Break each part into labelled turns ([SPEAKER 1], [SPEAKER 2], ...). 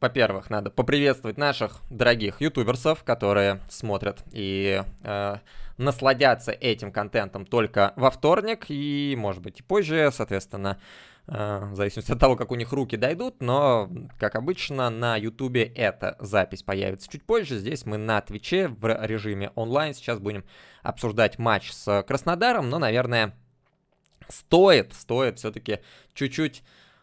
[SPEAKER 1] Во-первых, надо поприветствовать наших дорогих ютуберсов, которые смотрят и э, насладятся этим контентом только во вторник и, может быть, и позже, соответственно, э, в зависимости от того, как у них руки дойдут, но, как обычно, на ютубе эта запись появится чуть позже. Здесь мы на Твиче в режиме онлайн сейчас будем обсуждать матч с Краснодаром, но, наверное, стоит, стоит все-таки чуть-чуть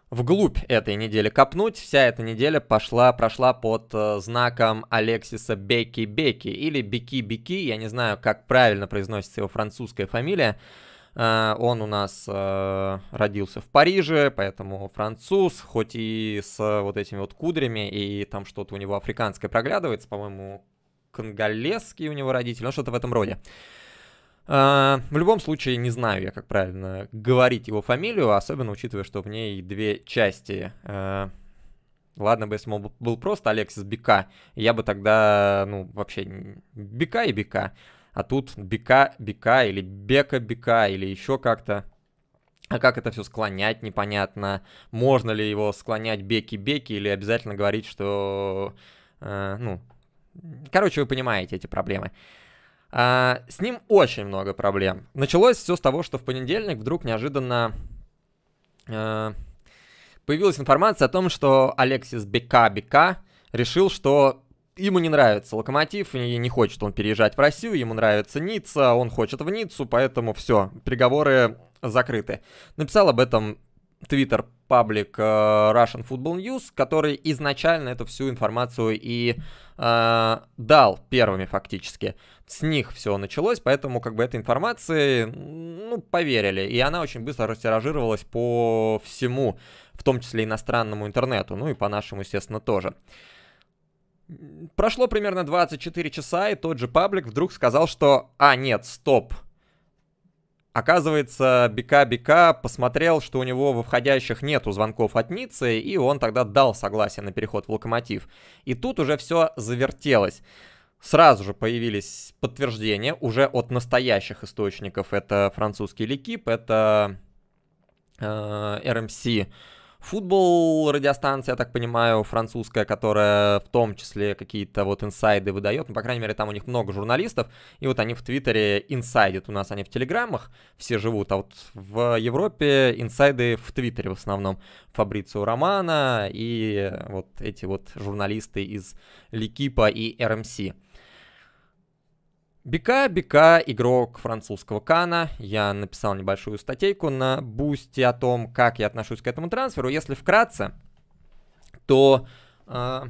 [SPEAKER 1] вглубь этой недели копнуть. Вся эта неделя пошла, прошла под э, знаком Алексиса Беки Беки или Беки Беки. Я не знаю, как правильно произносится его французская фамилия. Э, он у нас э, родился в Париже, поэтому француз, хоть и с вот этими вот кудрями, и там что-то у него африканское проглядывается, по-моему, конголезский у него родитель, но ну, что-то в этом роде. А, в любом случае, не знаю я, как правильно говорить его фамилию, особенно учитывая, что в ней две части. А, ладно бы, если бы был просто Алексис Бика, я бы тогда, ну, вообще, Бика и Бика, А тут Бика Бика или Бека, Бика или еще как-то. А как это все склонять, непонятно. Можно ли его склонять Беки-Беки или обязательно говорить, что... Э, ну, короче, вы понимаете эти проблемы. А, с ним очень много проблем. Началось все с того, что в понедельник вдруг неожиданно а, появилась информация о том, что Алексис Бека Бека решил, что ему не нравится Локомотив, и не хочет он переезжать в Россию, ему нравится Ницца, он хочет в Ниццу, поэтому все, переговоры закрыты. Написал об этом Twitter паблик э, Russian Football News, который изначально эту всю информацию и э, дал первыми фактически с них все началось, поэтому как бы этой информации, ну, поверили. И она очень быстро растиражировалась по всему, в том числе иностранному интернету, ну и по нашему, естественно, тоже. Прошло примерно 24 часа, и тот же паблик вдруг сказал, что «А, нет, стоп». Оказывается, Бика Бика посмотрел, что у него во входящих нету звонков от Ниццы, и он тогда дал согласие на переход в Локомотив. И тут уже все завертелось. Сразу же появились подтверждения уже от настоящих источников. Это французский Лекип, это э, RMC футбол радиостанция, я так понимаю, французская, которая в том числе какие-то вот инсайды выдает. Ну, по крайней мере, там у них много журналистов. И вот они в Твиттере инсайдят. У нас они в Телеграмах все живут. А вот в Европе инсайды в Твиттере в основном. Фабрицио Романа и вот эти вот журналисты из Ликипа и РМС. Бика Бика игрок французского Кана. Я написал небольшую статейку на Бусти о том, как я отношусь к этому трансферу. Если вкратце, то э,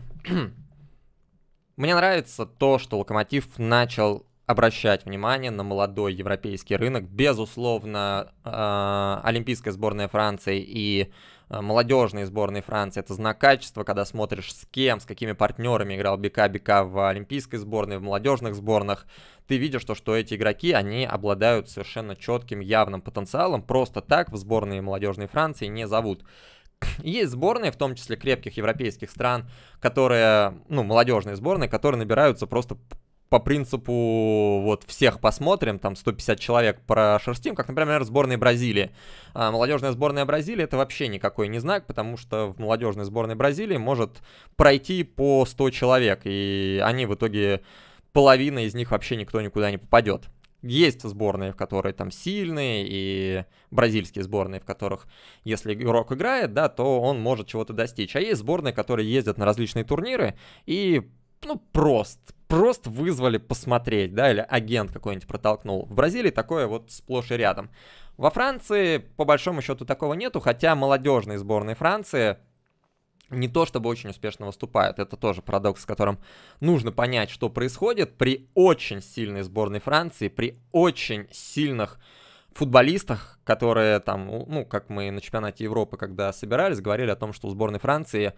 [SPEAKER 1] мне нравится то, что Локомотив начал обращать внимание на молодой европейский рынок. Безусловно, э, Олимпийская сборная Франции и Э, молодежной сборной Франции. Это знак качества, когда смотришь с кем, с какими партнерами играл Бика Бика в олимпийской сборной, в молодежных сборных. Ты видишь то, что эти игроки, они обладают совершенно четким явным потенциалом. Просто так в сборные молодежной Франции не зовут. Есть сборные, в том числе крепких европейских стран, которые, ну, молодежные сборные, которые набираются просто по принципу вот всех посмотрим, там 150 человек прошерстим, как, например, сборной Бразилии. А молодежная сборная Бразилии это вообще никакой не знак, потому что в молодежной сборной Бразилии может пройти по 100 человек, и они в итоге, половина из них вообще никто никуда не попадет. Есть сборные, в которые там сильные, и бразильские сборные, в которых, если игрок играет, да, то он может чего-то достичь. А есть сборные, которые ездят на различные турниры и ну, просто просто вызвали посмотреть, да, или агент какой-нибудь протолкнул. В Бразилии такое вот сплошь и рядом. Во Франции, по большому счету, такого нету, хотя молодежные сборные Франции не то чтобы очень успешно выступают. Это тоже парадокс, с которым нужно понять, что происходит при очень сильной сборной Франции, при очень сильных футболистах, которые там, ну, как мы на чемпионате Европы, когда собирались, говорили о том, что у сборной Франции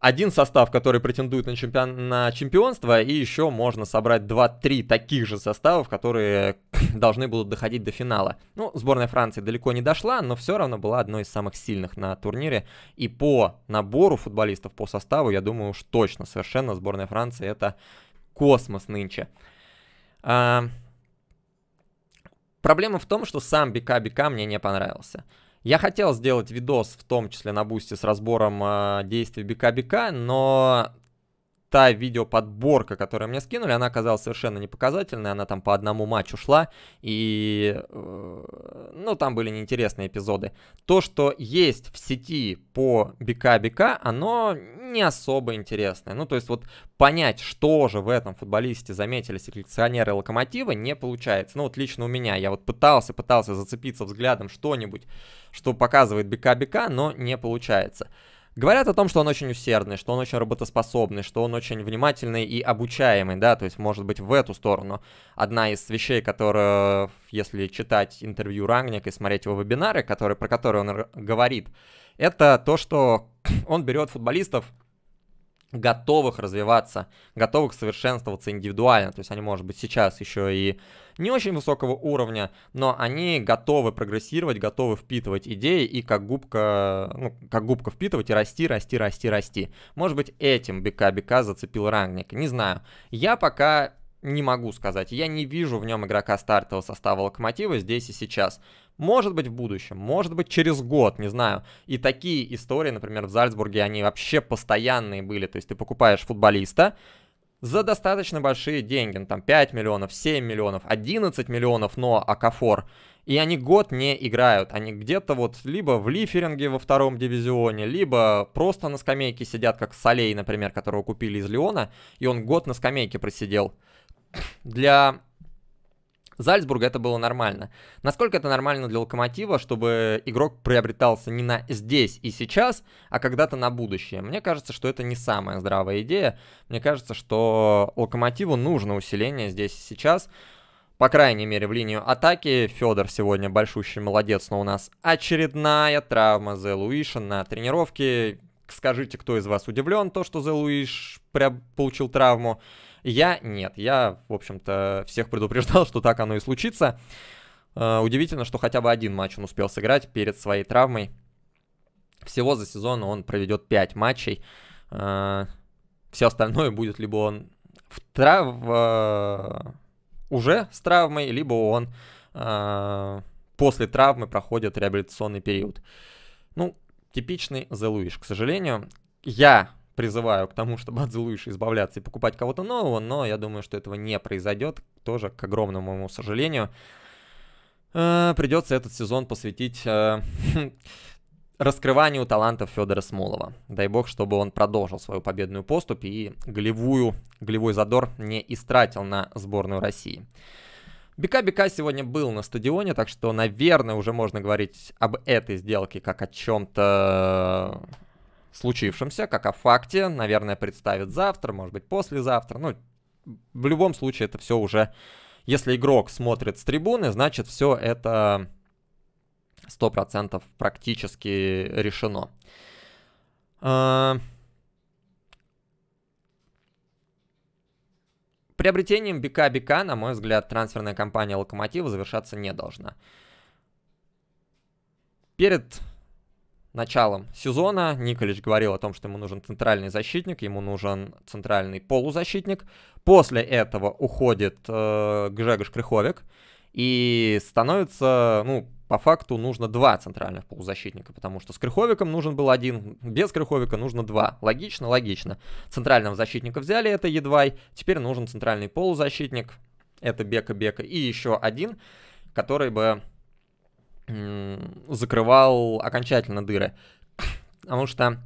[SPEAKER 1] один состав, который претендует на, чемпион, на чемпионство, и еще можно собрать 2-3 таких же составов, которые должны будут доходить до финала. Ну, сборная Франции далеко не дошла, но все равно была одной из самых сильных на турнире. И по набору футболистов, по составу, я думаю уж точно совершенно сборная Франции это космос нынче. А... Проблема в том, что сам Бика Бика мне не понравился. Я хотел сделать видос, в том числе на бусте, с разбором э, действий бика-бика, но та видеоподборка, которую мне скинули, она оказалась совершенно непоказательной, она там по одному матчу шла, и, э, ну, там были неинтересные эпизоды. То, что есть в сети по БК-БК, оно не особо интересное. Ну, то есть вот понять, что же в этом футболисте заметили селекционеры Локомотива, не получается. Ну, вот лично у меня, я вот пытался, пытался зацепиться взглядом что-нибудь, что показывает БК-БК, но не получается. Говорят о том, что он очень усердный, что он очень работоспособный, что он очень внимательный и обучаемый, да, то есть, может быть, в эту сторону одна из вещей, которая, если читать интервью Рангника и смотреть его вебинары, которые, про которые он говорит, это то, что он берет футболистов, готовых развиваться, готовых совершенствоваться индивидуально. То есть они, может быть, сейчас еще и не очень высокого уровня, но они готовы прогрессировать, готовы впитывать идеи и как губка, ну, как губка впитывать и расти, расти, расти, расти. Может быть, этим БК-БК зацепил рангник, не знаю. Я пока не могу сказать. Я не вижу в нем игрока стартового состава Локомотива здесь и сейчас. Может быть в будущем, может быть через год, не знаю. И такие истории, например, в Зальцбурге, они вообще постоянные были. То есть ты покупаешь футболиста, за достаточно большие деньги, ну, там 5 миллионов, 7 миллионов, 11 миллионов, но Акафор. И они год не играют, они где-то вот либо в Лиферинге во втором дивизионе, либо просто на скамейке сидят, как Солей, например, которого купили из Леона, и он год на скамейке просидел. Для Зальцбург это было нормально. Насколько это нормально для Локомотива, чтобы игрок приобретался не на здесь и сейчас, а когда-то на будущее? Мне кажется, что это не самая здравая идея. Мне кажется, что Локомотиву нужно усиление здесь и сейчас. По крайней мере, в линию атаки Федор сегодня большущий молодец, но у нас очередная травма Зе Луиша на тренировке. Скажите, кто из вас удивлен, то, что Зе Луиш получил травму. Я нет, я, в общем-то, всех предупреждал, что так оно и случится. Э, удивительно, что хотя бы один матч он успел сыграть перед своей травмой. Всего за сезон он проведет 5 матчей. Э, Все остальное будет либо он в трав... Э, уже с травмой, либо он после травмы проходит реабилитационный период. Ну, типичный Зелуиш, к сожалению. Я призываю к тому, чтобы от Злуиши избавляться и покупать кого-то нового, но я думаю, что этого не произойдет, тоже к огромному моему сожалению. Э, придется этот сезон посвятить э, раскрыванию талантов Федора Смолова. Дай бог, чтобы он продолжил свою победную поступь и голевую, голевой задор не истратил на сборную России. Бика Бика сегодня был на стадионе, так что, наверное, уже можно говорить об этой сделке как о чем-то случившемся, как о факте, наверное, представит завтра, может быть, послезавтра. Ну, в любом случае это все уже... Если игрок смотрит с трибуны, значит все это 100% практически решено. А, приобретением БК-БК, на мой взгляд, трансферная кампания Локомотива завершаться не должна. Перед началом сезона Николич говорил о том, что ему нужен центральный защитник, ему нужен центральный полузащитник. После этого уходит э, Гжегош Крыховик и становится, ну, по факту нужно два центральных полузащитника, потому что с Крыховиком нужен был один, без Крыховика нужно два. Логично, логично. Центрального защитника взяли, это Едвай, теперь нужен центральный полузащитник, это Бека-Бека, и еще один, который бы закрывал окончательно дыры. Потому что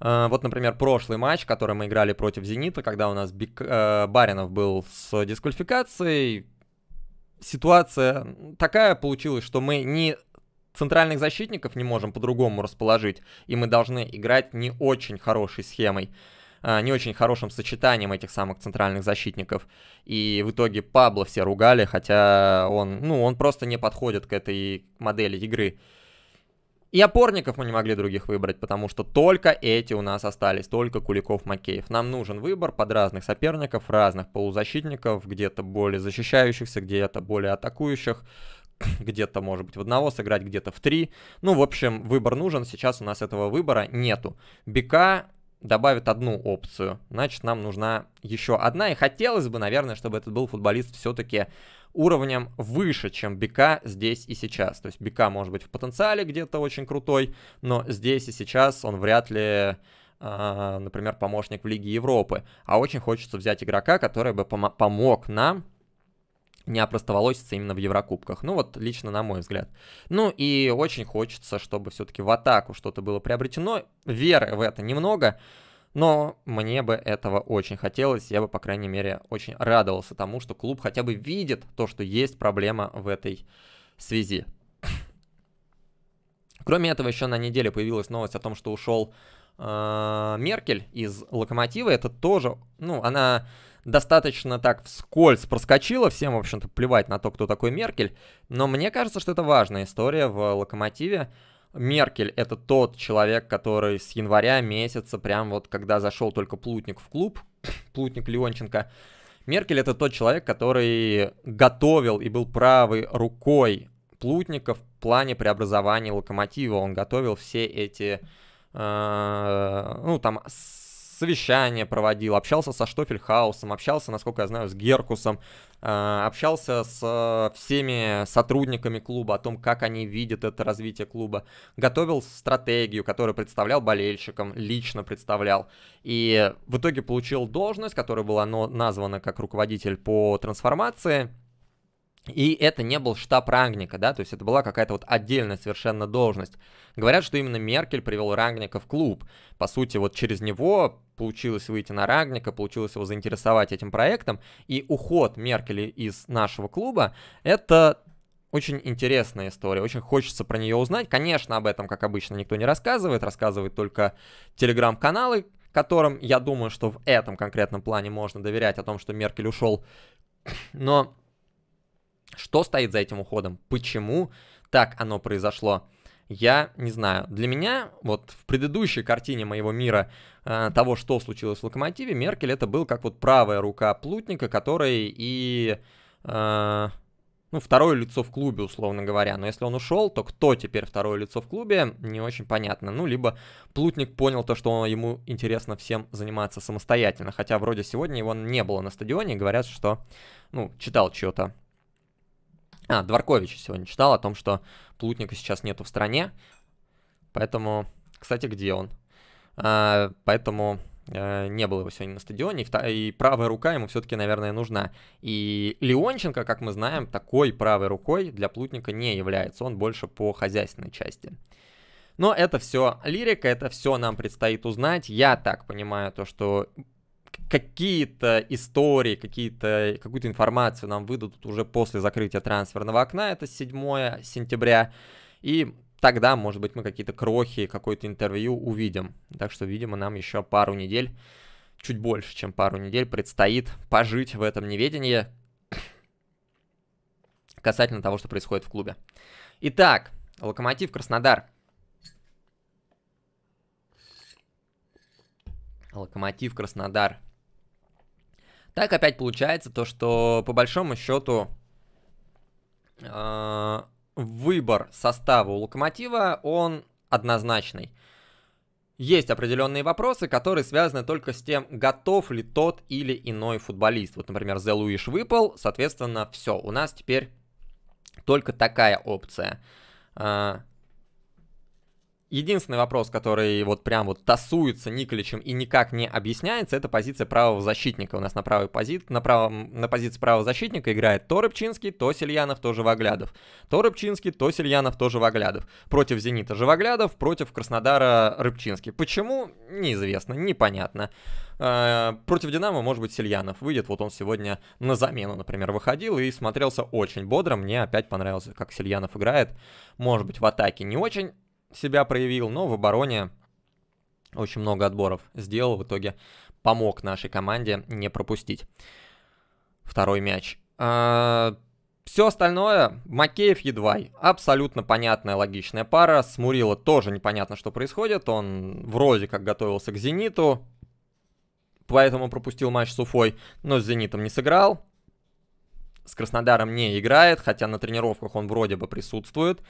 [SPEAKER 1] э, вот, например, прошлый матч, который мы играли против «Зенита», когда у нас Бик... Э, Баринов был с дисквалификацией, ситуация такая получилась, что мы не центральных защитников не можем по-другому расположить, и мы должны играть не очень хорошей схемой. А, не очень хорошим сочетанием этих самых центральных защитников. И в итоге Пабло все ругали, хотя он, ну, он просто не подходит к этой модели игры. И опорников мы не могли других выбрать, потому что только эти у нас остались, только Куликов, Макеев. Нам нужен выбор под разных соперников, разных полузащитников, где-то более защищающихся, где-то более атакующих, где-то, может быть, в одного сыграть, где-то в три. Ну, в общем, выбор нужен, сейчас у нас этого выбора нету. Бека добавит одну опцию. Значит, нам нужна еще одна. И хотелось бы, наверное, чтобы этот был футболист все-таки уровнем выше, чем Бека здесь и сейчас. То есть Бека может быть в потенциале где-то очень крутой, но здесь и сейчас он вряд ли а, например, помощник в Лиге Европы. А очень хочется взять игрока, который бы пом помог нам не опростоволосится именно в Еврокубках. Ну вот, лично на мой взгляд. Ну и очень хочется, чтобы все-таки в атаку что-то было приобретено. Веры в это немного, но мне бы этого очень хотелось. Я бы, по крайней мере, очень радовался тому, что клуб хотя бы видит то, что есть проблема в этой связи. Кроме этого, еще на неделе появилась новость о том, что ушел э, Меркель из Локомотива. Это тоже, ну, она достаточно так вскользь проскочила, всем, в общем-то, плевать на то, кто такой Меркель, но мне кажется, что это важная история в «Локомотиве», Меркель это тот человек, который с января месяца, прям вот когда зашел только Плутник в клуб, Плутник Леонченко, Меркель это тот человек, который готовил и был правой рукой Плутника в плане преобразования локомотива. Он готовил все эти, э, ну там, совещания проводил, общался со Штофельхаусом, общался, насколько я знаю, с Геркусом, а, общался с э, всеми сотрудниками клуба о том, как они видят это развитие клуба, готовил стратегию, которую представлял болельщикам, лично представлял. И в итоге получил должность, которая была названа как руководитель по трансформации. И это не был штаб Рангника, да, то есть это была какая-то вот отдельная совершенно должность. Говорят, что именно Меркель привел Рангника в клуб. По сути, вот через него получилось выйти на Рагника, получилось его заинтересовать этим проектом. И уход Меркель из нашего клуба — это очень интересная история, очень хочется про нее узнать. Конечно, об этом, как обычно, никто не рассказывает, рассказывают только телеграм-каналы, которым, я думаю, что в этом конкретном плане можно доверять о том, что Меркель ушел. Но что стоит за этим уходом? Почему так оно произошло? я не знаю. Для меня вот в предыдущей картине моего мира э, того, что случилось в Локомотиве, Меркель это был как вот правая рука Плутника, который и... Э, ну, второе лицо в клубе, условно говоря. Но если он ушел, то кто теперь второе лицо в клубе, не очень понятно. Ну, либо Плутник понял то, что ему интересно всем заниматься самостоятельно. Хотя вроде сегодня его не было на стадионе, говорят, что, ну, читал что-то а, Дворкович сегодня читал о том, что Плутника сейчас нету в стране. Поэтому, кстати, где он? А, поэтому а, не было его сегодня на стадионе, и, и правая рука ему все-таки, наверное, нужна. И Леонченко, как мы знаем, такой правой рукой для Плутника не является, он больше по хозяйственной части. Но это все лирика, это все нам предстоит узнать. Я так понимаю то, что какие-то истории, какие-то, какую-то информацию нам выдадут уже после закрытия трансферного окна, это 7 сентября, и тогда, может быть, мы какие-то крохи, какое-то интервью увидим. Так что, видимо, нам еще пару недель, чуть больше, чем пару недель, предстоит пожить в этом неведении касательно того, что происходит в клубе. Итак, Локомотив Краснодар. Локомотив Краснодар так опять получается то, что по большому счету э, выбор состава у Локомотива, он однозначный. Есть определенные вопросы, которые связаны только с тем, готов ли тот или иной футболист. Вот, например, Зе Луиш выпал, соответственно, все, у нас теперь только такая опция. А, Единственный вопрос, который вот прям вот тасуется Николичем и никак не объясняется, это позиция правого защитника. У нас на, правой пози... на, правом... на позиции правого защитника играет то Рыбчинский, то Сельянов, то Живоглядов. То Рыбчинский, то Сельянов, то Живоглядов. Против Зенита Живоглядов, против Краснодара Рыбчинский. Почему? Неизвестно, непонятно. Э, против Динамо, может быть, Сельянов выйдет. Вот он сегодня на замену, например, выходил и смотрелся очень бодро. Мне опять понравился, как Сельянов играет. Может быть, в атаке не очень себя проявил, но в обороне очень много отборов сделал, в итоге помог нашей команде не пропустить второй мяч. А, все остальное, Макеев едва, абсолютно понятная логичная пара, с Мурило тоже непонятно, что происходит, он вроде как готовился к «Зениту», поэтому пропустил матч с Уфой, но с «Зенитом» не сыграл, с Краснодаром не играет, хотя на тренировках он вроде бы присутствует,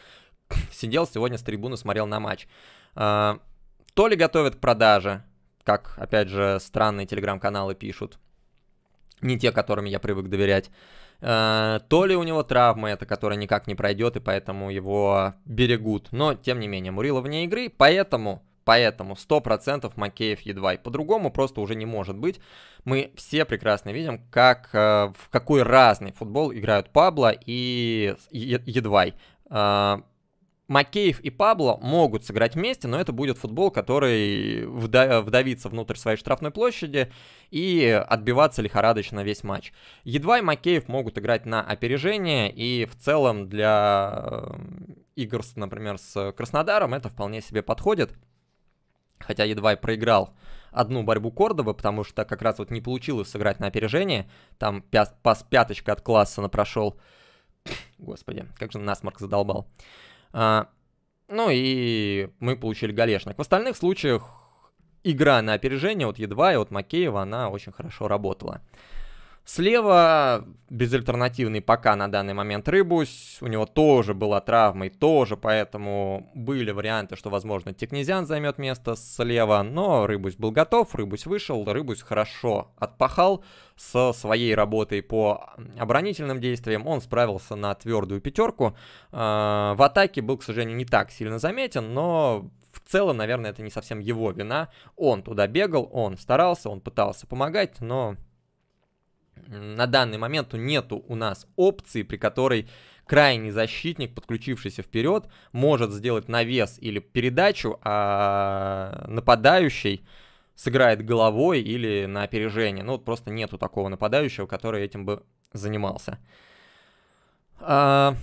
[SPEAKER 1] сидел сегодня с трибуны, смотрел на матч. А, то ли готовят к продаже, как, опять же, странные телеграм-каналы пишут, не те, которыми я привык доверять, а, то ли у него травма это, которая никак не пройдет, и поэтому его берегут. Но, тем не менее, Мурила вне игры, поэтому Поэтому 100% Макеев едва и по-другому просто уже не может быть. Мы все прекрасно видим, как, а, в какой разный футбол играют Пабло и Едвай. Макеев и Пабло могут сыграть вместе, но это будет футбол, который вдавится внутрь своей штрафной площади и отбиваться лихорадочно весь матч. Едва и Макеев могут играть на опережение, и в целом для э, игр, например, с Краснодаром это вполне себе подходит. Хотя едва и проиграл одну борьбу Кордова, потому что как раз вот не получилось сыграть на опережение. Там пас пяточка от класса прошел. Господи, как же насморк задолбал. А, ну и мы получили Галешник. В остальных случаях игра на опережение от Едва и от Макеева, она очень хорошо работала. Слева безальтернативный пока на данный момент Рыбусь. У него тоже была травма и тоже, поэтому были варианты, что, возможно, Текнезян займет место слева. Но Рыбусь был готов, Рыбусь вышел, Рыбусь хорошо отпахал. Со своей работой по оборонительным действиям он справился на твердую пятерку. А, в атаке был, к сожалению, не так сильно заметен, но в целом, наверное, это не совсем его вина. Он туда бегал, он старался, он пытался помогать, но на данный момент нету у нас опции, при которой крайний защитник, подключившийся вперед, может сделать навес или передачу, а нападающий сыграет головой или на опережение. Ну, просто нету такого нападающего, который этим бы занимался. А...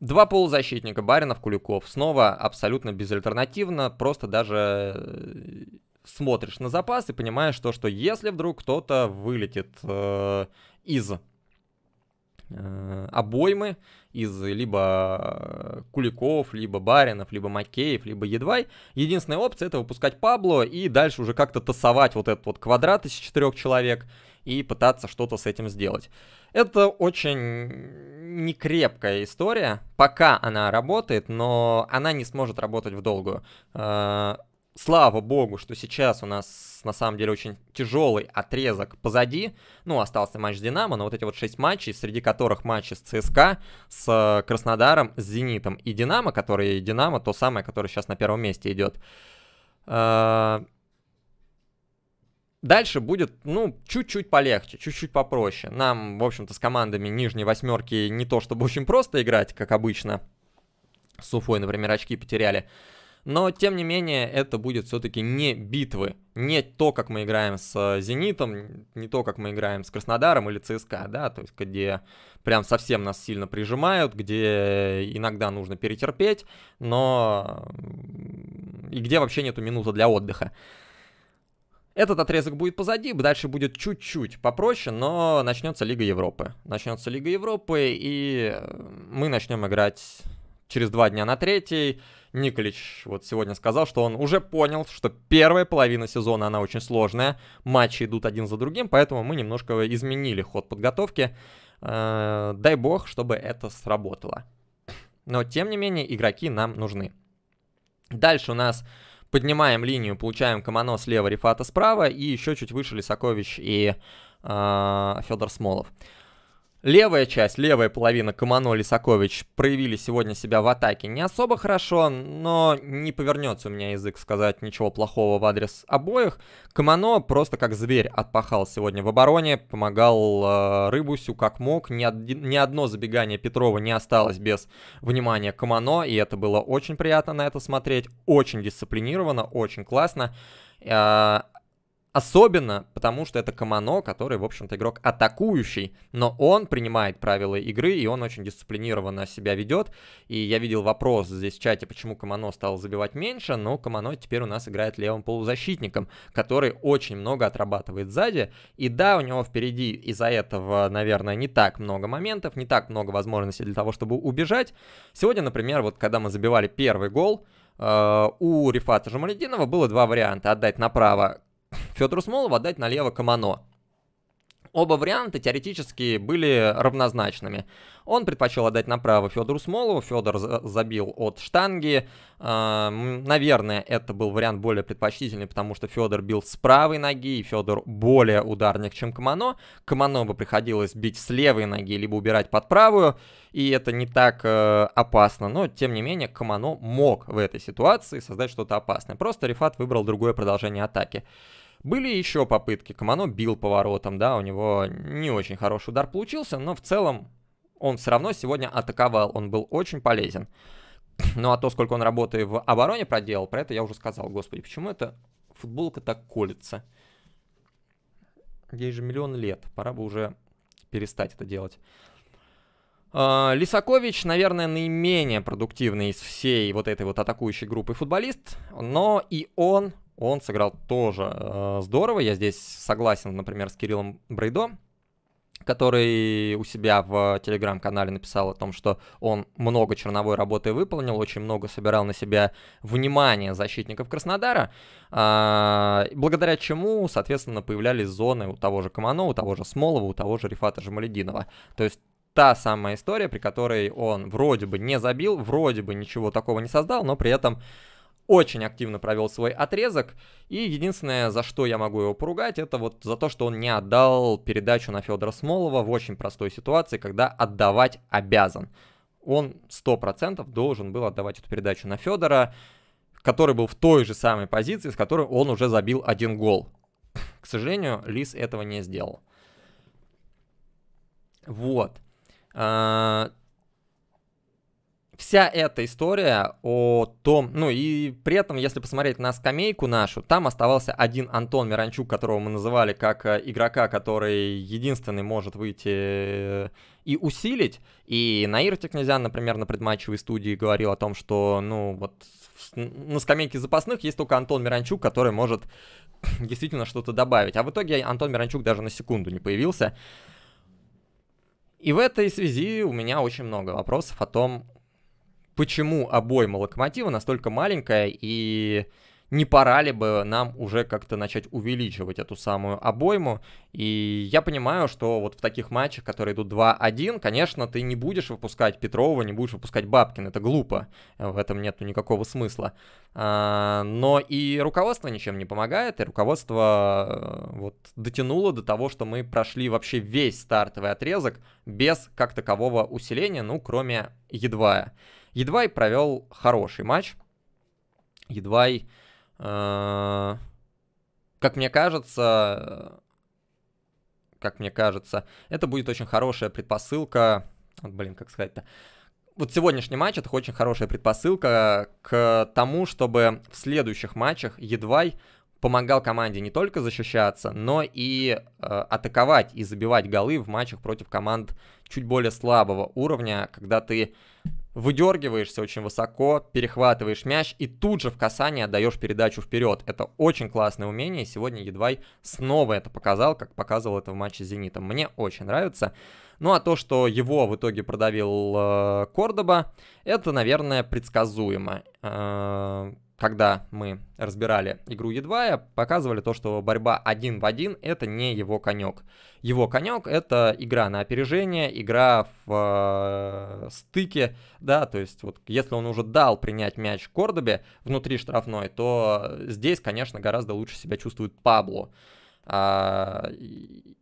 [SPEAKER 1] Два полузащитника, Баринов, Куликов. Снова абсолютно безальтернативно, просто даже э, смотришь на запас и понимаешь то, что если вдруг кто-то вылетит э, из э, обоймы, из либо э, Куликов, либо Баринов, либо Макеев, либо Едвай, единственная опция это выпускать Пабло и дальше уже как-то тасовать вот этот вот квадрат из четырех человек и пытаться что-то с этим сделать. Это очень некрепкая история. Пока она работает, но она не сможет работать в долгую. Э, слава богу, что сейчас у нас на самом деле очень тяжелый отрезок позади. Ну, остался матч с Динамо, но вот эти вот шесть матчей, среди которых матчи с ЦСКА, с э, Краснодаром, с Зенитом и Динамо, который Динамо, то самое, которое сейчас на первом месте идет. Э, дальше будет, ну, чуть-чуть полегче, чуть-чуть попроще. Нам, в общем-то, с командами нижней восьмерки не то чтобы очень просто играть, как обычно. С Уфой, например, очки потеряли. Но, тем не менее, это будет все-таки не битвы, не то, как мы играем с э, «Зенитом», не то, как мы играем с «Краснодаром» или «ЦСКА», да, то есть где прям совсем нас сильно прижимают, где иногда нужно перетерпеть, но и где вообще нету минуты для отдыха. Этот отрезок будет позади, дальше будет чуть-чуть попроще, но начнется Лига Европы. Начнется Лига Европы, и э, мы начнем играть через два дня на третий. Николич вот сегодня сказал, что он уже понял, что первая половина сезона, она очень сложная, матчи идут один за другим, поэтому мы немножко изменили ход подготовки. Э, дай бог, чтобы это сработало. Но, тем не менее, игроки нам нужны. Дальше у нас поднимаем линию, получаем Камано слева, Рифата справа, и еще чуть выше Лисакович и э, Федор Смолов. Левая часть, левая половина Камано Лисакович проявили сегодня себя в атаке не особо хорошо, но не повернется у меня язык сказать ничего плохого в адрес обоих. Камано просто как зверь отпахал сегодня в обороне, помогал э, Рыбусю как мог. Ни, од... ни одно забегание Петрова не осталось без внимания Камано, и это было очень приятно на это смотреть. Очень дисциплинированно, очень классно. Э, Особенно потому, что это Камано, который, в общем-то, игрок атакующий, но он принимает правила игры, и он очень дисциплинированно себя ведет. И я видел вопрос здесь в чате, почему Камано стал забивать меньше, но Камано теперь у нас играет левым полузащитником, который очень много отрабатывает сзади. И да, у него впереди из-за этого, наверное, не так много моментов, не так много возможностей для того, чтобы убежать. Сегодня, например, вот когда мы забивали первый гол, э, у Рифата Жамалединова было два варианта. Отдать направо Федору Смолову отдать налево Камано. Оба варианта теоретически были равнозначными. Он предпочел отдать направо Федору Смолову, Федор забил от штанги. А, наверное, это был вариант более предпочтительный, потому что Федор бил с правой ноги, и Федор более ударник, чем Камано. Камано бы приходилось бить с левой ноги, либо убирать под правую, и это не так э, опасно. Но, тем не менее, Камано мог в этой ситуации создать что-то опасное. Просто Рифат выбрал другое продолжение атаки. Были еще попытки, Камано бил поворотом, да, у него не очень хороший удар получился, но в целом он все равно сегодня атаковал, он был очень полезен. Ну а то, сколько он работы в обороне проделал, про это я уже сказал. Господи, почему эта футболка так колется? Ей же миллион лет, пора бы уже перестать это делать. А, Лисакович, наверное, наименее продуктивный из всей вот этой вот атакующей группы футболист, но и он он сыграл тоже э, здорово. Я здесь согласен, например, с Кириллом Брейдо, который у себя в телеграм-канале написал о том, что он много черновой работы выполнил, очень много собирал на себя внимание защитников Краснодара, э, благодаря чему, соответственно, появлялись зоны у того же Камано, у того же Смолова, у того же Рифата Жамалединова. То есть та самая история, при которой он вроде бы не забил, вроде бы ничего такого не создал, но при этом очень активно провел свой отрезок. И единственное, за что я могу его поругать, это вот за то, что он не отдал передачу на Федора Смолова в очень простой ситуации, когда отдавать обязан. Он 100% должен был отдавать эту передачу на Федора, который был в той же самой позиции, с которой он уже забил один гол. К сожалению, Лис этого не сделал. Вот. А, вся эта история о том, ну и при этом, если посмотреть на скамейку нашу, там оставался один Антон Миранчук, которого мы называли как э, игрока, который единственный может выйти э, и усилить. И Наир Текнезян, например, на предматчевой студии говорил о том, что, ну, вот на скамейке запасных есть только Антон Миранчук, который может действительно что-то добавить. А в итоге Антон Миранчук даже на секунду не появился. И в этой связи у меня очень много вопросов о том, почему обойма локомотива настолько маленькая и не пора ли бы нам уже как-то начать увеличивать эту самую обойму. И я понимаю, что вот в таких матчах, которые идут 2-1, конечно, ты не будешь выпускать Петрова, не будешь выпускать Бабкин, это глупо, в этом нет никакого смысла. А, но и руководство ничем не помогает, и руководство э, вот дотянуло до того, что мы прошли вообще весь стартовый отрезок без как такового усиления, ну, кроме едва. Едвай провел хороший матч. Едвай, э, как мне кажется, как мне кажется, это будет очень хорошая предпосылка. Вот, блин, как сказать-то. Вот сегодняшний матч это очень хорошая предпосылка к тому, чтобы в следующих матчах Едвай помогал команде не только защищаться, но и э, атаковать и забивать голы в матчах против команд чуть более слабого уровня, когда ты выдергиваешься очень высоко, перехватываешь мяч и тут же в касании отдаешь передачу вперед. Это очень классное умение, и сегодня Едвай снова это показал, как показывал это в матче с «Зенитом». Мне очень нравится. Ну а то, что его в итоге продавил э, Кордоба, это, наверное, предсказуемо. Э, когда мы разбирали игру Едвая, показывали то, что борьба один в один — это не его конек. Его конек — это игра на опережение, игра в э, стыке, да, то есть вот если он уже дал принять мяч Кордобе внутри штрафной, то здесь, конечно, гораздо лучше себя чувствует Пабло. А,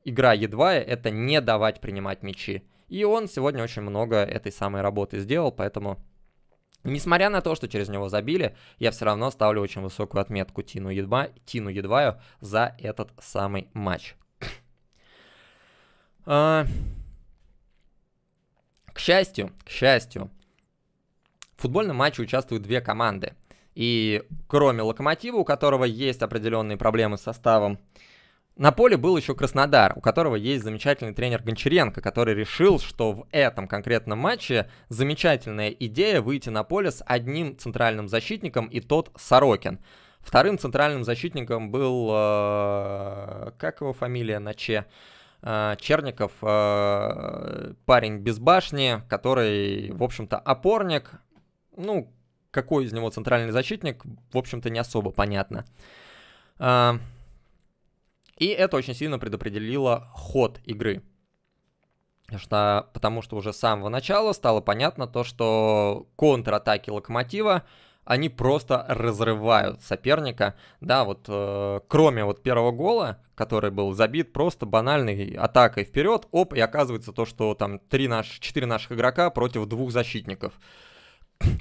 [SPEAKER 1] игра Едвая — это не давать принимать мячи. И он сегодня очень много этой самой работы сделал, поэтому Несмотря на то, что через него забили, я все равно ставлю очень высокую отметку Тину, Едва, Тину Едваю за этот самый матч. А, к счастью, к счастью, в футбольном матче участвуют две команды. И кроме Локомотива, у которого есть определенные проблемы с составом, на поле был еще Краснодар, у которого есть замечательный тренер Гончаренко, который решил, что в этом конкретном матче замечательная идея выйти на поле с одним центральным защитником, и тот Сорокин. Вторым центральным защитником был... Э, как его фамилия? На Че? Э, Черников, э, парень без башни, который, в общем-то, опорник. Ну, какой из него центральный защитник, в общем-то, не особо понятно. Э, и это очень сильно предопределило ход игры. Что, потому что уже с самого начала стало понятно то, что контратаки Локомотива, они просто разрывают соперника. Да, вот э, кроме вот первого гола, который был забит просто банальной атакой вперед, оп, и оказывается то, что там три наш, четыре наших игрока против двух защитников.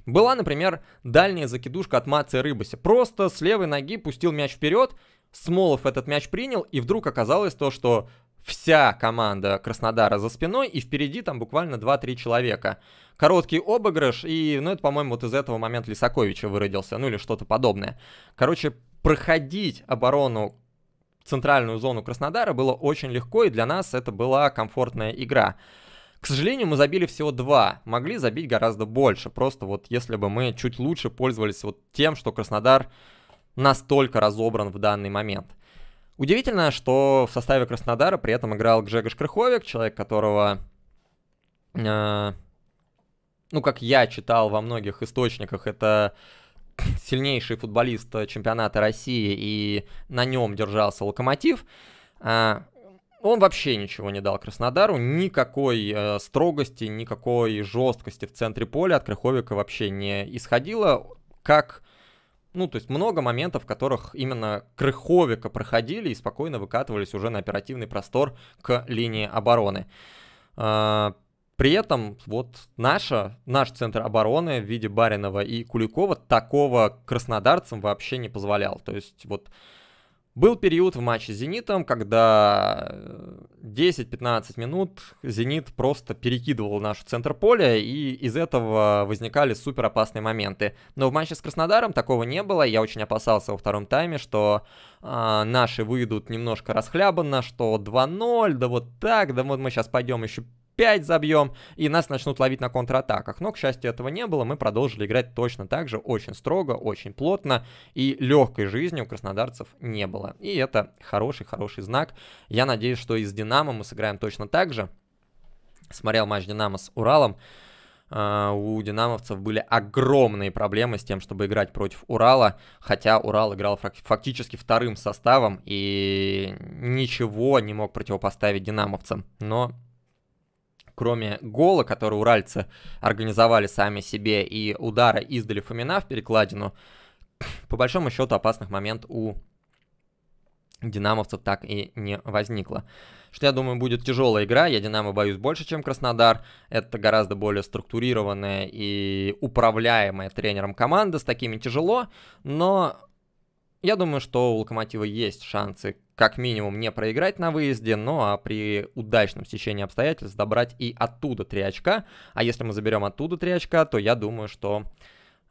[SPEAKER 1] Была, например, дальняя закидушка от Маца Рыбаси. Просто с левой ноги пустил мяч вперед, Смолов этот мяч принял, и вдруг оказалось то, что вся команда Краснодара за спиной, и впереди там буквально 2-3 человека. Короткий обыгрыш, и, ну, это, по-моему, вот из этого момента Лисаковича выродился, ну, или что-то подобное. Короче, проходить оборону центральную зону Краснодара было очень легко, и для нас это была комфортная игра. К сожалению, мы забили всего два, могли забить гораздо больше, просто вот если бы мы чуть лучше пользовались вот тем, что Краснодар настолько разобран в данный момент. Удивительно, что в составе Краснодара при этом играл Джегош Крыховик, человек, которого, э, ну, как я читал во многих источниках, это сильнейший футболист чемпионата России, и на нем держался локомотив. Э, он вообще ничего не дал Краснодару, никакой э, строгости, никакой жесткости в центре поля от Крыховика вообще не исходило, как ну, то есть много моментов, в которых именно Крыховика проходили и спокойно выкатывались уже на оперативный простор к линии обороны. А, при этом вот наша, наш центр обороны в виде Баринова и Куликова такого краснодарцам вообще не позволял. То есть вот был период в матче с «Зенитом», когда 10-15 э, минут «Зенит» просто перекидывал наш центр поля, и из этого возникали супер опасные моменты. Но в матче с «Краснодаром» такого не было, я очень опасался во втором тайме, что э, наши выйдут немножко расхлябанно, что 2-0, да вот так, да вот мы сейчас пойдем еще 5 забьем, и нас начнут ловить на контратаках. Но, к счастью, этого не было, мы продолжили играть точно так же, очень строго, очень плотно, и легкой жизни у краснодарцев не было. И это хороший-хороший знак. Я надеюсь, что и с Динамо мы сыграем точно так же. Смотрел матч Динамо с Уралом. Uh, у динамовцев были огромные проблемы с тем, чтобы играть против Урала, хотя Урал играл фактически вторым составом и ничего не мог противопоставить динамовцам. Но кроме гола, который уральцы организовали сами себе, и удара издали Фомина в перекладину, по большому счету опасных момент у динамовцев так и не возникло. Что, я думаю, будет тяжелая игра. Я Динамо боюсь больше, чем Краснодар. Это гораздо более структурированная и управляемая тренером команда. С такими тяжело, но я думаю, что у Локомотива есть шансы как минимум не проиграть на выезде, но а при удачном стечении обстоятельств добрать и оттуда 3 очка. А если мы заберем оттуда 3 очка, то я думаю, что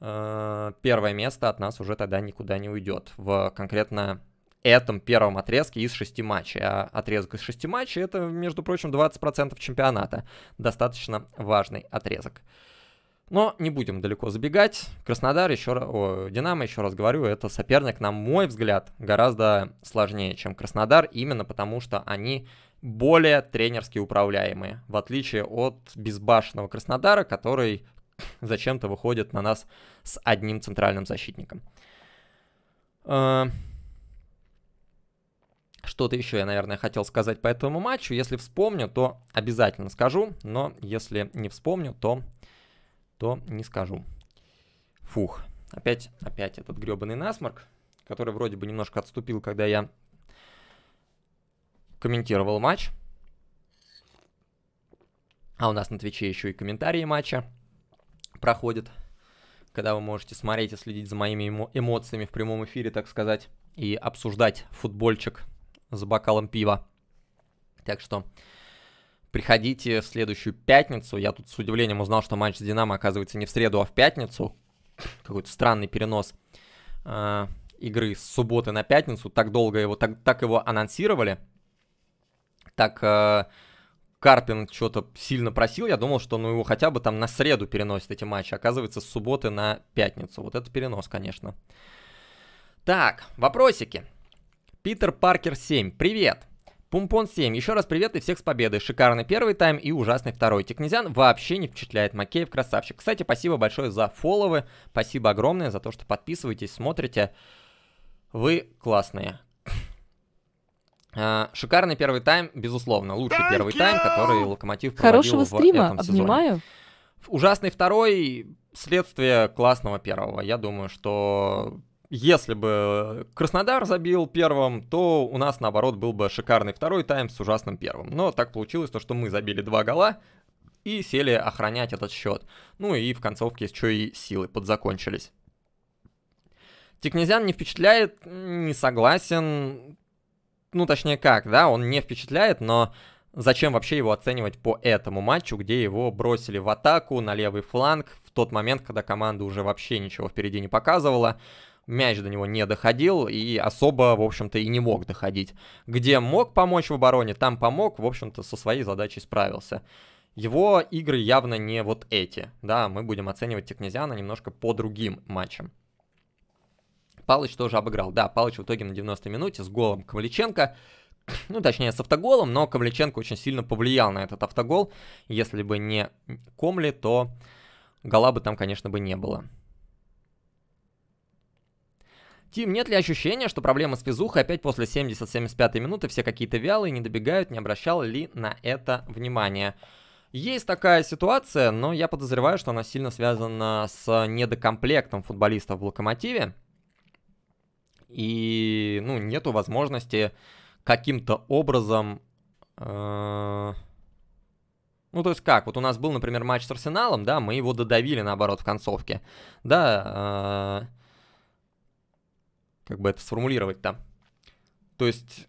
[SPEAKER 1] э, первое место от нас уже тогда никуда не уйдет в конкретно этом первом отрезке из 6 матчей. А отрезок из 6 матчей это, между прочим, 20% чемпионата. Достаточно важный отрезок. Но не будем далеко забегать. Краснодар, еще раз, о, Динамо, еще раз говорю, это соперник, на мой взгляд, гораздо сложнее, чем Краснодар, именно потому что они более тренерски управляемые, в отличие от безбашенного Краснодара, который зачем-то выходит на нас с одним центральным защитником. Э, что-то еще я, наверное, хотел сказать по этому матчу. Если вспомню, то обязательно скажу, но если не вспомню, то то не скажу. Фух, опять, опять этот гребаный насморк, который вроде бы немножко отступил, когда я комментировал матч. А у нас на Твиче еще и комментарии матча проходят, когда вы можете смотреть и следить за моими эмоциями в прямом эфире, так сказать, и обсуждать футбольчик с бокалом пива. Так что Приходите в следующую пятницу. Я тут с удивлением узнал, что матч с Динамо оказывается не в среду, а в пятницу. Какой-то странный перенос э, игры с субботы на пятницу. Так долго его, так, так его анонсировали. Так э, Карпин что-то сильно просил. Я думал, что ну его хотя бы там на среду переносят эти матчи. Оказывается, с субботы на пятницу. Вот это перенос, конечно. Так, вопросики. Питер Паркер 7. Привет. Пумпон 7. Еще раз привет и всех с победой. Шикарный первый тайм и ужасный второй. Текнезян вообще не впечатляет. Макеев красавчик. Кстати, спасибо большое за фолловы. Спасибо огромное за то, что подписываетесь, смотрите. Вы классные. А, шикарный первый тайм, безусловно. Лучший первый тайм, который Локомотив проводил Хорошего стрима, в этом обнимаю. Ужасный второй, следствие классного первого. Я думаю, что если бы э, Краснодар забил первым, то у нас, наоборот, был бы шикарный второй тайм с ужасным первым. Но так получилось, то, что мы забили два гола и сели охранять этот счет. Ну и в концовке еще и силы подзакончились. Тикнезян не впечатляет, не согласен. Ну, точнее как, да, он не впечатляет, но зачем вообще его оценивать по этому матчу, где его бросили в атаку на левый фланг в тот момент, когда команда уже вообще ничего впереди не показывала мяч до него не доходил и особо, в общем-то, и не мог доходить. Где мог помочь в обороне, там помог, в общем-то, со своей задачей справился. Его игры явно не вот эти, да, мы будем оценивать Текнезиана немножко по другим матчам. Палыч тоже обыграл, да, Палыч в итоге на 90-й минуте с голом Ковличенко, ну, точнее, с автоголом, но Ковличенко очень сильно повлиял на этот автогол, если бы не Комли, то гола бы там, конечно, бы не было. Тим, нет ли ощущения, что проблема с физухой опять после 70-75 минуты все какие-то вялые, не добегают, не обращал ли на это внимание? Есть такая ситуация, но я подозреваю, что она сильно связана с недокомплектом футболистов в «Локомотиве». И, ну, нету возможности каким-то образом... Э ну, то есть как, вот у нас был, например, матч с Арсеналом, да, мы его додавили, наоборот, в концовке. Да, э как бы это сформулировать-то. То есть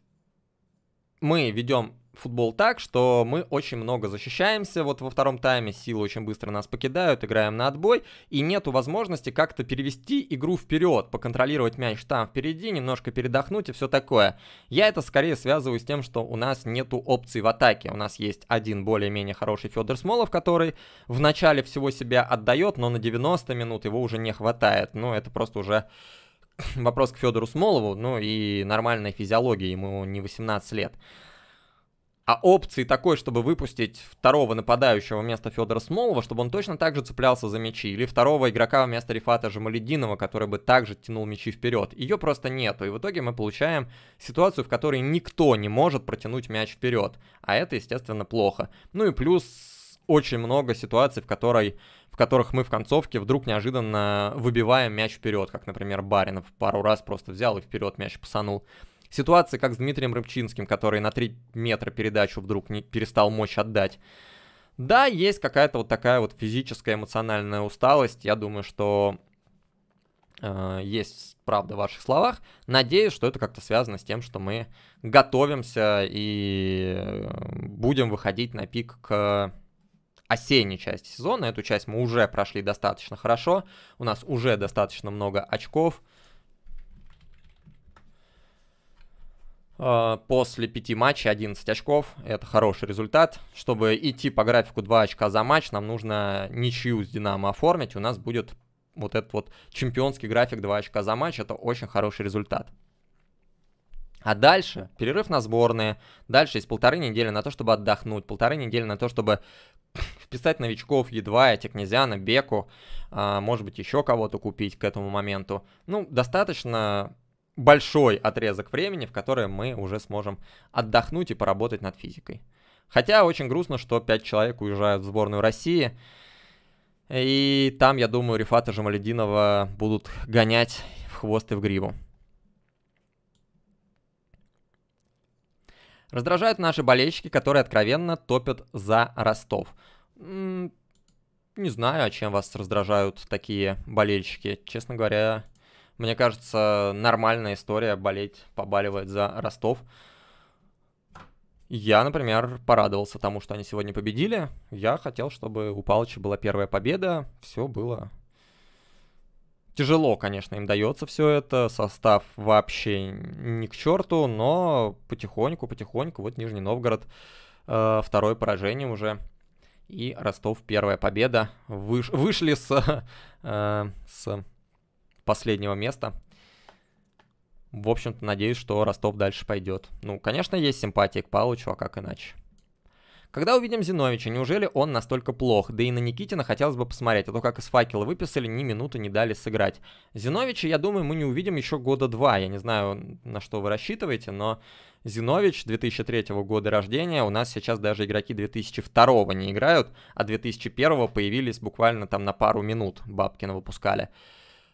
[SPEAKER 1] мы ведем футбол так, что мы очень много защищаемся. Вот во втором тайме силы очень быстро нас покидают, играем на отбой, и нету возможности как-то перевести игру вперед, поконтролировать мяч там впереди, немножко передохнуть и все такое. Я это скорее связываю с тем, что у нас нету опций в атаке. У нас есть один более-менее хороший Федор Смолов, который в начале всего себя отдает, но на 90 минут его уже не хватает. Ну, это просто уже вопрос к Федору Смолову, ну и нормальная физиология, ему не 18 лет. А опции такой, чтобы выпустить второго нападающего вместо Федора Смолова, чтобы он точно так же цеплялся за мячи, или второго игрока вместо Рифата Жамалединова, который бы также тянул мячи вперед, ее просто нету. И в итоге мы получаем ситуацию, в которой никто не может протянуть мяч вперед. А это, естественно, плохо. Ну и плюс очень много ситуаций, в которой в которых мы в концовке вдруг неожиданно выбиваем мяч вперед, как, например, Баринов пару раз просто взял и вперед мяч пасанул. Ситуации, как с Дмитрием Рыбчинским, который на 3 метра передачу вдруг не перестал мощь отдать. Да, есть какая-то вот такая вот физическая, эмоциональная усталость. Я думаю, что э, есть правда в ваших словах. Надеюсь, что это как-то связано с тем, что мы готовимся и э, будем выходить на пик к осенней части сезона. Эту часть мы уже прошли достаточно хорошо. У нас уже достаточно много очков. А, после пяти матчей 11 очков. Это хороший результат. Чтобы идти по графику 2 очка за матч, нам нужно ничью с Динамо оформить. У нас будет вот этот вот чемпионский график 2 очка за матч. Это очень хороший результат. А дальше перерыв на сборные, дальше есть полторы недели на то, чтобы отдохнуть, полторы недели на то, чтобы вписать новичков едва, на Беку, а, может быть, еще кого-то купить к этому моменту. Ну, достаточно большой отрезок времени, в который мы уже сможем отдохнуть и поработать над физикой. Хотя очень грустно, что 5 человек уезжают в сборную России. И там, я думаю, Рифата Жамалединова будут гонять в хвост и в гриву. Раздражают наши болельщики, которые откровенно топят за Ростов. не знаю, а чем вас раздражают такие болельщики. Честно говоря, мне кажется, нормальная история болеть, побаливать за Ростов. Я, например, порадовался тому, что они сегодня победили. Я хотел, чтобы у Палыча была первая победа. Все было Тяжело, конечно, им дается все это, состав вообще ни к черту, но потихоньку, потихоньку, вот Нижний Новгород, э, второе поражение уже, и Ростов первая победа, выш, вышли с, э, с последнего места. В общем-то, надеюсь, что Ростов дальше пойдет. Ну, конечно, есть симпатия к Палычу, а как иначе? Когда увидим Зиновича, неужели он настолько плох? Да и на Никитина хотелось бы посмотреть, а то как из факела выписали, ни минуты не дали сыграть. Зиновича, я думаю, мы не увидим еще года два. Я не знаю, на что вы рассчитываете, но Зинович 2003 года рождения, у нас сейчас даже игроки 2002 не играют, а 2001 появились буквально там на пару минут, Бабкина выпускали.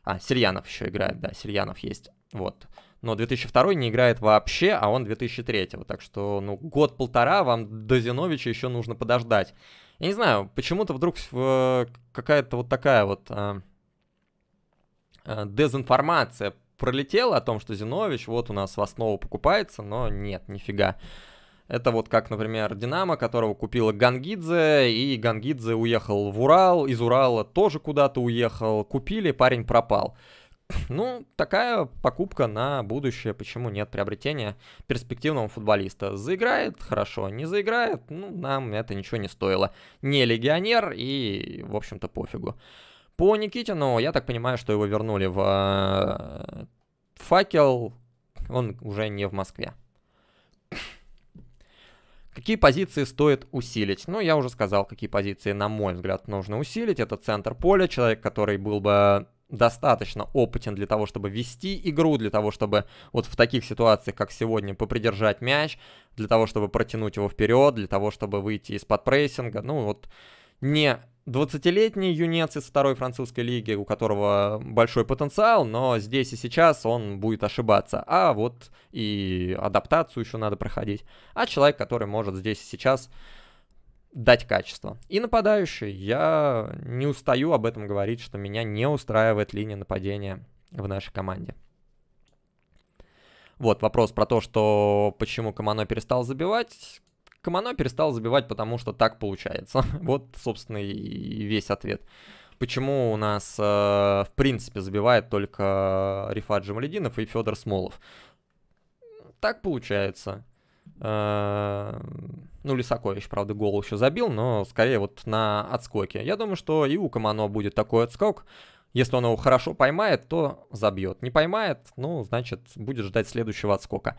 [SPEAKER 1] А, Сирьянов еще играет, да, Сирьянов есть, вот. Вот но 2002 не играет вообще, а он 2003. Так что, ну, год-полтора вам до Зиновича еще нужно подождать. Я не знаю, почему-то вдруг э, какая-то вот такая вот э, э, дезинформация пролетела о том, что Зинович вот у нас в основу покупается, но нет, нифига. Это вот как, например, Динамо, которого купила Гангидзе, и Гангидзе уехал в Урал, из Урала тоже куда-то уехал, купили, парень пропал. Ну, такая покупка на будущее, почему нет приобретения перспективного футболиста. Заиграет хорошо, не заиграет, ну, нам это ничего не стоило. Не легионер и, в общем-то, пофигу. По Никитину, я так понимаю, что его вернули в э, факел, он уже не в Москве. Какие позиции стоит усилить? Ну, я уже сказал, какие позиции, на мой взгляд, нужно усилить. Это центр поля, человек, который был бы достаточно опытен для того, чтобы вести игру, для того, чтобы вот в таких ситуациях, как сегодня, попридержать мяч, для того, чтобы протянуть его вперед, для того, чтобы выйти из-под прессинга. Ну вот не 20-летний юнец из второй французской лиги, у которого большой потенциал, но здесь и сейчас он будет ошибаться. А вот и адаптацию еще надо проходить. А человек, который может здесь и сейчас дать качество. И нападающий, я не устаю об этом говорить, что меня не устраивает линия нападения в нашей команде. Вот вопрос про то, что почему Камано перестал забивать. Камано перестал забивать, потому что так получается. вот, собственно, и весь ответ. Почему у нас, э, в принципе, забивает только Рифат Джамалединов и Федор Смолов? Так получается. Э, ну, Лисакович, правда, гол еще забил, но скорее вот на отскоке. Я думаю, что и у Камано будет такой отскок. Если он его хорошо поймает, то забьет. Не поймает, ну, значит, будет ждать следующего отскока.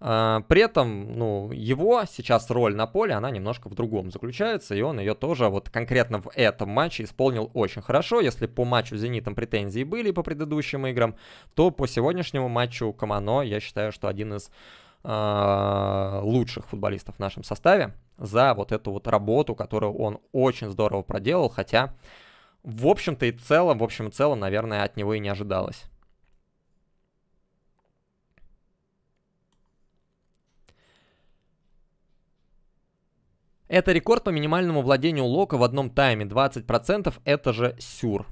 [SPEAKER 1] Э, при этом, ну, его сейчас роль на поле, она немножко в другом заключается, и он ее тоже вот конкретно в этом матче исполнил очень хорошо. Если по матчу «Зенитом» претензии были по предыдущим играм, то по сегодняшнему матчу «Камано» я считаю, что один из а, лучших футболистов в нашем составе за вот эту вот работу, которую он очень здорово проделал, хотя, в общем-то и целом, в общем и целом, наверное, от него и не ожидалось. Это рекорд по минимальному владению лока в одном тайме. 20% это же сюр.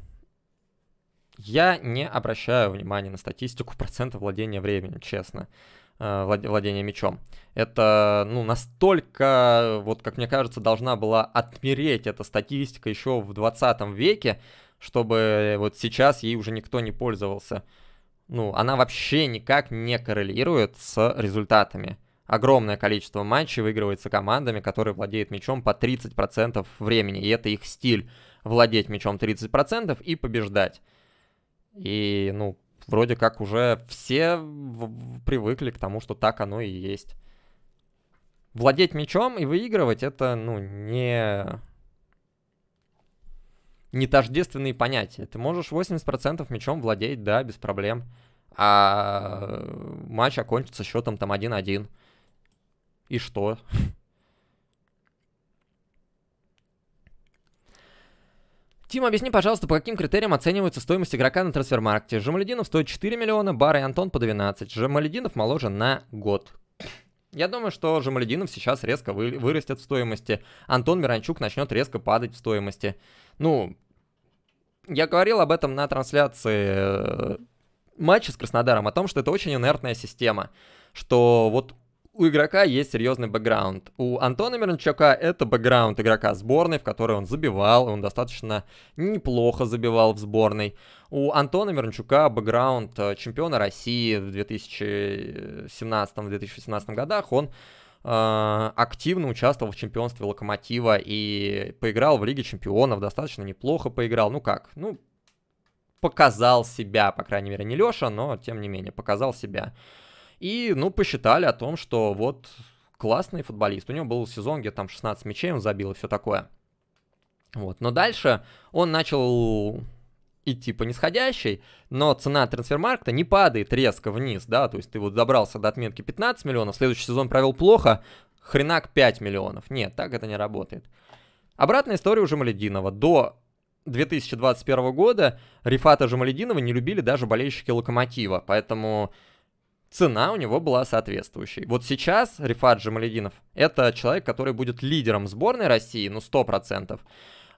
[SPEAKER 1] Я не обращаю внимания на статистику процента владения временем, честно. Uh, Э, владения мечом. Это, ну, настолько, вот как мне кажется, должна была отмереть эта статистика еще в 20 веке, чтобы вот сейчас ей уже никто не пользовался. Ну, она вообще никак не коррелирует с результатами. Огромное количество матчей выигрывается командами, которые владеют мячом по 30% времени, и это их стиль владеть мячом 30% и побеждать. И, ну, вроде как уже все привыкли к тому, что так оно и есть. Владеть мечом и выигрывать это, ну, не не тождественные понятия. Ты можешь 80% мячом владеть, да, без проблем. А э, матч окончится счетом там 1-1. И что? Тим, объясни, пожалуйста, по каким критериям оцениваются стоимость игрока на трансфермаркте? Жамалединов стоит 4 миллиона, Бар и Антон по 12. Жамалединов моложе на год. Я думаю, что Жамалединов сейчас резко вы, вырастет в стоимости. Антон Миранчук начнет резко падать в стоимости. Ну, я говорил об этом на трансляции э, матча с Краснодаром, о том, что это очень инертная система. Что вот у игрока есть серьезный бэкграунд. У Антона Мирончука это бэкграунд игрока сборной, в которой он забивал, и он достаточно неплохо забивал в сборной. У Антона Мирончука бэкграунд э, чемпиона России в 2017-2018 годах, он э, активно участвовал в чемпионстве Локомотива и поиграл в Лиге Чемпионов, достаточно неплохо поиграл, ну как, ну, показал себя, по крайней мере, не Леша, но тем не менее, показал себя. И, ну, посчитали о том, что вот классный футболист. У него был сезон, где там 16 мячей он забил и все такое. Вот. Но дальше он начал идти по нисходящей, но цена трансфермаркта не падает резко вниз, да, то есть ты вот добрался до отметки 15 миллионов, следующий сезон провел плохо, хренак 5 миллионов. Нет, так это не работает. Обратная история у Жамалединова. До 2021 года Рифата Жамалединова не любили даже болельщики Локомотива, поэтому цена у него была соответствующей. Вот сейчас Рифат Жамалединов – это человек, который будет лидером сборной России, ну, 100%.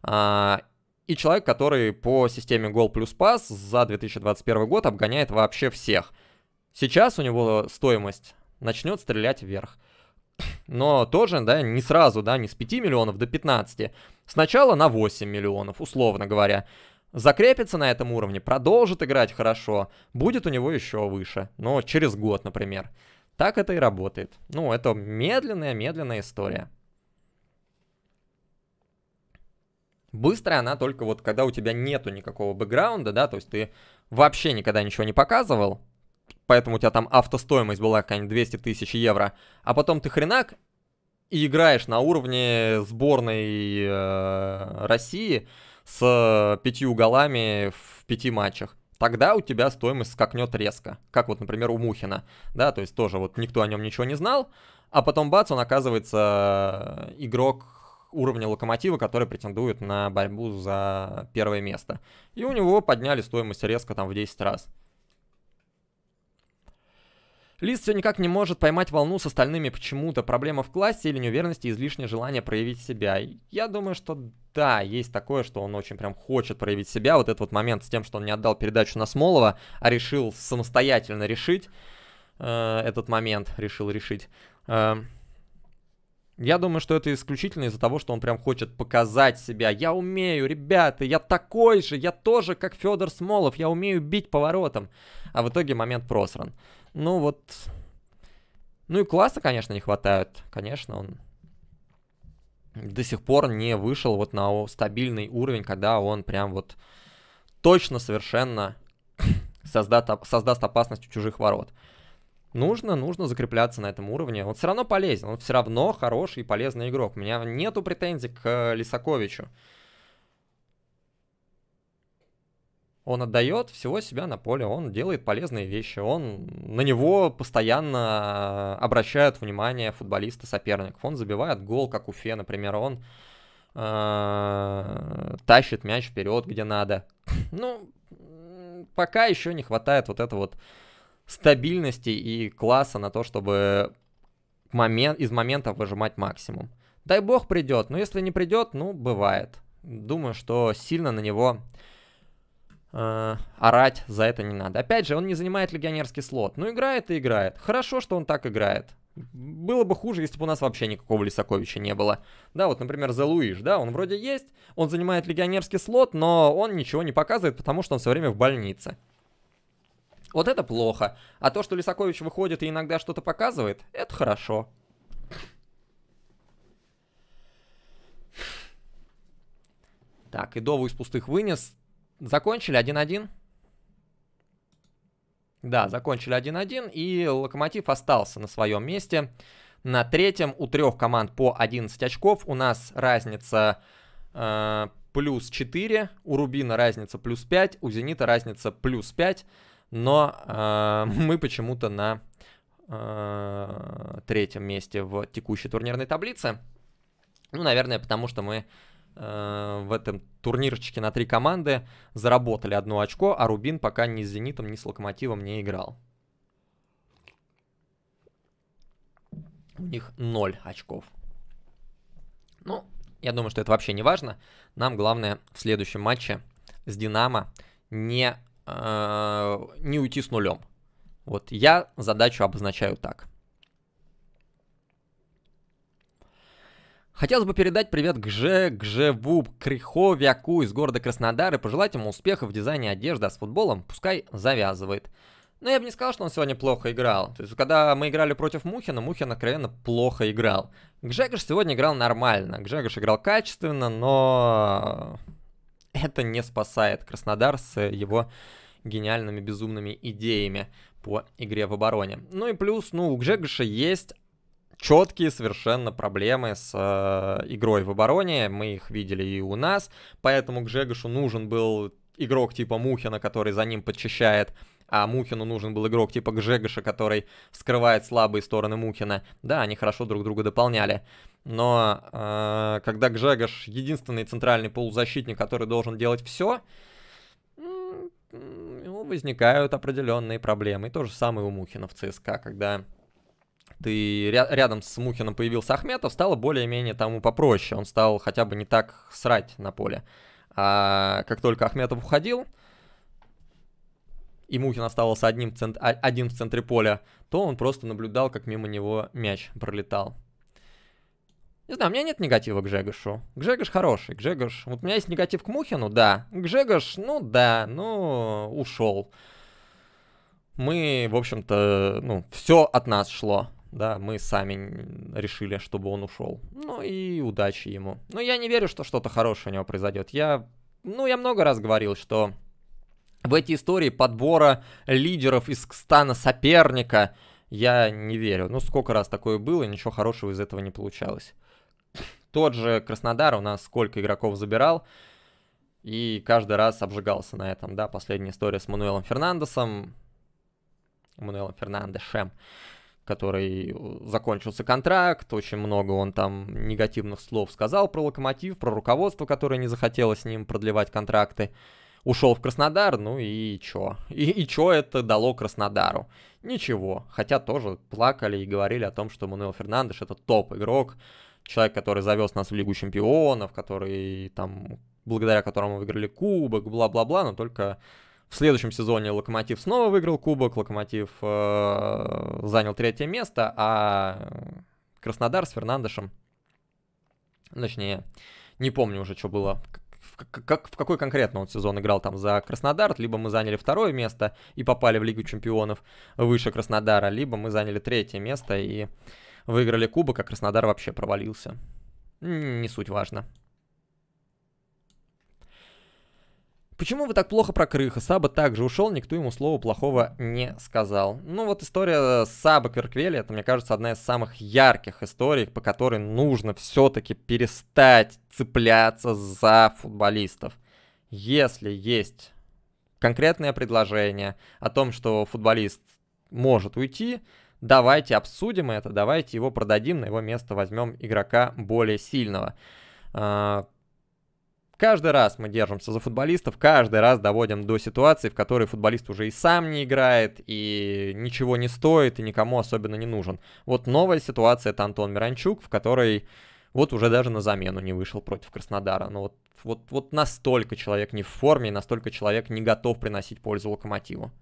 [SPEAKER 1] А, и человек, который по системе гол плюс пас за 2021 год обгоняет вообще всех. Сейчас у него стоимость начнет стрелять вверх. Но тоже, да, не сразу, да, не с 5 миллионов до 15. Сначала на 8 миллионов, условно говоря закрепится на этом уровне, продолжит играть хорошо, будет у него еще выше, но через год, например. Так это и работает. Ну, это медленная-медленная история. Быстрая она только вот когда у тебя нету никакого бэкграунда, да, то есть ты вообще никогда ничего не показывал, поэтому у тебя там автостоимость была какая-нибудь 200 тысяч евро, а потом ты хренак и играешь на уровне сборной э, России, с э, пятью голами в пяти матчах тогда у тебя стоимость скакнет резко. Как вот, например, у Мухина, да, то есть тоже вот никто о нем ничего не знал, а потом бац, он оказывается э, игрок уровня локомотива, который претендует на борьбу за первое место. И у него подняли стоимость резко там в 10 раз. Лист все никак не может поймать волну с остальными почему-то. Проблема в классе или неуверенности, излишнее желание проявить себя. Я думаю, что да, есть такое, что он очень прям хочет проявить себя. Вот этот вот момент с тем, что он не отдал передачу на Смолова, а решил самостоятельно решить э, этот момент, решил решить. Э, я думаю, что это исключительно из-за того, что он прям хочет показать себя. Я умею, ребята, я такой же, я тоже, как Федор Смолов, я умею бить поворотом. А в итоге момент просран. Ну вот... Ну и класса, конечно, не хватает. Конечно, он до сих пор не вышел вот на стабильный уровень, когда он прям вот точно совершенно создаст, создаст опасность у чужих ворот. Нужно, нужно закрепляться на этом уровне. Он все равно полезен, он все равно хороший и полезный игрок. У меня нету претензий к э, Лисаковичу. Он отдает всего себя на поле, он делает полезные вещи, он на него постоянно обращают внимание футболисты соперников. Он забивает гол, как у Фе, например, он э, тащит мяч вперед, где надо. Ну, пока еще не хватает вот этого вот стабильности и класса на то, чтобы момент, из момента выжимать максимум. Дай бог придет, но если не придет, ну, бывает. Думаю, что сильно на него Э, орать за это не надо. Опять же, он не занимает легионерский слот. Ну, играет и играет. Хорошо, что он так играет. Было бы хуже, если бы у нас вообще никакого Лисаковича не было. Да, вот, например, Зе Луиш, да, он вроде есть, он занимает легионерский слот, но он ничего не показывает, потому что он все время в больнице. Вот это плохо. А то, что Лисакович выходит и иногда что-то показывает, это хорошо. Так, и Дову из пустых вынес. Закончили 1-1. Да, закончили 1-1, и Локомотив остался на своем месте. На третьем у трех команд по 11 очков. У нас разница э, плюс 4, у Рубина разница плюс 5, у Зенита разница плюс 5. Но э, мы почему-то на э, третьем месте в текущей турнирной таблице. Ну, наверное, потому что мы Э, в этом турнирчике на три команды заработали одно очко, а Рубин пока ни с Зенитом, ни с Локомотивом не играл. У них 0 очков. Ну, я думаю, что это вообще не важно. Нам главное в следующем матче с Динамо не, э, не уйти с нулем. Вот я задачу обозначаю так. Хотелось бы передать привет Гже, Гжеву, Криховяку из города Краснодар и пожелать ему успеха в дизайне одежды, а с футболом пускай завязывает. Но я бы не сказал, что он сегодня плохо играл. То есть, когда мы играли против Мухина, Мухин откровенно плохо играл. Гжегош сегодня играл нормально. Гжегош играл качественно, но... Это не спасает Краснодар с его гениальными безумными идеями по игре в обороне. Ну и плюс, ну, у Гжегоша есть четкие совершенно проблемы с э, игрой в обороне. Мы их видели и у нас. Поэтому к Жегошу нужен был игрок типа Мухина, который за ним подчищает а Мухину нужен был игрок типа Гжегоша, который скрывает слабые стороны Мухина. Да, они хорошо друг друга дополняли. Но э, когда Гжегош единственный центральный полузащитник, который должен делать все, ну, возникают определенные проблемы. И то же самое у Мухина в ЦСКА, когда ты рядом с Мухиным появился Ахметов, стало более-менее тому попроще. Он стал хотя бы не так срать на поле. А как только Ахметов уходил, и Мухин оставался одним цент... один в центре поля, то он просто наблюдал, как мимо него мяч пролетал. Не знаю, у меня нет негатива к Жегошу. Жегош хороший, Жегош... Вот у меня есть негатив к Мухину, да. Жегош, ну да, ну ушел. Мы, в общем-то, ну, все от нас шло да, мы сами решили, чтобы он ушел. Ну и удачи ему. Но ну, я не верю, что что-то хорошее у него произойдет. Я, ну, я много раз говорил, что в эти истории подбора лидеров из стана соперника я не верю. Ну, сколько раз такое было, и ничего хорошего из этого не получалось. Тот же Краснодар у нас сколько игроков забирал, и каждый раз обжигался на этом, да, последняя история с Мануэлом Фернандесом, Мануэлом Фернандешем который э, закончился контракт, очень много он там негативных слов сказал про Локомотив, про руководство, которое не захотело с ним продлевать контракты. Ушел в Краснодар, ну и чё? И, и чё это дало Краснодару? Ничего, хотя тоже плакали и говорили о том, что Мануэл Фернандеш это топ-игрок, человек, который завез нас в Лигу Чемпионов, который там, благодаря которому выиграли кубок, бла-бла-бла, но только в следующем сезоне Локомотив снова выиграл кубок, Локомотив э, занял третье место, а Краснодар с Фернандешем, точнее, не помню уже, что было, как, в какой конкретно он сезон играл там за Краснодар, либо мы заняли второе место и попали в Лигу Чемпионов выше Краснодара, либо мы заняли третье место и выиграли кубок, а Краснодар вообще провалился. Не суть важно. Почему вы так плохо про Крыха? Саба также ушел, никто ему слова плохого не сказал. Ну вот история Саба Кверквели, это, мне кажется, одна из самых ярких историй, по которой нужно все-таки перестать цепляться за футболистов. Если есть конкретное предложение о том, что футболист может уйти, давайте обсудим это, давайте его продадим, на его место возьмем игрока более сильного. А, Каждый раз мы держимся за футболистов, каждый раз доводим до ситуации, в которой футболист уже и сам не играет, и ничего не стоит, и никому особенно не нужен. Вот новая ситуация, это Антон Миранчук, в которой вот уже даже на замену не вышел против Краснодара. Но ну вот, вот, вот настолько человек не в форме, настолько человек не готов приносить пользу локомотиву.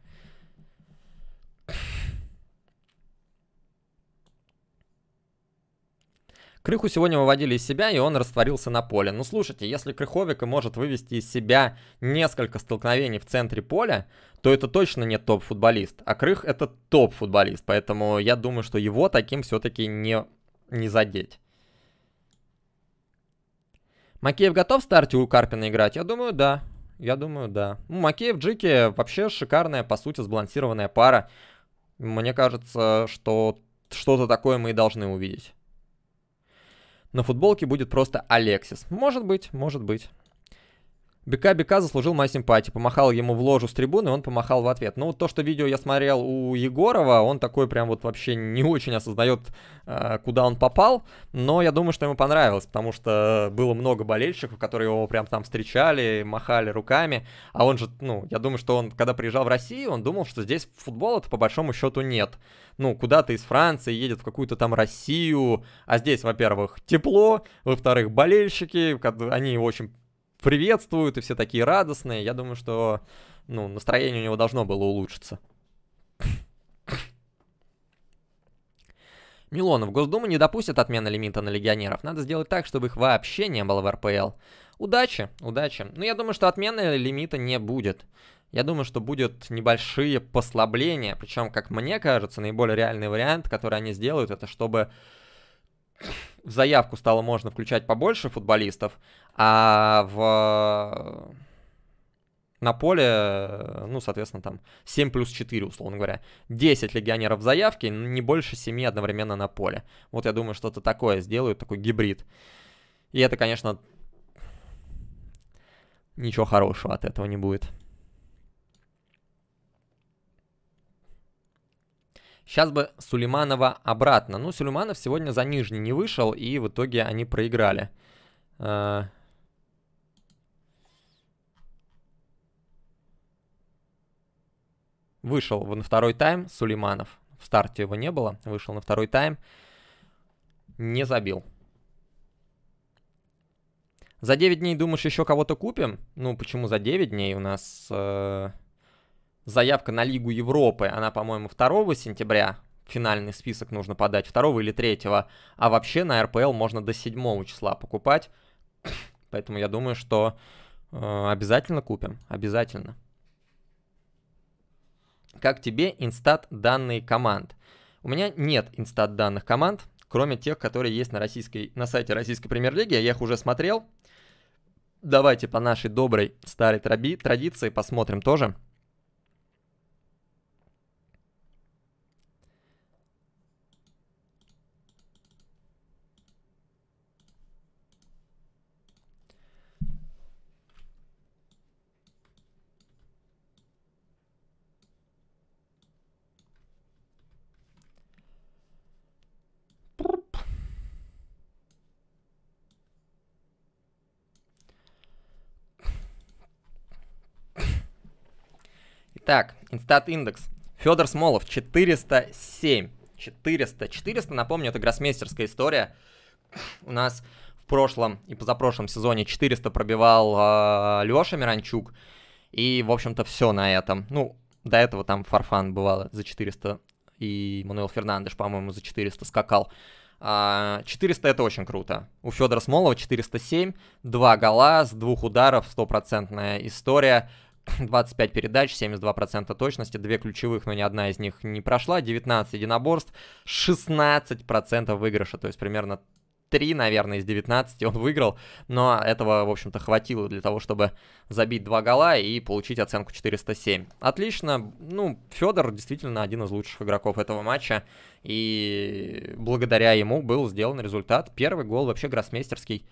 [SPEAKER 1] Крыху сегодня выводили из себя, и он растворился на поле. Ну слушайте, если Крыховик может вывести из себя несколько столкновений в центре поля, то это точно не топ-футболист. А Крых это топ-футболист, поэтому я думаю, что его таким все-таки не, не задеть. Макеев готов в старте у Карпина играть? Я думаю, да. Я думаю, да. Ну, Макеев, Джики вообще шикарная, по сути, сбалансированная пара. Мне кажется, что что-то такое мы и должны увидеть. На футболке будет просто Алексис. Может быть, может быть. БК-БК заслужил мою симпатию. Помахал ему в ложу с трибуны, он помахал в ответ. Ну, то, что видео я смотрел у Егорова, он такой прям вот вообще не очень осознает, э, куда он попал. Но я думаю, что ему понравилось, потому что было много болельщиков, которые его прям там встречали, махали руками. А он же, ну, я думаю, что он, когда приезжал в Россию, он думал, что здесь футбола-то по большому счету нет. Ну, куда-то из Франции едет в какую-то там Россию. А здесь, во-первых, тепло, во-вторых, болельщики, они очень приветствуют, и все такие радостные. Я думаю, что ну, настроение у него должно было улучшиться. Милонов, Госдуму не допустят отмены лимита на легионеров. Надо сделать так, чтобы их вообще не было в РПЛ. Удачи, удачи. Но ну, я думаю, что отмены лимита не будет. Я думаю, что будут небольшие послабления. Причем, как мне кажется, наиболее реальный вариант, который они сделают, это чтобы в заявку стало можно включать побольше футболистов, а в э, на поле, э, ну, соответственно, там 7 плюс 4, условно говоря. 10 легионеров заявки не больше 7 одновременно на поле. Вот я думаю, что-то такое сделают, такой гибрид. И это, конечно, ничего хорошего от этого не будет. Сейчас бы Сулейманова обратно. Ну, Сулейманов сегодня за нижний не вышел, и в итоге они проиграли. Э, Вышел на второй тайм Сулейманов. В старте его не было. Вышел на второй тайм. Не забил. За 9 дней, думаешь, еще кого-то купим? Ну, почему за 9 дней? У нас э, заявка на Лигу Европы, она, по-моему, 2 сентября. Финальный список нужно подать 2 или 3. А вообще на РПЛ можно до 7 числа покупать. Поэтому я думаю, что э, обязательно купим. Обязательно как тебе инстат данные команд. У меня нет инстат данных команд, кроме тех, которые есть на, российской, на сайте Российской Премьер-лиги. Я их уже смотрел. Давайте по нашей доброй старой традиции посмотрим тоже. Так, инстат индекс. Федор Смолов, 407. 400. 400, напомню, это гроссмейстерская история. У нас в прошлом и позапрошлом сезоне 400 пробивал э, а, Леша Миранчук. И, в общем-то, все на этом. Ну, до этого там Фарфан бывало за 400. И Мануэл Фернандеш, по-моему, за 400 скакал. 400 а, это очень круто. У Федора Смолова 407, два гола с двух ударов, стопроцентная история. 25 передач, 72% точности, две ключевых, но ни одна из них не прошла, 19 единоборств, 16% выигрыша, то есть примерно 3, наверное, из 19 он выиграл, но этого, в общем-то, хватило для того, чтобы забить два гола и получить оценку 407. Отлично, ну, Федор действительно один из лучших игроков этого матча, и благодаря ему был сделан результат. Первый гол вообще гроссмейстерский.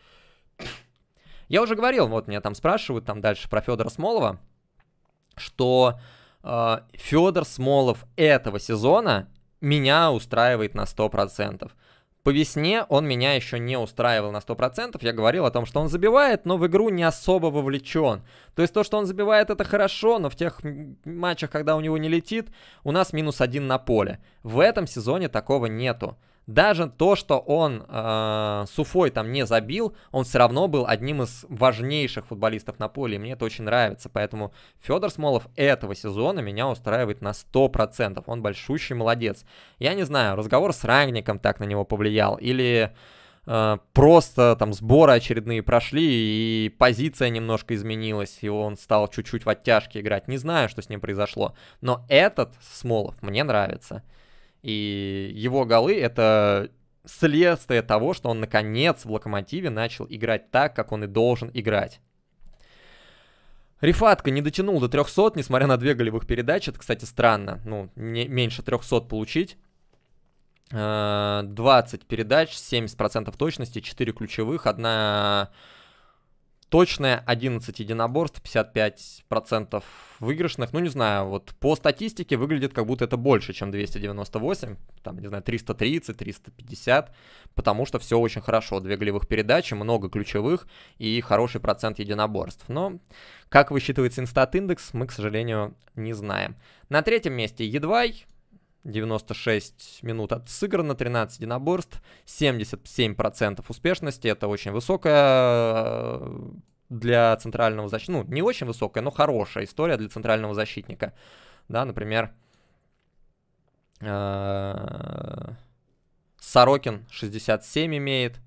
[SPEAKER 1] Я уже говорил, вот меня там спрашивают, там дальше про Федора Смолова что э, Федор Смолов этого сезона меня устраивает на 100%. По весне он меня еще не устраивал на 100%. Я говорил о том, что он забивает, но в игру не особо вовлечен. То есть то, что он забивает, это хорошо, но в тех матчах, когда у него не летит, у нас минус один на поле. В этом сезоне такого нету. Даже то, что он э, с Уфой там не забил, он все равно был одним из важнейших футболистов на поле, и мне это очень нравится. Поэтому Федор Смолов этого сезона меня устраивает на 100%. Он большущий молодец. Я не знаю, разговор с Рангником так на него повлиял, или э, просто там сборы очередные прошли, и позиция немножко изменилась, и он стал чуть-чуть в оттяжке играть. Не знаю, что с ним произошло, но этот Смолов мне нравится. И его голы — это следствие того, что он наконец в Локомотиве начал играть так, как он и должен играть. Рифатка не дотянул до 300, несмотря на две голевых передачи. Это, кстати, странно. Ну, не, меньше 300 получить. 20 э, передач, 70% точности, 4 ключевых, одна Точное 11 единоборств, 55% выигрышных. Ну, не знаю, вот по статистике выглядит, как будто это больше, чем 298. Там, не знаю, 330, 350. Потому что все очень хорошо. Две голевых передачи, много ключевых и хороший процент единоборств. Но как высчитывается инстат-индекс, мы, к сожалению, не знаем. На третьем месте Едвай. 96 минут отсыграно, 13 единоборств, 77% успешности, это очень высокая э, для центрального защитника, ну, не очень высокая, но хорошая история для центрального защитника. Да, например, э, Сорокин 67 имеет,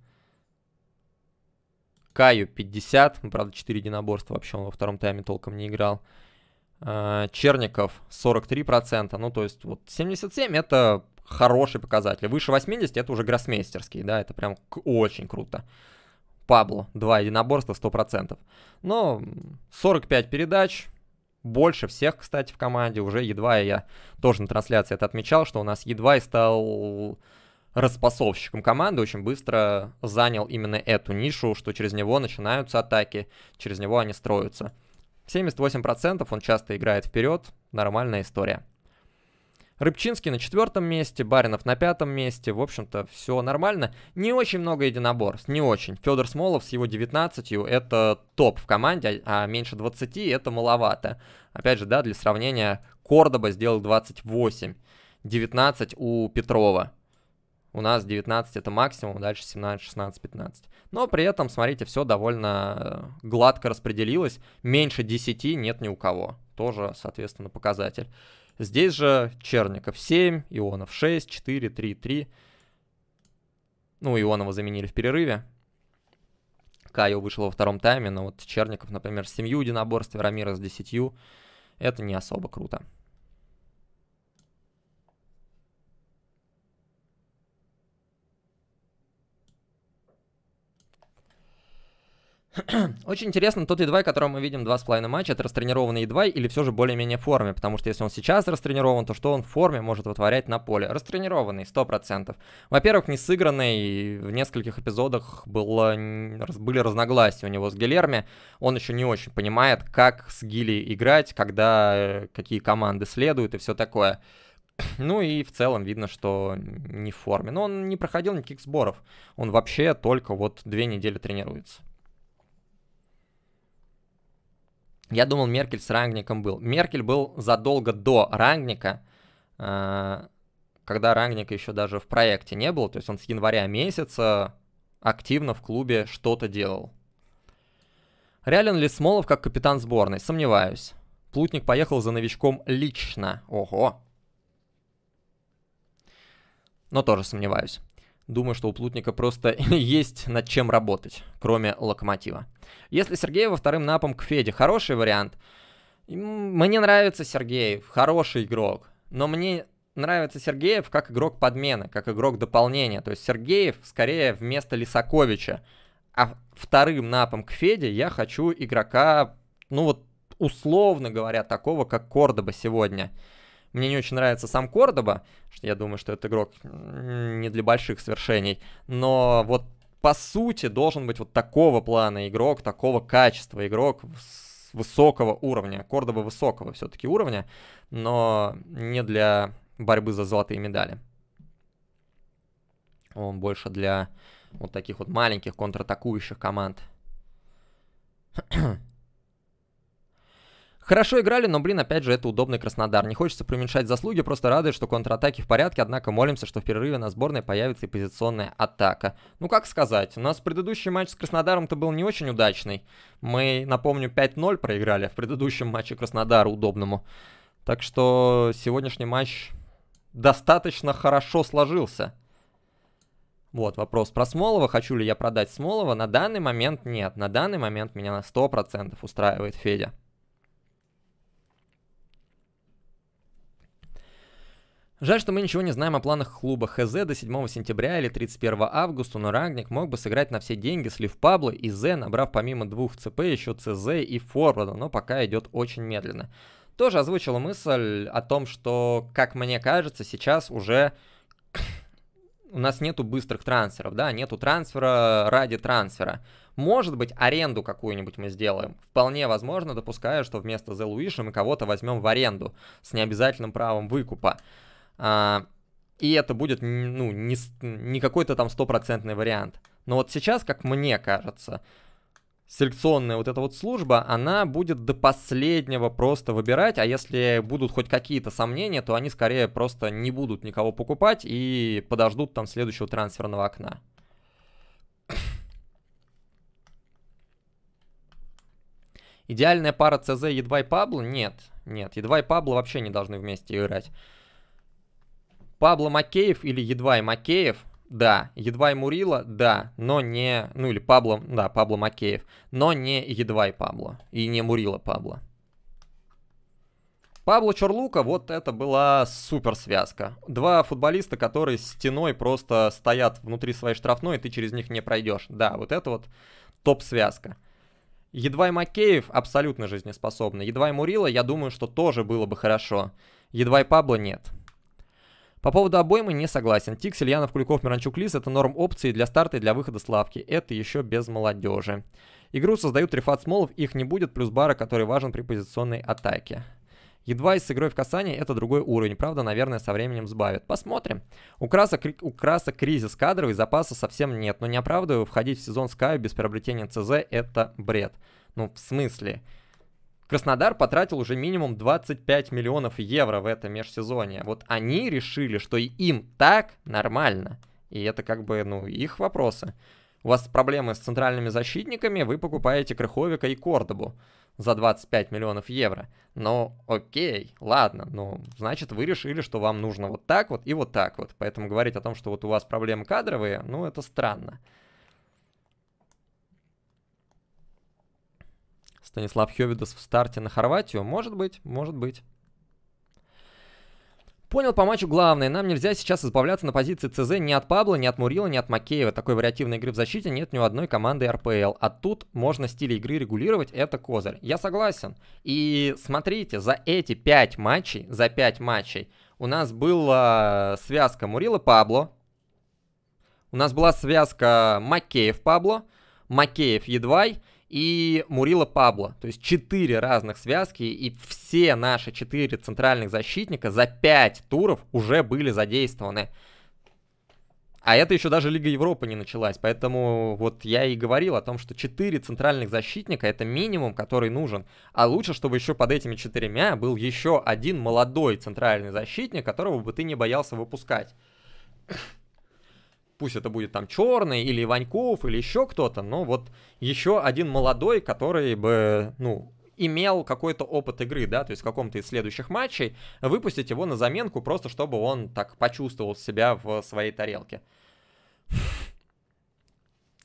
[SPEAKER 1] Каю 50, ну, правда, 4 единоборства вообще он во втором тайме толком не играл. Э, Черников 43%, ну то есть вот 77 это хороший показатель. Выше 80 это уже гроссмейстерский, да, это прям очень круто. Пабло, два единоборства, 100%. Но 45 передач, больше всех, кстати, в команде. Уже едва я тоже на трансляции это отмечал, что у нас едва и стал распасовщиком команды, очень быстро занял именно эту нишу, что через него начинаются атаки, через него они строятся. 78% он часто играет вперед, нормальная история. Рыбчинский на четвертом месте, Баринов на пятом месте. В общем-то, все нормально. Не очень много единоборств, не очень. Федор Смолов с его 19 это топ в команде, а меньше 20 это маловато. Опять же, да, для сравнения, Кордоба сделал 28, 19 у Петрова у нас 19 это максимум, дальше 17, 16, 15. Но при этом, смотрите, все довольно э, гладко распределилось. Меньше 10 нет ни у кого. Тоже, соответственно, показатель. Здесь же Черников 7, Ионов 6, 4, 3, 3. Ну, Ионова заменили в перерыве. Кайо вышел во втором тайме, но вот Черников, например, с 7 единоборстве, Рамира с 10. Это не особо круто. Очень интересно тот едвай, которого мы видим 2,5 матча, это растренированный едвай или все же более-менее в форме, потому что если он сейчас растренирован, то что он в форме может вытворять на поле? Растренированный, 100%. Во-первых, не сыгранный, в нескольких эпизодах было, были разногласия у него с Гилерми, он еще не очень понимает, как с Гили играть, когда э, какие команды следуют и все такое. Ну и в целом видно, что не в форме. Но он не проходил никаких сборов. Он вообще только вот две недели тренируется. Я думал, Меркель с Рангником был. Меркель был задолго до Рангника, э, когда Рангника еще даже в проекте не было, То есть он с января месяца активно в клубе что-то делал. Реален ли Смолов как капитан сборной? Сомневаюсь. Плутник поехал за новичком лично. Ого. Но тоже сомневаюсь. Думаю, что у Плутника просто есть над чем работать, кроме Локомотива. Если Сергей во вторым напом к Феде, хороший вариант. Мне нравится Сергей, хороший игрок. Но мне нравится Сергеев как игрок подмены, как игрок дополнения. То есть Сергеев скорее вместо Лисаковича. А вторым напом к Феде я хочу игрока, ну вот условно говоря, такого, как Кордоба сегодня. Мне не очень нравится сам Кордоба, что я думаю, что это игрок не для больших свершений, но вот по сути должен быть вот такого плана игрок, такого качества игрок с высокого уровня, Кордоба высокого все-таки уровня, но не для борьбы за золотые медали. Он больше для вот таких вот маленьких контратакующих команд. Хорошо играли, но, блин, опять же, это удобный Краснодар. Не хочется преуменьшать заслуги, просто радует, что контратаки в порядке, однако молимся, что в перерыве на сборной появится и позиционная атака. Ну, как сказать, у нас предыдущий матч с Краснодаром-то был не очень удачный. Мы, напомню, 5-0 проиграли в предыдущем матче Краснодару удобному. Так что сегодняшний матч достаточно хорошо сложился. Вот вопрос про Смолова. Хочу ли я продать Смолова? На данный момент нет. На данный момент меня на 100% устраивает Федя. Жаль, что мы ничего не знаем о планах клуба ХЗ до 7 сентября или 31 августа, но Рагник мог бы сыграть на все деньги, слив Пабло и Зе, набрав помимо двух ЦП еще ЦЗ и форварда, но пока идет очень медленно. Тоже озвучила мысль о том, что, как мне кажется, сейчас уже у нас нету быстрых трансферов, да, нету трансфера ради трансфера. Может быть, аренду какую-нибудь мы сделаем. Вполне возможно, допуская, что вместо Зе Луиша мы кого-то возьмем в аренду с необязательным правом выкупа. А, и это будет, ну, не, не какой-то там стопроцентный вариант. Но вот сейчас, как мне кажется, селекционная вот эта вот служба, она будет до последнего просто выбирать, а если будут хоть какие-то сомнения, то они скорее просто не будут никого покупать и подождут там следующего трансферного окна. Идеальная пара ЦЗ едва и Пабло? Нет, нет, едва и Пабло вообще не должны вместе играть. Пабло Макеев или едва Макеев, да, едва Мурила, да, но не, ну или Пабло, да, Пабло Макеев, но не едва Пабло, и не Мурила Пабло. Пабло Чорлука, вот это была супер связка. Два футболиста, которые стеной просто стоят внутри своей штрафной, и ты через них не пройдешь. Да, вот это вот топ-связка. Едва Макеев абсолютно жизнеспособный. Едва Мурила, я думаю, что тоже было бы хорошо. Едва Пабло нет. По поводу обоймы не согласен. Тик, Сильянов, Куликов, Миранчук, Лис – это норм опции для старта и для выхода с лавки. Это еще без молодежи. Игру создают Рифат Смолов, их не будет, плюс Бара, который важен при позиционной атаке. Едва и с игрой в касание это другой уровень, правда, наверное, со временем сбавит. Посмотрим. У красок, у красок кризис кадровый, запаса совсем нет, но не оправдываю, входить в сезон Sky без приобретения ЦЗ это бред. Ну, в смысле? Краснодар потратил уже минимум 25 миллионов евро в этом межсезонье. Вот они решили, что и им так нормально. И это как бы, ну, их вопросы. У вас проблемы с центральными защитниками, вы покупаете Крыховика и Кордобу за 25 миллионов евро. Но окей, ладно, ну, значит, вы решили, что вам нужно вот так вот и вот так вот. Поэтому говорить о том, что вот у вас проблемы кадровые, ну, это странно. Станислав Хёвидас в старте на Хорватию? Может быть, может быть. Понял по матчу главное. Нам нельзя сейчас избавляться на позиции ЦЗ ни от Пабло, ни от Мурила, ни от Макеева. Такой вариативной игры в защите нет ни у одной команды РПЛ. А тут можно стиль игры регулировать, это козырь. Я согласен. И смотрите, за эти пять матчей, за пять матчей у нас была связка Мурила-Пабло. У нас была связка Макеев-Пабло. Макеев-Едвай и Мурила Пабло. То есть четыре разных связки, и все наши четыре центральных защитника за пять туров уже были задействованы. А это еще даже Лига Европы не началась, поэтому вот я и говорил о том, что четыре центральных защитника это минимум, который нужен. А лучше, чтобы еще под этими четырьмя был еще один молодой центральный защитник, которого бы ты не боялся выпускать пусть это будет там Черный или Иваньков или еще кто-то, но вот еще один молодой, который бы, ну, имел какой-то опыт игры, да, то есть в каком-то из следующих матчей, выпустить его на заменку, просто чтобы он так почувствовал себя в своей тарелке.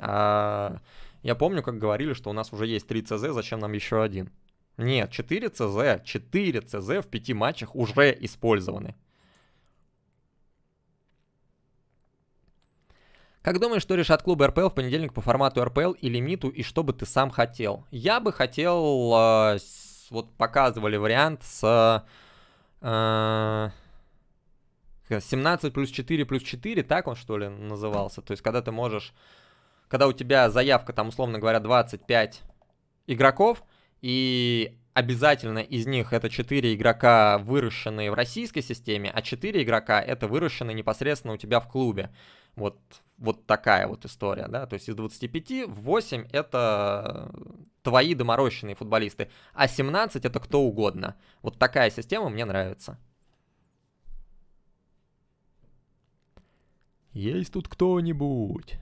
[SPEAKER 1] А, я помню, как говорили, что у нас уже есть 3 ЦЗ, зачем нам еще один? Нет, 4 ЦЗ, 4 ЦЗ в 5 матчах уже использованы. Как думаешь, что решат клубы РПЛ в понедельник по формату РПЛ и лимиту, и что бы ты сам хотел? Я бы хотел, э, с, вот показывали вариант с э, 17 плюс 4 плюс 4, так он что ли назывался? То есть когда ты можешь, когда у тебя заявка там условно говоря 25 игроков, и обязательно из них это 4 игрока, выращенные в российской системе, а 4 игрока это выращенные непосредственно у тебя в клубе. Вот, вот такая вот история, да, то есть из 25 в 8 это твои доморощенные футболисты, а 17 это кто угодно. Вот такая система мне нравится. Есть тут кто-нибудь?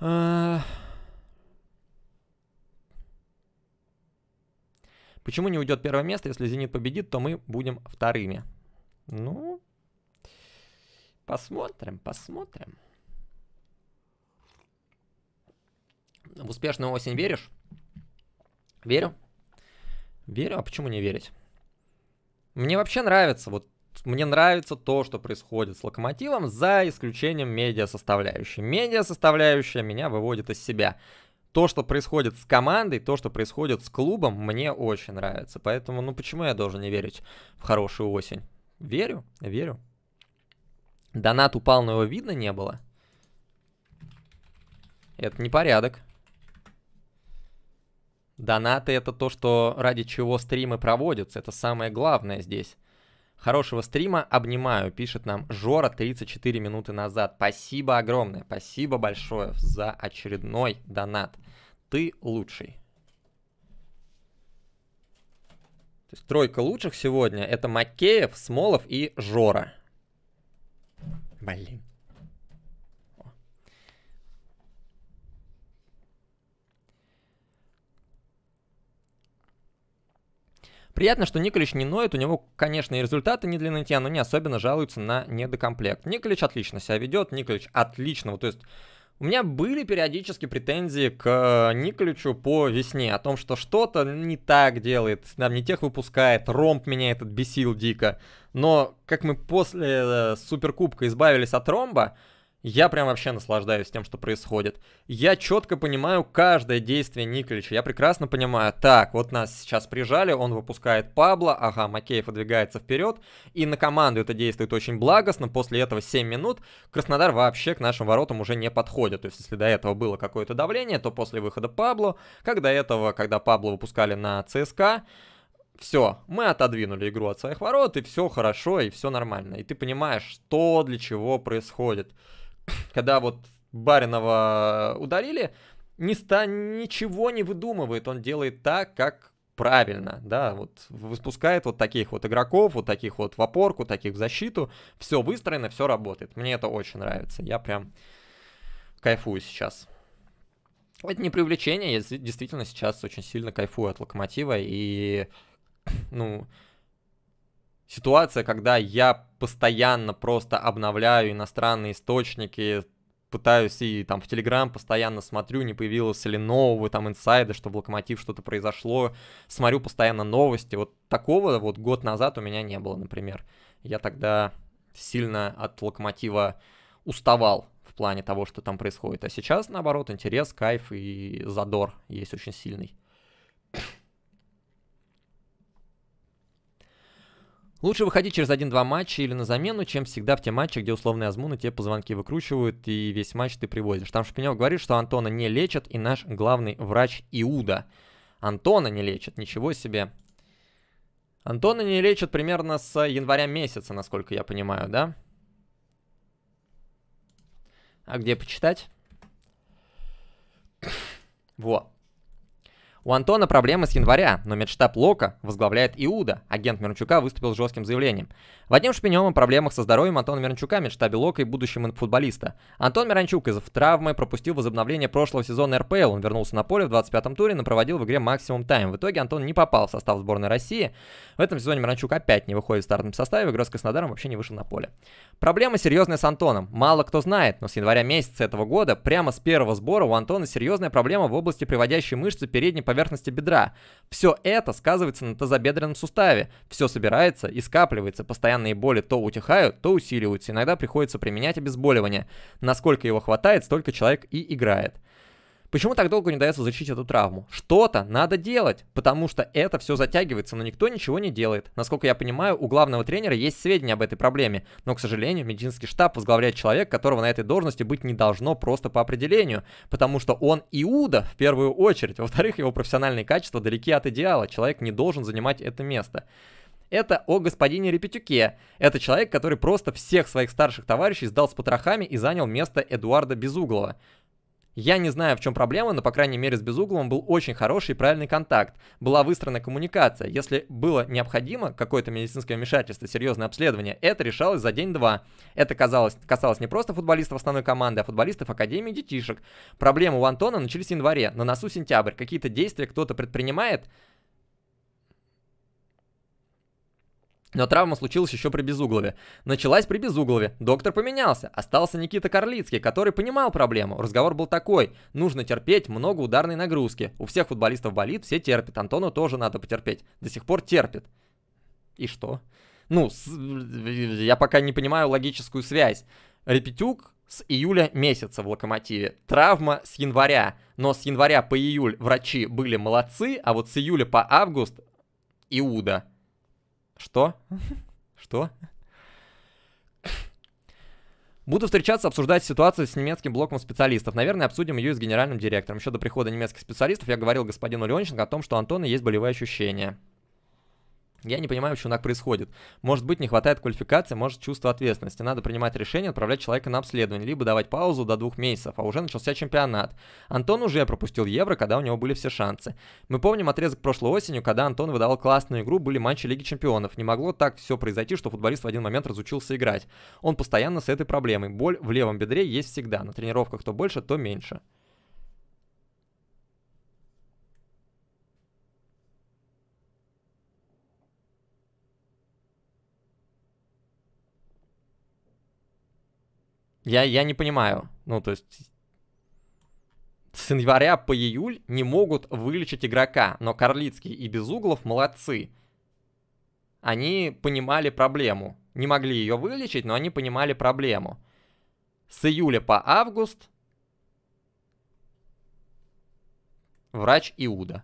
[SPEAKER 1] А... Почему не уйдет первое место? Если «Зенит» победит, то мы будем вторыми. Ну, Посмотрим, посмотрим. В успешную осень веришь? Верю. Верю, а почему не верить? Мне вообще нравится, вот мне нравится то, что происходит с локомотивом, за исключением медиа составляющей. Медиа составляющая меня выводит из себя. То, что происходит с командой, то, что происходит с клубом, мне очень нравится. Поэтому, ну почему я должен не верить в хорошую осень? Верю, верю. Донат упал, но его видно не было. Это непорядок. Донаты это то, что ради чего стримы проводятся. Это самое главное здесь. Хорошего стрима, обнимаю, пишет нам Жора 34 минуты назад. Спасибо огромное, спасибо большое за очередной донат. Ты лучший. То есть тройка лучших сегодня это Макеев, Смолов и Жора. Блин. Приятно, что Николич не ноет, у него, конечно, и результаты не для нытья, но не особенно жалуются на недокомплект. Николич отлично себя ведет, Николич отлично, Вот, то есть... У меня были периодически претензии к э, Николичу по весне, о том, что что-то не так делает, не тех выпускает, ромб меня этот бесил дико. Но как мы после э, Суперкубка избавились от ромба, я прям вообще наслаждаюсь тем, что происходит. Я четко понимаю каждое действие Николича. Я прекрасно понимаю, так, вот нас сейчас прижали, он выпускает Пабло, ага, Макеев выдвигается вперед, и на команду это действует очень благостно. После этого 7 минут Краснодар вообще к нашим воротам уже не подходит. То есть, если до этого было какое-то давление, то после выхода Пабло, как до этого, когда Пабло выпускали на ЦСКА, все, мы отодвинули игру от своих ворот, и все хорошо, и все нормально. И ты понимаешь, что для чего происходит. Когда вот Баринова ударили, ста ничего не выдумывает, он делает так, как правильно, да, вот выпускает вот таких вот игроков, вот таких вот в опорку, таких в защиту, все выстроено, все работает, мне это очень нравится, я прям кайфую сейчас. Это не привлечение, я действительно сейчас очень сильно кайфую от Локомотива и ну, ситуация, когда я постоянно просто обновляю иностранные источники, пытаюсь и там в Телеграм постоянно смотрю, не появилось ли нового там инсайда, что в Локомотив что-то произошло, смотрю постоянно новости. Вот такого вот год назад у меня не было, например. Я тогда сильно от Локомотива уставал в плане того, что там происходит. А сейчас, наоборот, интерес, кайф и задор есть очень сильный. Лучше выходить через один-два матча или на замену, чем всегда в те матчи, где условные азмуны те позвонки выкручивают и весь матч ты привозишь. Там Шпинев говорит, что Антона не лечат и наш главный врач Иуда. Антона не лечат, ничего себе. Антона не лечат примерно с января месяца, насколько я понимаю, да? А где почитать? Вот. У Антона проблемы с января, но медштаб Лока возглавляет Иуда. Агент Мирончука выступил с жестким заявлением. Вадим Шпинем о проблемах со здоровьем Антона Мирончука, медштабе Лока и будущем футболиста. Антон Мирончук из-за травмы пропустил возобновление прошлого сезона РПЛ. Он вернулся на поле в 25-м туре, но проводил в игре максимум тайм. В итоге Антон не попал в состав сборной России. В этом сезоне Мирончук опять не выходит в стартовом составе, в игре с Краснодаром вообще не вышел на поле. Проблема серьезная с Антоном. Мало кто знает, но с января месяца этого года, прямо с первого сбора у Антона серьезная проблема в области приводящей мышцы передней поверхности поверхности бедра. Все это сказывается на тазобедренном суставе. Все собирается и скапливается. Постоянные боли то утихают, то усиливаются. Иногда приходится применять обезболивание. Насколько его хватает, столько человек и играет. Почему так долго не дается защитить эту травму? Что-то надо делать, потому что это все затягивается, но никто ничего не делает. Насколько я понимаю, у главного тренера есть сведения об этой проблеме, но, к сожалению, медицинский штаб возглавляет человек, которого на этой должности быть не должно просто по определению, потому что он Иуда в первую очередь, во-вторых, его профессиональные качества далеки от идеала, человек не должен занимать это место. Это о господине Репетюке. Это человек, который просто всех своих старших товарищей сдал с потрохами и занял место Эдуарда Безуглова. Я не знаю, в чем проблема, но, по крайней мере, с Безугловым был очень хороший и правильный контакт. Была выстроена коммуникация. Если было необходимо какое-то медицинское вмешательство, серьезное обследование, это решалось за день-два. Это казалось, касалось не просто футболистов основной команды, а футболистов Академии детишек. Проблемы у Антона начались в январе, на носу сентябрь. Какие-то действия кто-то предпринимает, Но травма случилась еще при Безуглове. Началась при Безуглове, доктор поменялся, остался Никита Карлицкий, который понимал проблему. Разговор был такой, нужно терпеть много ударной нагрузки. У всех футболистов болит, все терпят, Антону тоже надо потерпеть. До сих пор терпит. И что? Ну, с... я пока не понимаю логическую связь. Репетюк с июля месяца в Локомотиве. Травма с января. Но с января по июль врачи были молодцы, а вот с июля по август Иуда. Что? Что? Буду встречаться, обсуждать ситуацию с немецким блоком специалистов. Наверное, обсудим ее с генеральным директором. Еще до прихода немецких специалистов я говорил господину Леонченко о том, что у Антона есть болевые ощущения. Я не понимаю, что так происходит. Может быть, не хватает квалификации, может, чувство ответственности. Надо принимать решение отправлять человека на обследование, либо давать паузу до двух месяцев, а уже начался чемпионат. Антон уже пропустил Евро, когда у него были все шансы. Мы помним отрезок прошлой осенью, когда Антон выдавал классную игру, были матчи Лиги Чемпионов. Не могло так все произойти, что футболист в один момент разучился играть. Он постоянно с этой проблемой. Боль в левом бедре есть всегда. На тренировках то больше, то меньше. Я, я не понимаю. Ну, то есть... С января по июль не могут вылечить игрока, но Карлицкий и Безуглов молодцы. Они понимали проблему. Не могли ее вылечить, но они понимали проблему. С июля по август врач Иуда.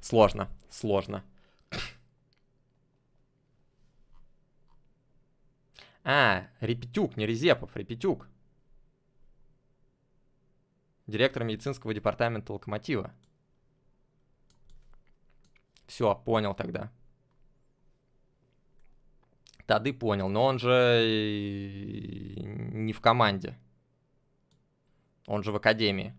[SPEAKER 1] Сложно, сложно. А, Репетюк, не Резепов, Репетюк. Директор медицинского департамента локомотива. Все, понял тогда. Тады понял, но он же не в команде. Он же в академии.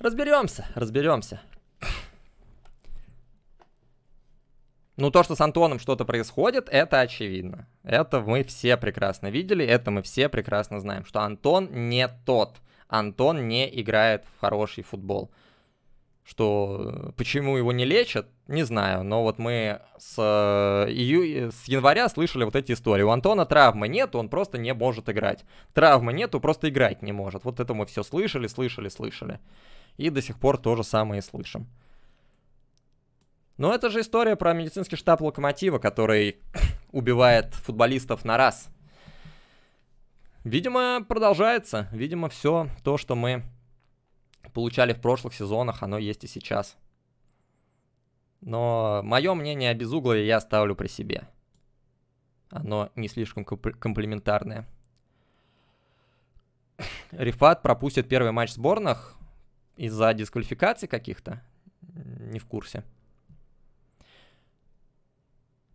[SPEAKER 1] Разберемся, разберемся. Ну, то, что с Антоном что-то происходит, это очевидно. Это мы все прекрасно видели, это мы все прекрасно знаем, что Антон не тот. Антон не играет в хороший футбол. Что почему его не лечат, не знаю. Но вот мы с, э, ию... с января слышали вот эти истории. У Антона травмы нет, он просто не может играть. Травмы нет, он просто играть не может. Вот это мы все слышали, слышали, слышали. И до сих пор то же самое и слышим. Но это же история про медицинский штаб Локомотива, который убивает футболистов на раз. Видимо, продолжается. Видимо, все то, что мы получали в прошлых сезонах, оно есть и сейчас. Но мое мнение о безуглове я оставлю при себе. Оно не слишком комплиментарное. Рифат пропустит первый матч сборных из-за дисквалификации каких-то? Не в курсе.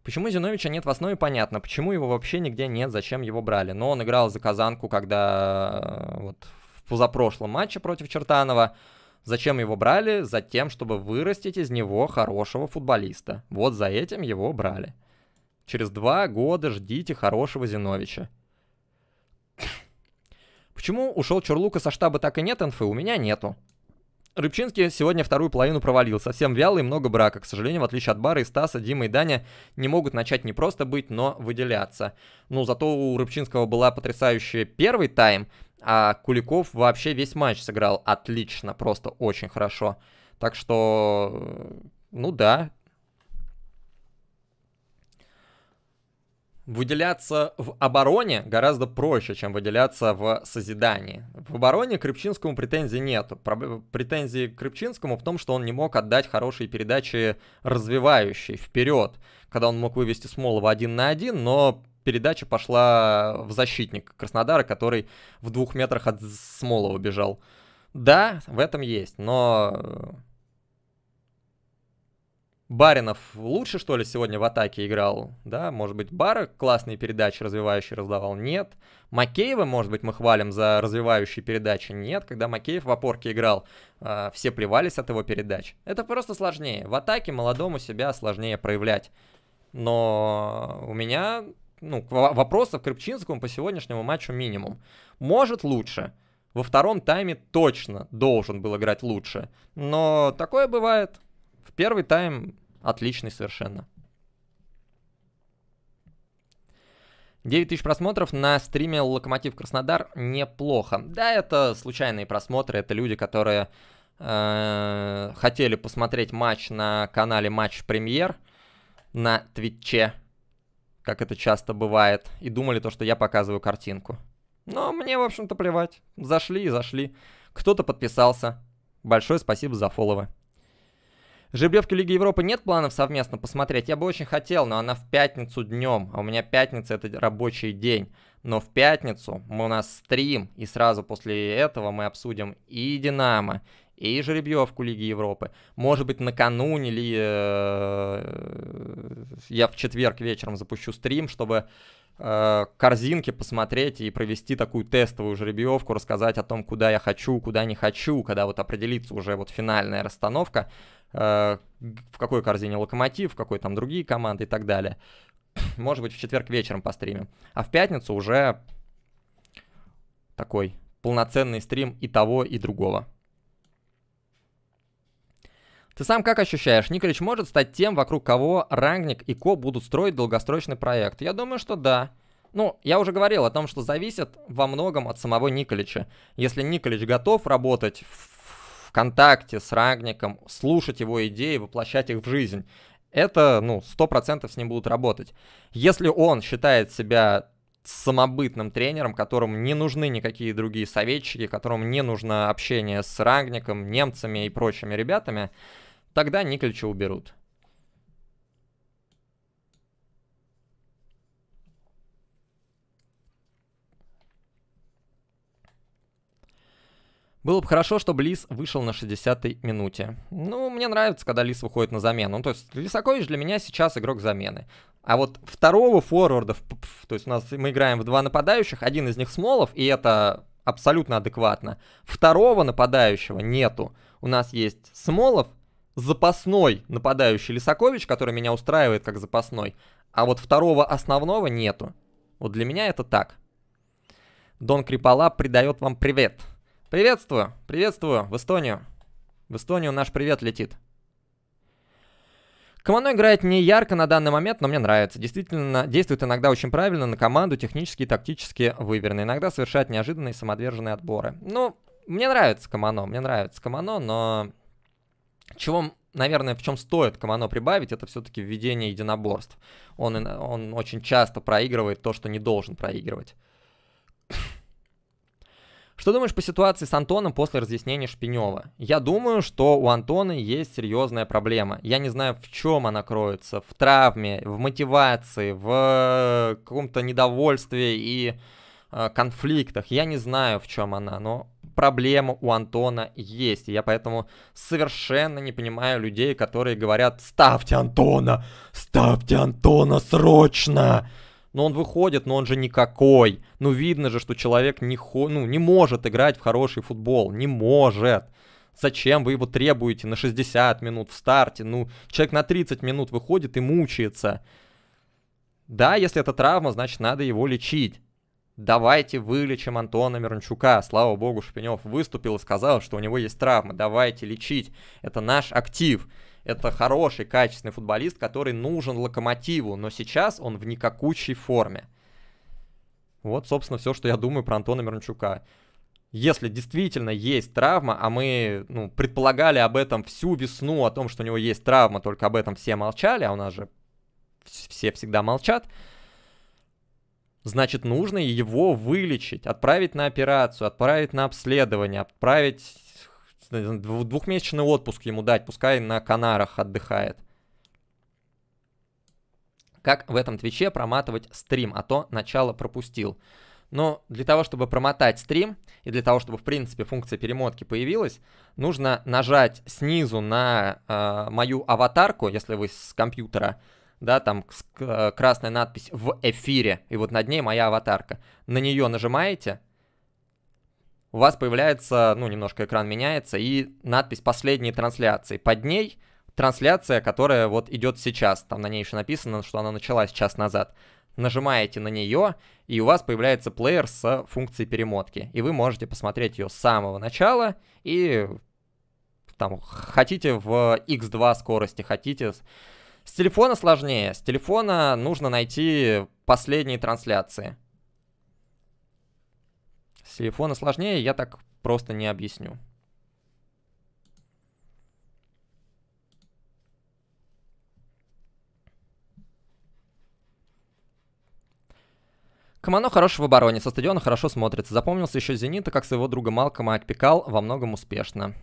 [SPEAKER 1] Почему Зиновича нет в основе, понятно. Почему его вообще нигде нет, зачем его брали. Но он играл за Казанку, когда э, вот в позапрошлом матче против Чертанова. Зачем его брали? За тем, чтобы вырастить из него хорошего футболиста. Вот за этим его брали. Через два года ждите хорошего Зиновича. Почему ушел Чурлука со штаба так и нет, инфы? У меня нету. Рыбчинский сегодня вторую половину провалил. Совсем вялый, много брака. К сожалению, в отличие от Бары, Стаса, Дима и Даня не могут начать не просто быть, но выделяться. Ну, зато у Рыбчинского была потрясающая первый тайм, а Куликов вообще весь матч сыграл отлично, просто очень хорошо. Так что, ну да, Выделяться в обороне гораздо проще, чем выделяться в созидании. В обороне Крепчинскому претензий нет. Претензии к Крепчинскому в том, что он не мог отдать хорошие передачи развивающие, вперед, когда он мог вывести Смолова один на один, но передача пошла в защитник Краснодара, который в двух метрах от Смолова бежал. Да, в этом есть, но Баринов лучше, что ли, сегодня в атаке играл? Да, может быть, Бара классные передачи развивающие раздавал? Нет. Макеева, может быть, мы хвалим за развивающие передачи? Нет. Когда Макеев в опорке играл, э, все плевались от его передач. Это просто сложнее. В атаке молодому себя сложнее проявлять. Но у меня ну, вопросов к Рыбчинскому по сегодняшнему матчу минимум. Может, лучше. Во втором тайме точно должен был играть лучше. Но такое бывает. В первый тайм Отличный совершенно. 9 тысяч просмотров на стриме «Локомотив Краснодар» неплохо. Да, это случайные просмотры, это люди, которые э, хотели посмотреть матч на канале «Матч Премьер» на Твиче, как это часто бывает, и думали то, что я показываю картинку. Но мне, в общем-то, плевать. Зашли и зашли. Кто-то подписался. Большое спасибо за фолловы. Жеребьевки Лиги Европы нет планов совместно посмотреть? Я бы очень хотел, но она в пятницу днем, а у меня пятница это рабочий день. Но в пятницу мы у нас стрим, и сразу после этого мы обсудим и Динамо, и жеребьевку Лиги Европы. Может быть, накануне или э, я в четверг вечером запущу стрим, чтобы э, корзинки посмотреть и провести такую тестовую жеребьевку, рассказать о том, куда я хочу, куда не хочу, когда вот определится уже вот финальная расстановка, э, в какой корзине Локомотив, в какой там другие команды и так далее. Может быть, в четверг вечером постримим. А в пятницу уже такой полноценный стрим и того, и другого. Ты сам как ощущаешь, Николич может стать тем, вокруг кого Рангник и Ко будут строить долгосрочный проект? Я думаю, что да. Ну, я уже говорил о том, что зависит во многом от самого Николича. Если Николич готов работать в ВКонтакте с Рангником, слушать его идеи, воплощать их в жизнь, это, ну, 100% с ним будут работать. Если он считает себя самобытным тренером, которому не нужны никакие другие советчики, которому не нужно общение с Рангником, немцами и прочими ребятами, Тогда Никольча уберут. Было бы хорошо, чтобы Лис вышел на 60-й минуте. Ну, мне нравится, когда Лис выходит на замену. Ну, то есть Лисакович для меня сейчас игрок замены. А вот второго форварда, то есть у нас мы играем в два нападающих, один из них Смолов, и это абсолютно адекватно. Второго нападающего нету. У нас есть Смолов запасной нападающий Лисакович, который меня устраивает как запасной, а вот второго основного нету. Вот для меня это так. Дон Крипала придает вам привет. Приветствую, приветствую в Эстонию. В Эстонию наш привет летит. Комано играет не ярко на данный момент, но мне нравится. Действительно, действует иногда очень правильно на команду, технически и тактически выверенно. Иногда совершает неожиданные самодверженные отборы. Ну, мне нравится Камано, мне нравится Камано, но чего, наверное, в чем стоит Камано прибавить, это все-таки введение единоборств. Он, он очень часто проигрывает то, что не должен проигрывать. Что думаешь по ситуации с Антоном после разъяснения Шпинева? Я думаю, что у Антона есть серьезная проблема. Я не знаю, в чем она кроется. В травме, в мотивации, в э, каком-то недовольстве и э, конфликтах. Я не знаю, в чем она, но проблема у Антона есть. И я поэтому совершенно не понимаю людей, которые говорят «Ставьте Антона! Ставьте Антона срочно!» но он выходит, но он же никакой. Ну, видно же, что человек не, хо... ну, не может играть в хороший футбол, не может. Зачем вы его требуете на 60 минут в старте? Ну, человек на 30 минут выходит и мучается. Да, если это травма, значит, надо его лечить давайте вылечим Антона Мирончука. Слава богу, Шпинев выступил и сказал, что у него есть травма. давайте лечить. Это наш актив. Это хороший, качественный футболист, который нужен Локомотиву, но сейчас он в никакучей форме. Вот, собственно, все, что я думаю про Антона Мирончука. Если действительно есть травма, а мы ну, предполагали об этом всю весну, о том, что у него есть травма, только об этом все молчали, а у нас же все всегда молчат, значит нужно его вылечить, отправить на операцию, отправить на обследование, отправить двухмесячный отпуск ему дать, пускай на Канарах отдыхает. Как в этом твиче проматывать стрим, а то начало пропустил. Но для того, чтобы промотать стрим, и для того, чтобы, в принципе, функция перемотки появилась, нужно нажать снизу на э, мою аватарку, если вы с компьютера, да, там э, красная надпись «В эфире», и вот над ней моя аватарка. На нее нажимаете, у вас появляется, ну, немножко экран меняется, и надпись последней трансляции». Под ней трансляция, которая вот идет сейчас. Там на ней еще написано, что она началась час назад. Нажимаете на нее, и у вас появляется плеер с функцией перемотки. И вы можете посмотреть ее с самого начала и там хотите в x2 скорости, хотите с телефона сложнее. С телефона нужно найти последние трансляции. С телефона сложнее, я так просто не объясню. Камано хорош в обороне, со стадиона хорошо смотрится. Запомнился еще Зенита, как своего друга Малкома отпекал во многом успешно.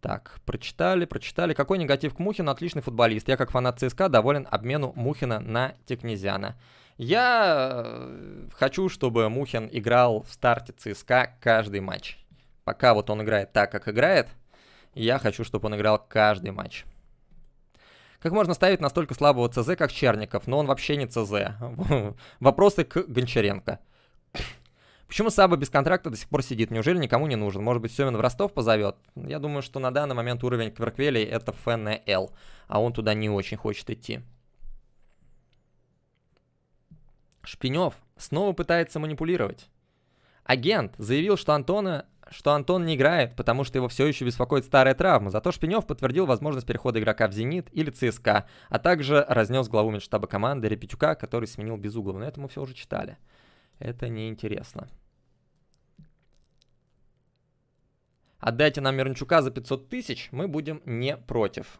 [SPEAKER 1] Так, прочитали, прочитали. Какой негатив к Мухину? Отличный футболист. Я, как фанат ЦСКА, доволен обмену Мухина на Текнезяна. Я э, хочу, чтобы Мухин играл в старте ЦСКА каждый матч. Пока вот он играет так, как играет, я хочу, чтобы он играл каждый матч. Как можно ставить настолько слабого ЦЗ, как Черников? Но он вообще не ЦЗ. Вопросы к Гончаренко. Почему Саба без контракта до сих пор сидит? Неужели никому не нужен? Может быть, Семин в Ростов позовет? Я думаю, что на данный момент уровень Кверквелей это ФНЛ, а он туда не очень хочет идти. Шпинев снова пытается манипулировать. Агент заявил, что Антона что Антон не играет, потому что его все еще беспокоит старая травма. Зато Шпинев подтвердил возможность перехода игрока в «Зенит» или ЦСКА, а также разнес главу медштаба команды Репетюка, который сменил Безуглова. Но это мы все уже читали. Это неинтересно. Отдайте нам Миранчука за 500 тысяч, мы будем не против.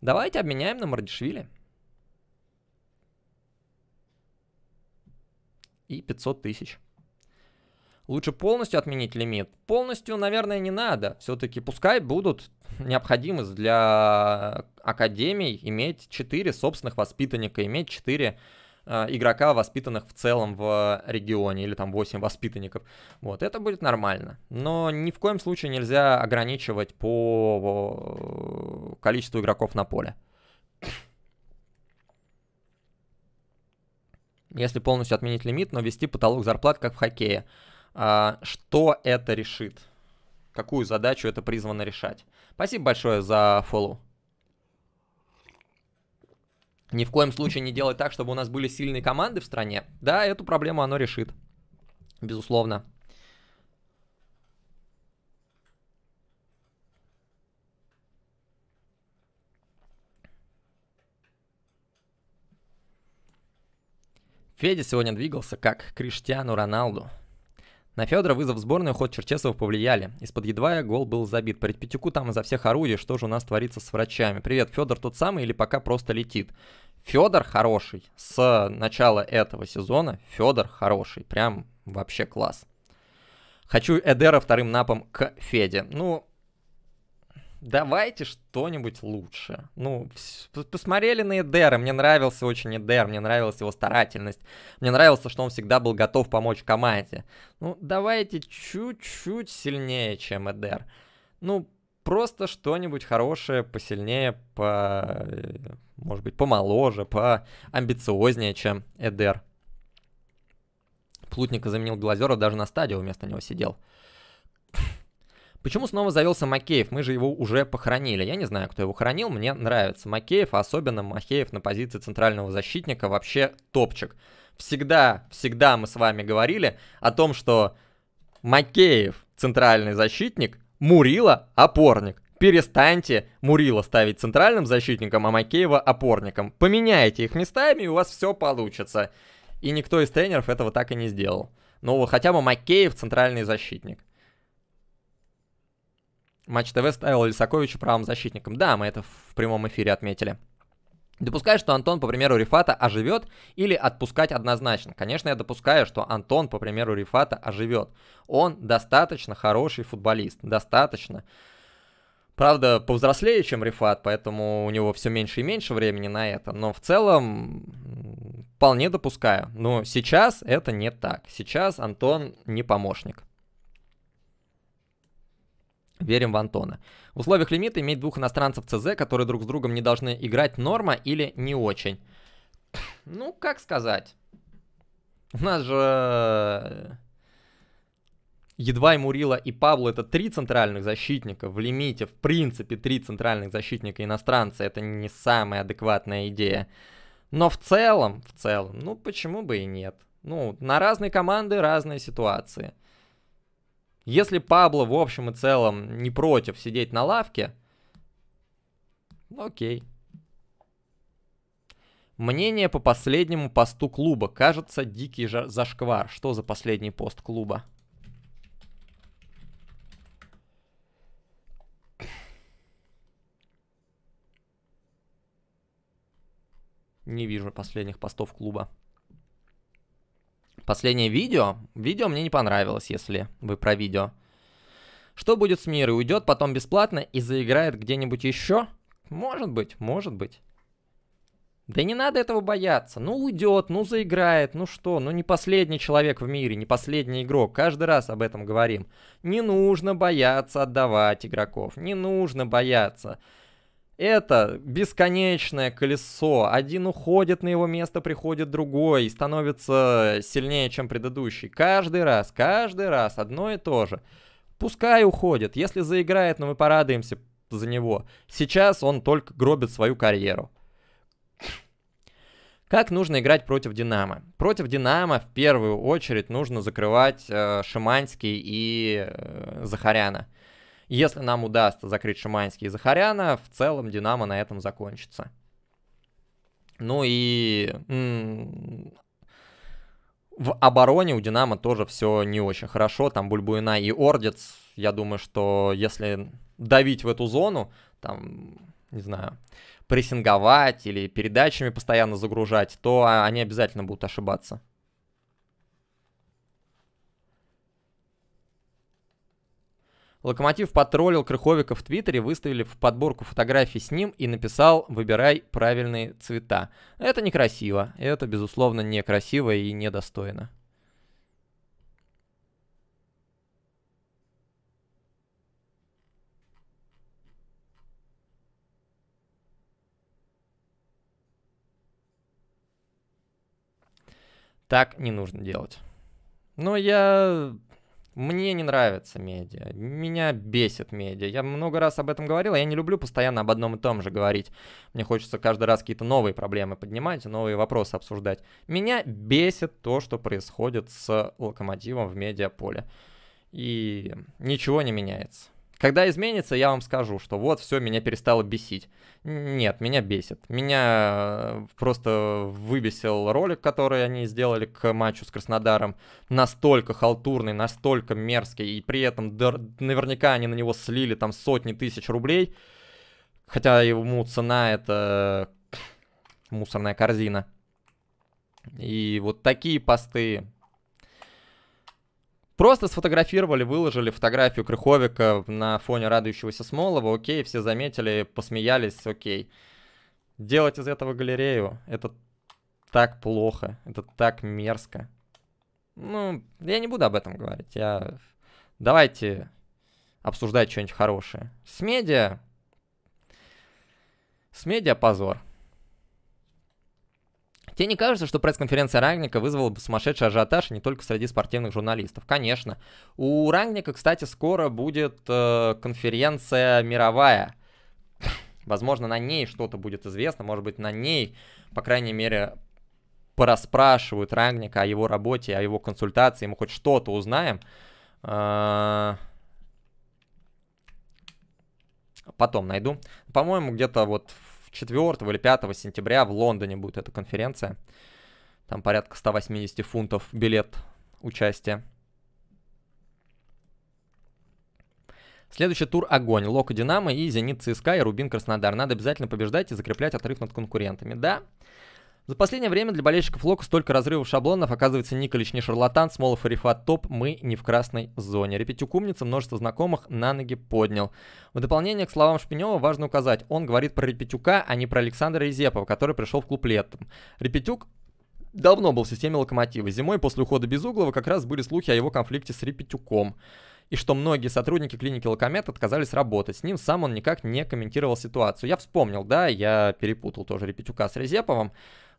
[SPEAKER 1] Давайте обменяем на Мардишвили. И 500 тысяч. Лучше полностью отменить лимит. Полностью, наверное, не надо. Все-таки пускай будут необходимы для академий иметь 4 собственных воспитанника, иметь 4 Э, игрока, воспитанных в целом в регионе, или там 8 воспитанников. Вот, это будет нормально. Но ни в коем случае нельзя ограничивать по количеству игроков на поле. Если полностью отменить лимит, но ввести потолок зарплат, как в хоккее. А, что это решит? Какую задачу это призвано решать? Спасибо большое за фоллоу ни в коем случае не делать так, чтобы у нас были сильные команды в стране, да, эту проблему оно решит, безусловно. Федя сегодня двигался как Криштиану Роналду. На Федора вызов сборной сборную ход Черчесова повлияли. Из-под едва я гол был забит. Перед Редпетюку там изо всех орудий, что же у нас творится с врачами. Привет, Федор тот самый или пока просто летит? Федор хороший. С начала этого сезона Федор хороший. Прям вообще класс. Хочу Эдера вторым напом к Феде. Ну, давайте что-нибудь лучше. Ну, посмотрели на Эдера, мне нравился очень Эдер, мне нравилась его старательность, мне нравилось, что он всегда был готов помочь команде. Ну, давайте чуть-чуть сильнее, чем Эдер. Ну, просто что-нибудь хорошее, посильнее, по... Э, может быть, помоложе, по амбициознее, чем Эдер. Плутника заменил Глазеров, даже на стадио вместо него сидел. Почему снова завелся Макеев? Мы же его уже похоронили. Я не знаю, кто его хоронил, мне нравится Макеев, а особенно Макеев на позиции центрального защитника вообще топчик. Всегда, всегда мы с вами говорили о том, что Макеев центральный защитник, Мурила опорник. Перестаньте Мурила ставить центральным защитником, а Макеева опорником. Поменяйте их местами, и у вас все получится. И никто из тренеров этого так и не сделал. Ну, хотя бы Макеев центральный защитник. Матч ТВ ставил Лисаковичу правым защитником. Да, мы это в прямом эфире отметили. Допускаю, что Антон, по примеру Рифата, оживет или отпускать однозначно. Конечно, я допускаю, что Антон, по примеру Рифата, оживет. Он достаточно хороший футболист, достаточно. Правда, повзрослее, чем Рифат, поэтому у него все меньше и меньше времени на это. Но в целом вполне допускаю. Но сейчас это не так. Сейчас Антон не помощник верим в Антона. В условиях лимита иметь двух иностранцев ЦЗ, которые друг с другом не должны играть норма или не очень. Ну, как сказать? У нас же... Э, едва и Мурила и Пабло это три центральных защитника. В лимите, в принципе, три центральных защитника иностранца. Это не самая адекватная идея. Но в целом, в целом, ну почему бы и нет? Ну, на разные команды разные ситуации. Если Пабло в общем и целом не против сидеть на лавке, ну, окей. Мнение по последнему посту клуба. Кажется, дикий зашквар. Что за последний пост клуба? Не вижу последних постов клуба. Последнее видео. Видео мне не понравилось, если вы про видео. Что будет с мирой? Уйдет потом бесплатно и заиграет где-нибудь еще? Может быть, может быть. Да не надо этого бояться. Ну уйдет, ну заиграет, ну что, ну не последний человек в мире, не последний игрок. Каждый раз об этом говорим. Не нужно бояться отдавать игроков, не нужно бояться. Это бесконечное колесо. Один уходит на его место, приходит другой и становится сильнее, чем предыдущий. Каждый раз, каждый раз одно и то же. Пускай уходит. Если заиграет, но мы порадуемся за него. Сейчас он только гробит свою карьеру. Как нужно играть против Динамо? Против Динамо в первую очередь нужно закрывать э, Шиманский и э, Захаряна. Если нам удастся закрыть Шиманский и Захаряна, в целом Динамо на этом закончится. Ну и в обороне у Динамо тоже все не очень хорошо. Там Бульбуина и Ордец. Я думаю, что если давить в эту зону, там, не знаю, прессинговать или передачами постоянно загружать, то они обязательно будут ошибаться. Локомотив потроллил Крыховика в Твиттере, выставили в подборку фотографий с ним и написал «Выбирай правильные цвета». Это некрасиво. Это, безусловно, некрасиво и недостойно. Так не нужно делать. Но я мне не нравится медиа, меня бесит медиа. Я много раз об этом говорил, а я не люблю постоянно об одном и том же говорить. Мне хочется каждый раз какие-то новые проблемы поднимать, новые вопросы обсуждать. Меня бесит то, что происходит с локомотивом в медиаполе. И ничего не меняется. Когда изменится, я вам скажу, что вот, все, меня перестало бесить. Нет, меня бесит. Меня э, просто выбесил ролик, который они сделали к матчу с Краснодаром. Настолько халтурный, настолько мерзкий, и при этом наверняка они на него слили там сотни тысяч рублей. Хотя ему цена это мусорная корзина. И вот такие посты Просто сфотографировали, выложили фотографию Крыховика на фоне радующегося Смолова, окей, все заметили, посмеялись, окей. Делать из этого галерею, это так плохо, это так мерзко. Ну, я не буду об этом говорить, я... Давайте обсуждать что-нибудь хорошее. С медиа... С медиа позор. Тебе не кажется, что пресс-конференция Рангника вызвала бы сумасшедший ажиотаж не только среди спортивных журналистов? Конечно. У Рангника, кстати, скоро будет э, конференция мировая. Возможно, на ней что-то будет известно, может быть, на ней, по крайней мере, порасспрашивают Рангника о его работе, о его консультации, мы хоть что-то узнаем. Э, потом найду. По-моему, где-то вот 4 или 5 сентября в Лондоне будет эта конференция. Там порядка 180 фунтов билет участия. Следующий тур огонь. Лока Динамо и Зенит ЦСКА и Рубин Краснодар. Надо обязательно побеждать и закреплять отрыв над конкурентами. Да, за последнее время для болельщиков Лока столько разрывов шаблонов, оказывается, Николич не шарлатан, Смолов и Рифат топ, мы не в красной зоне. Репетюк умница, множество знакомых на ноги поднял. В дополнение к словам Шпинева важно указать, он говорит про Репетюка, а не про Александра Изепова, который пришел в клуб летом. Репетюк давно был в системе локомотива. Зимой после ухода Безуглова как раз были слухи о его конфликте с Репетюком и что многие сотрудники клиники Локомет отказались работать. С ним сам он никак не комментировал ситуацию. Я вспомнил, да, я перепутал тоже Репетюка с Резеповым.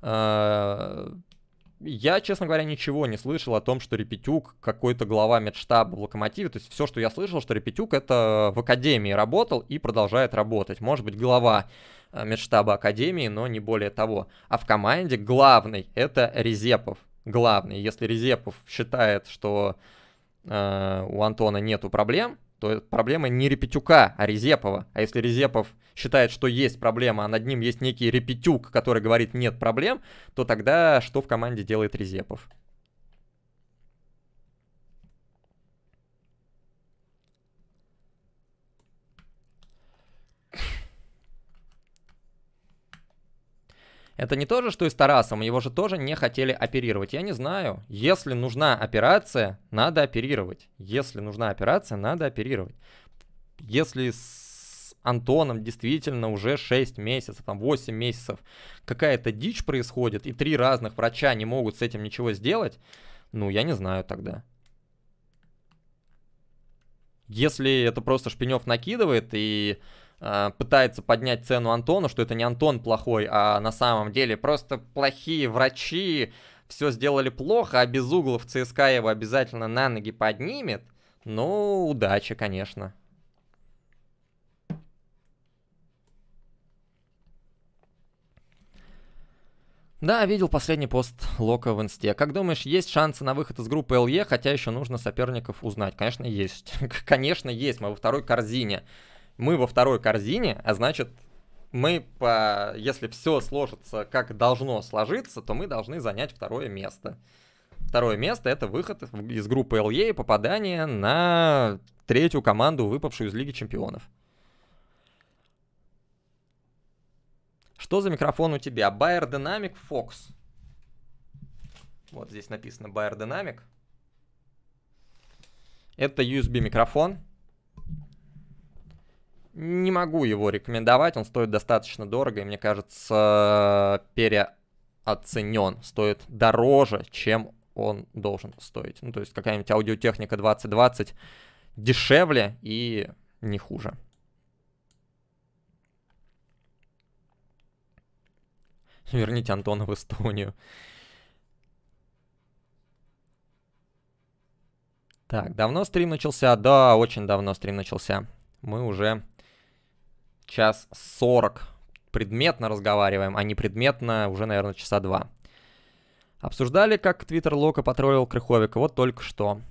[SPEAKER 1] А, я, честно говоря, ничего не слышал о том, что Репетюк какой-то глава медштаба в Локомотиве. То есть все, что я слышал, что Репетюк это в Академии работал и продолжает работать. Может быть, глава а, медштаба Академии, но не более того. А в команде главный это Резепов. Главный. Если Резепов считает, что э, у Антона нету проблем, то проблема не Репетюка, а Резепова. А если Резепов считает, что есть проблема, а над ним есть некий Репетюк, который говорит нет проблем, то тогда что в команде делает Резепов? Это не то же, что и с Тарасом, его же тоже не хотели оперировать. Я не знаю. Если нужна операция, надо оперировать. Если нужна операция, надо оперировать. Если с Антоном действительно уже 6 месяцев, там 8 месяцев какая-то дичь происходит, и три разных врача не могут с этим ничего сделать, ну, я не знаю тогда. Если это просто Шпинев накидывает и Э, пытается поднять цену Антону, что это не Антон плохой, а на самом деле просто плохие врачи все сделали плохо, а без углов ЦСКА его обязательно на ноги поднимет. Ну, удача, конечно. Да, видел последний пост Лока в инсте. Как думаешь, есть шансы на выход из группы ЛЕ, хотя еще нужно соперников узнать? Конечно, есть. Конечно, есть. Мы во второй корзине. Мы во второй корзине, а значит, мы, по, если все сложится как должно сложиться, то мы должны занять второе место. Второе место это выход из группы ЛЕ и попадание на третью команду, выпавшую из Лиги Чемпионов. Что за микрофон у тебя? Bayer Dynamic Fox. Вот здесь написано Bayer Dynamic. Это USB микрофон не могу его рекомендовать, он стоит достаточно дорого, и мне кажется, переоценен, стоит дороже, чем он должен стоить. Ну, то есть какая-нибудь аудиотехника 2020 дешевле и не хуже. Верните Антона в Эстонию. Так, давно стрим начался? Да, очень давно стрим начался. Мы уже час 40 предметно разговариваем, а не предметно уже, наверное, часа два. Обсуждали, как Твиттер Лока потроллил Крыховика, вот только что.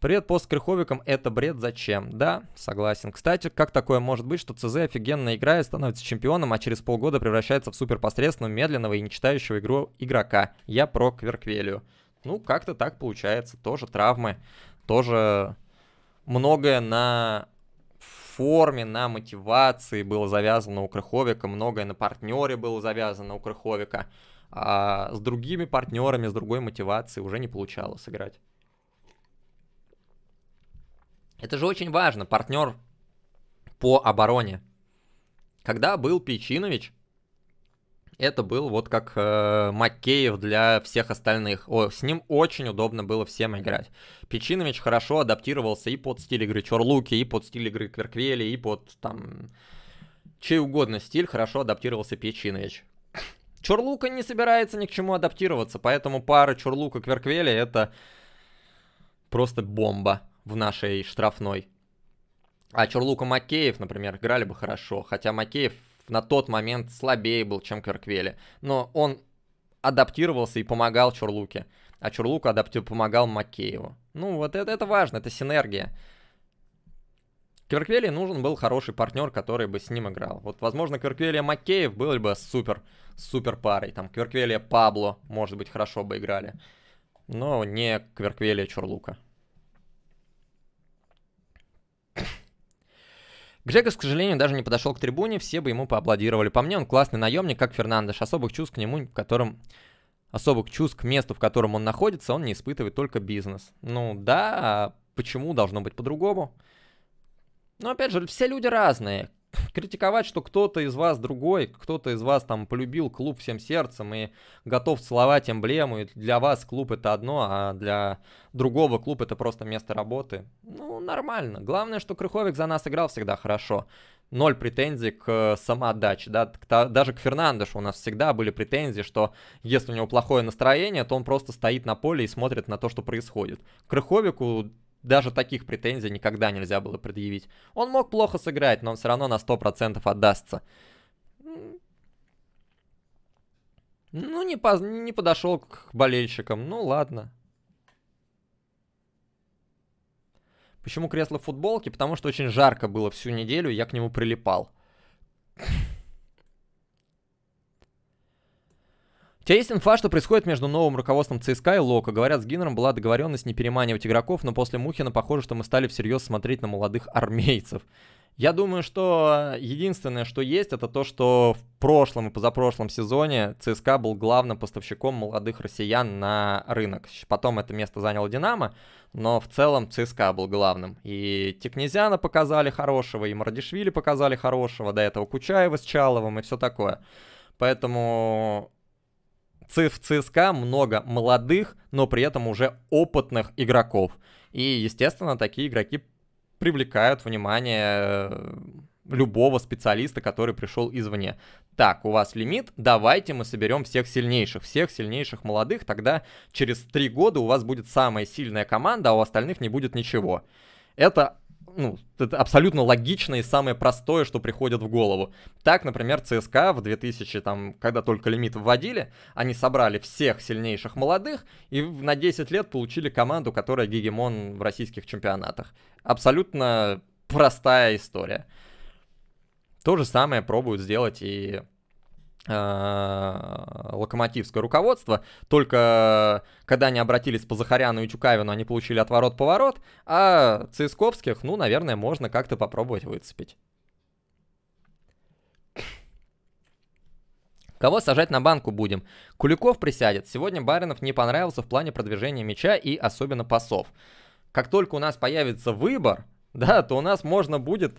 [SPEAKER 1] Привет, пост с Крыховиком — это бред зачем? Да, согласен. Кстати, как такое может быть, что ЦЗ офигенно играет, становится чемпионом, а через полгода превращается в суперпосредственного, медленного и нечитающего игру игрока? Я про Кверквелию. Ну, как-то так получается. Тоже травмы, тоже многое на форме, на мотивации было завязано у Крыховика, многое на партнере было завязано у Крыховика. А с другими партнерами, с другой мотивацией уже не получалось играть. Это же очень важно, партнер по обороне. Когда был Печинович, это был вот как э, Макеев для всех остальных. О, с ним очень удобно было всем играть. Печинович хорошо адаптировался и под стиль игры Чорлуки, и под стиль игры Кверквели, и под там чей угодно стиль хорошо адаптировался Печинович. Чорлука не собирается ни к чему адаптироваться, поэтому пара Чорлука Кверквели это просто бомба в нашей штрафной. А Чорлука Макеев, например, играли бы хорошо, хотя Макеев на тот момент слабее был, чем Кверквели. Но он адаптировался и помогал Чурлуке. А Чурлука адапти- помогал Макееву. Ну, вот это, это важно, это синергия. Кверквели нужен был хороший партнер, который бы с ним играл. Вот, возможно, Кверквелия Макеев были бы супер, супер парой. Там Кверквелия Пабло, может быть, хорошо бы играли. Но не Кверквелия Чурлука. Грегор, к сожалению, даже не подошел к трибуне, все бы ему поаплодировали. По мне, он классный наемник, как Фернандеш. Особых чувств к нему, в котором... Особых чувств к месту, в котором он находится, он не испытывает только бизнес. Ну да, а почему должно быть по-другому? Но ну, опять же, все люди разные. критиковать, что кто-то из вас другой, кто-то из вас там полюбил клуб всем сердцем и готов целовать эмблему, и для вас клуб это одно, а для другого клуб это просто место работы. Ну, нормально. Главное, что Крыховик за нас играл всегда хорошо. Ноль претензий к самоотдаче, да, к, даже к Фернандешу у нас всегда были претензии, что если у него плохое настроение, то он просто стоит на поле и смотрит на то, что происходит. Крыховику даже таких претензий никогда нельзя было предъявить. Он мог плохо сыграть, но он все равно на 100% отдастся. Ну, не, поз... не подошел к болельщикам. Ну, ладно. Почему кресло в футболке? Потому что очень жарко было всю неделю, я к нему прилипал. тебя есть инфа, что происходит между новым руководством ЦСКА и Лока? Говорят, с Гиннером была договоренность не переманивать игроков, но после Мухина похоже, что мы стали всерьез смотреть на молодых армейцев. Я думаю, что единственное, что есть, это то, что в прошлом и позапрошлом сезоне ЦСКА был главным поставщиком молодых россиян на рынок. Потом это место занял «Динамо», но в целом ЦСКА был главным. И Текнезяна показали хорошего, и Мардишвили показали хорошего, до этого Кучаева с Чаловым и все такое. Поэтому в ЦСКА много молодых, но при этом уже опытных игроков. И, естественно, такие игроки привлекают внимание э, любого специалиста, который пришел извне. Так, у вас лимит, давайте мы соберем всех сильнейших, всех сильнейших молодых, тогда через три года у вас будет самая сильная команда, а у остальных не будет ничего. Это ну, это абсолютно логичное и самое простое, что приходит в голову. Так, например, ЦСКА в 2000, там, когда только лимит вводили, они собрали всех сильнейших молодых и на 10 лет получили команду, которая гегемон в российских чемпионатах. Абсолютно простая история. То же самое пробуют сделать и а, локомотивское руководство. Только э, когда они обратились по Захаряну и Чукавину, они получили отворот-поворот, а Цисковских, ну, наверное, можно как-то попробовать выцепить. Кого сажать на банку будем? Куликов присядет. Сегодня Баринов не понравился в плане продвижения мяча и особенно пасов. Как только у нас появится выбор, да, то у нас можно будет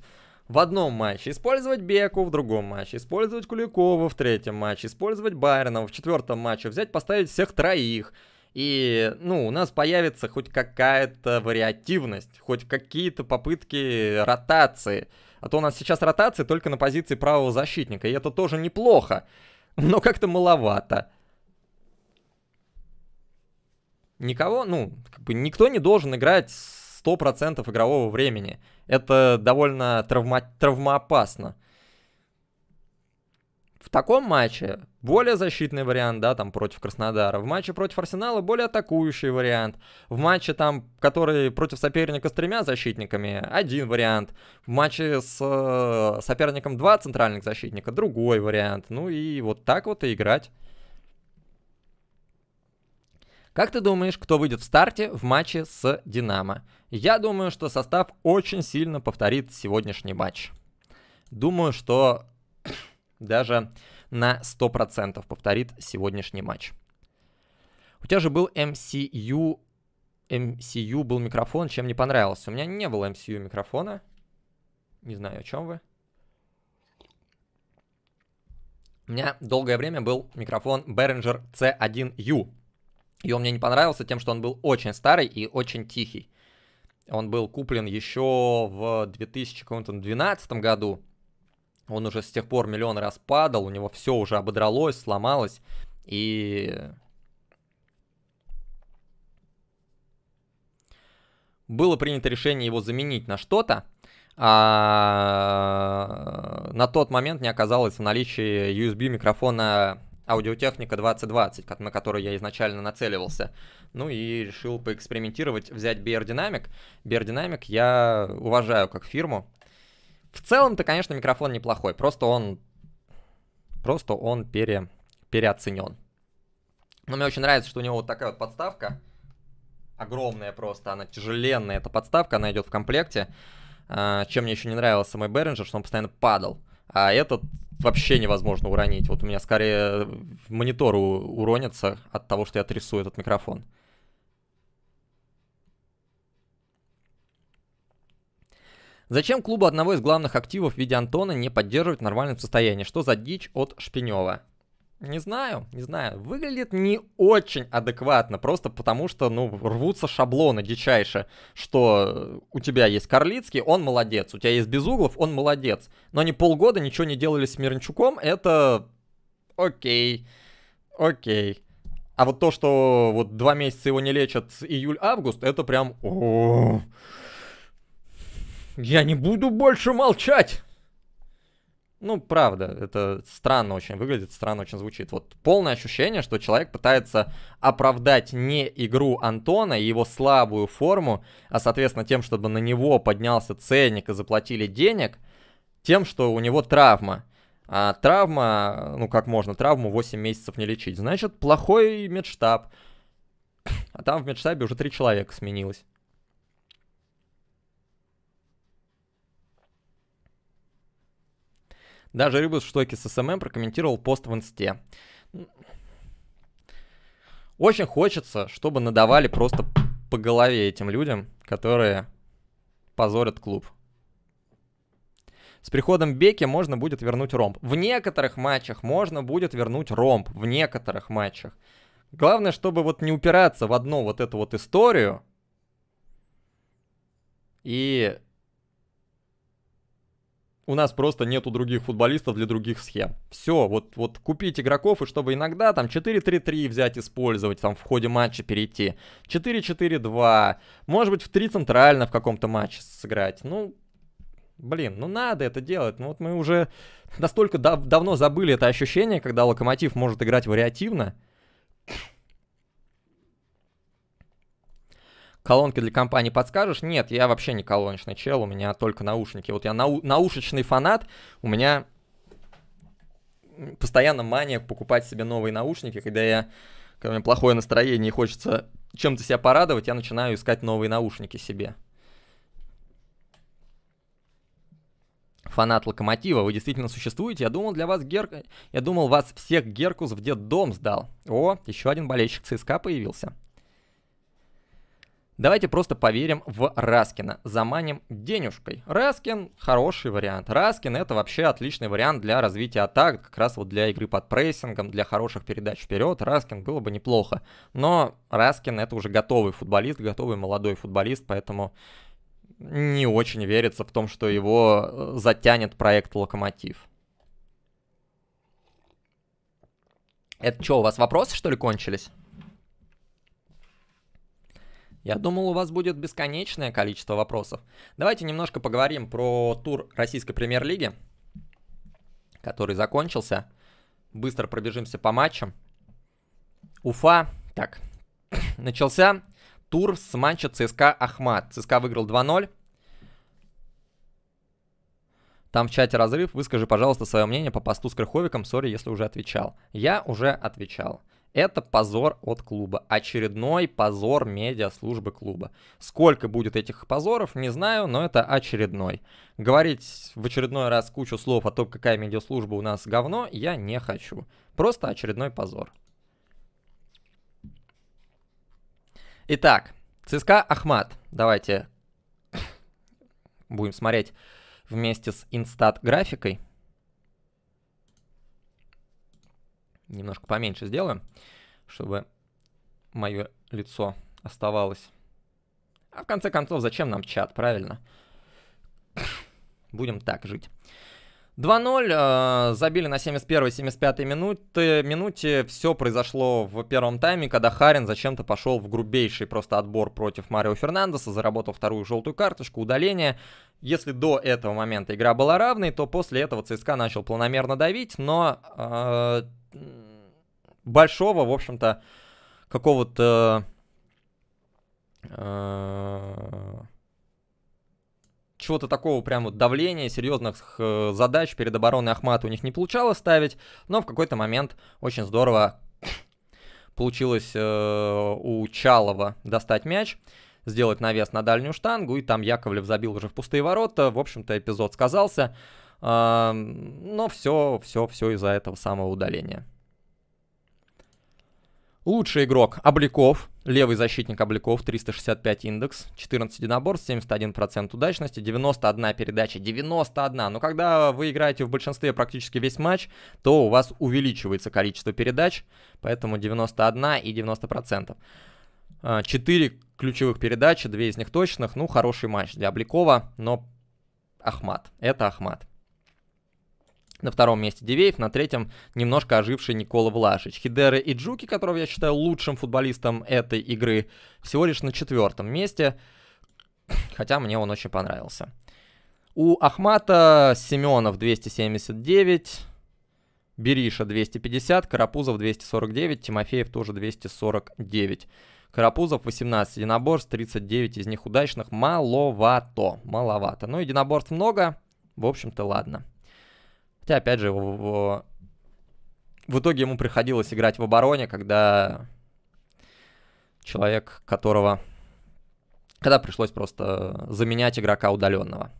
[SPEAKER 1] в одном матче, использовать Беку в другом матче, использовать Куликова в третьем матче, использовать Байрона в четвертом матче, взять, поставить всех троих. И, ну, у нас появится хоть какая-то вариативность, хоть какие-то попытки ротации. А то у нас сейчас ротации только на позиции правого защитника, и это тоже неплохо, но как-то маловато. Никого, ну, как бы никто не должен играть с 100% игрового времени. Это довольно травма травмоопасно. В таком матче более защитный вариант, да, там против Краснодара. В матче против Арсенала более атакующий вариант. В матче там, который против соперника с тремя защитниками, один вариант. В матче с э, соперником два центральных защитника, другой вариант. Ну и вот так вот и играть. Как ты думаешь, кто выйдет в старте в матче с Динамо? Я думаю, что состав очень сильно повторит сегодняшний матч. Думаю, что даже на 100% повторит сегодняшний матч. У тебя же был MCU, MCU был микрофон, чем не понравился. У меня не было MCU микрофона. Не знаю, о чем вы. У меня долгое время был микрофон Behringer C1U. И он мне не понравился тем, что он был очень старый и очень тихий. Он был куплен еще в 2012 году. Он уже с тех пор миллион раз падал, у него все уже ободралось, сломалось. И было принято решение его заменить на что-то, а на тот момент не оказалось в наличии USB микрофона аудиотехника 2020, на которую я изначально нацеливался. Ну и решил поэкспериментировать, взять Biodynamic. Biodynamic я уважаю как фирму. В целом-то, конечно, микрофон неплохой, просто он просто он пере, переоценен. Но мне очень нравится, что у него вот такая вот подставка. Огромная просто, она тяжеленная, эта подставка, она идет в комплекте. А, чем мне еще не нравился мой Behringer, что он постоянно падал. А этот вообще невозможно уронить. Вот у меня скорее монитор уронится от того, что я трясу этот микрофон. Зачем клубу одного из главных активов в виде Антона не поддерживать в нормальном состоянии? Что за дичь от Шпинева? Не знаю, не знаю. Выглядит не очень адекватно, просто потому что, ну, рвутся шаблоны дичайше, что э, у тебя есть Карлицкий, он молодец, у тебя есть Безуглов, он молодец. Но они полгода ничего не делали с Мирнчуком, это окей, окей. А вот то, что вот два месяца его не лечат с июль-август, это прям... О -о -о. Я не буду больше молчать! Ну, правда, это странно очень выглядит, странно очень звучит. Вот полное ощущение, что человек пытается оправдать не игру Антона и его слабую форму, а, соответственно, тем, чтобы на него поднялся ценник и заплатили денег, тем, что у него травма. А травма, ну как можно травму 8 месяцев не лечить? Значит, плохой медштаб. А там в медштабе уже 3 человека сменилось. Даже рыбу в штоке с СММ прокомментировал пост в инсте. Очень хочется, чтобы надавали просто по голове этим людям, которые позорят клуб. С приходом Беки можно будет вернуть ромб. В некоторых матчах можно будет вернуть ромб. В некоторых матчах. Главное, чтобы вот не упираться в одну вот эту вот историю и у нас просто нету других футболистов для других схем. Все, вот, вот купить игроков, и чтобы иногда там 4-3-3 взять, использовать, там в ходе матча перейти. 4-4-2, может быть в 3 центрально в каком-то матче сыграть. Ну, блин, ну надо это делать. Ну вот мы уже настолько дав давно забыли это ощущение, когда Локомотив может играть вариативно. колонки для компании подскажешь? Нет, я вообще не колоночный чел, у меня только наушники. Вот я нау наушечный фанат, у меня постоянно мания покупать себе новые наушники, когда я когда у меня плохое настроение и хочется чем-то себя порадовать, я начинаю искать новые наушники себе. фанат Локомотива, вы действительно существуете. Я думал, для вас Гер... Я думал, вас всех Геркус в дом сдал. О, еще один болельщик ЦСКА появился. Давайте просто поверим в Раскина, заманим денежкой. Раскин хороший вариант. Раскин это вообще отличный вариант для развития атак, как раз вот для игры под прессингом, для хороших передач вперед. Раскин было бы неплохо. Но Раскин это уже готовый футболист, готовый молодой футболист, поэтому не очень верится в том, что его э, затянет проект Локомотив. Это что, у вас вопросы, что ли, кончились? Я думал, у вас будет бесконечное количество вопросов. Давайте немножко поговорим про тур российской премьер-лиги, который закончился. Быстро пробежимся по матчам. Уфа. Так, начался тур с матча ЦСКА Ахмат. ЦСКА выиграл 2-0. Там в чате разрыв. Выскажи, пожалуйста, свое мнение по посту с Крыховиком. Сори, если уже отвечал. Я уже отвечал. Это позор от клуба. Очередной позор медиаслужбы клуба. Сколько будет этих позоров, не знаю, но это очередной. Говорить в очередной раз кучу слов о том, какая медиаслужба у нас говно, я не хочу. Просто очередной позор. Итак, ЦСКА Ахмат. Давайте будем смотреть вместе с инстат графикой. немножко поменьше сделаем, чтобы мое лицо оставалось. А в конце концов, зачем нам чат, правильно? Будем так жить. 2-0, э, забили на 71-75 минуте, минуте, все произошло в первом тайме, когда Харин зачем-то пошел в грубейший просто отбор против Марио Фернандеса, заработал вторую желтую карточку, удаление. Если до этого момента игра была равной, то после этого ЦСКА начал планомерно давить, но э, большого, в общем-то, какого-то э, э, чего-то такого прям вот давления, серьезных э, задач перед обороной Ахмата у них не получалось ставить, но в какой-то момент очень здорово получилось э, у Чалова достать мяч, сделать навес на дальнюю штангу, и там Яковлев забил уже в пустые ворота. В общем-то, эпизод сказался. Но все, все, все из-за этого самого удаления. Лучший игрок Обликов, левый защитник Обликов, 365 индекс, 14 единоборств, 71% удачности, 91 передача, 91. Но когда вы играете в большинстве практически весь матч, то у вас увеличивается количество передач, поэтому 91 и 90%. 4 а, ключевых передачи, 2 из них точных, ну хороший матч для Обликова, но Ахмат, это Ахмат. На втором месте Дивеев, на третьем немножко оживший Никола Влашич. Хидера и Джуки, которого я считаю лучшим футболистом этой игры, всего лишь на четвертом месте, хотя мне он очень понравился. У Ахмата Семенов 279, Бериша 250, Карапузов 249, Тимофеев тоже 249. Карапузов 18 единоборств, 39 из них удачных. Маловато, маловато. Но ну, единоборств много, в общем-то ладно. Хотя, опять же, в, в итоге ему приходилось играть в обороне, когда человек, которого... Когда пришлось просто заменять игрока удаленного.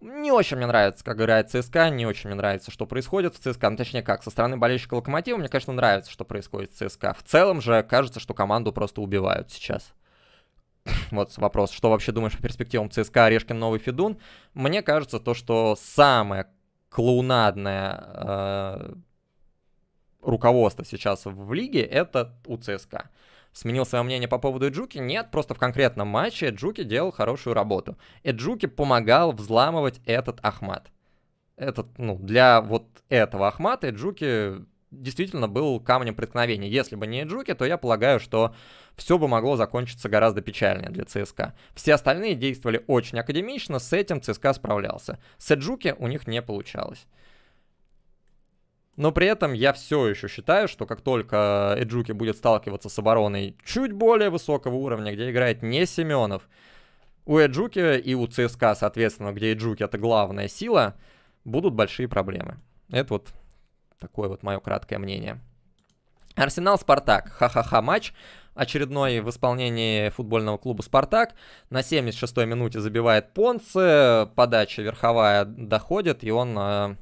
[SPEAKER 1] Не очень мне нравится, как играет ЦСКА, не очень мне нравится, что происходит в ЦСКА. Ну, точнее как, со стороны болельщика Локомотива мне, конечно, нравится, что происходит в ЦСКА. В целом же кажется, что команду просто убивают сейчас. Вот вопрос, что вообще думаешь по перспективам ЦСКА, Орешкин, Новый Федун? Мне кажется, то, что самое клоунадное э, руководство сейчас в лиге, это у ЦСКА. Сменил свое мнение по поводу Эджуки? Нет, просто в конкретном матче Эджуки делал хорошую работу. Эджуки помогал взламывать этот Ахмат. Этот, ну, для вот этого Ахмата Эджуки действительно был камнем преткновения. Если бы не Джуки, то я полагаю, что все бы могло закончиться гораздо печальнее для ЦСКА. Все остальные действовали очень академично, с этим ЦСКА справлялся. С Эджуки у них не получалось. Но при этом я все еще считаю, что как только Эджуки будет сталкиваться с обороной чуть более высокого уровня, где играет не Семенов, у Эджуки и у ЦСКА, соответственно, где Эджуки это главная сила, будут большие проблемы. Это вот Такое вот мое краткое мнение. Арсенал-Спартак. Ха-ха-ха матч. Очередной в исполнении футбольного клуба «Спартак». На 76-й минуте забивает Понце. Подача верховая доходит, и он э,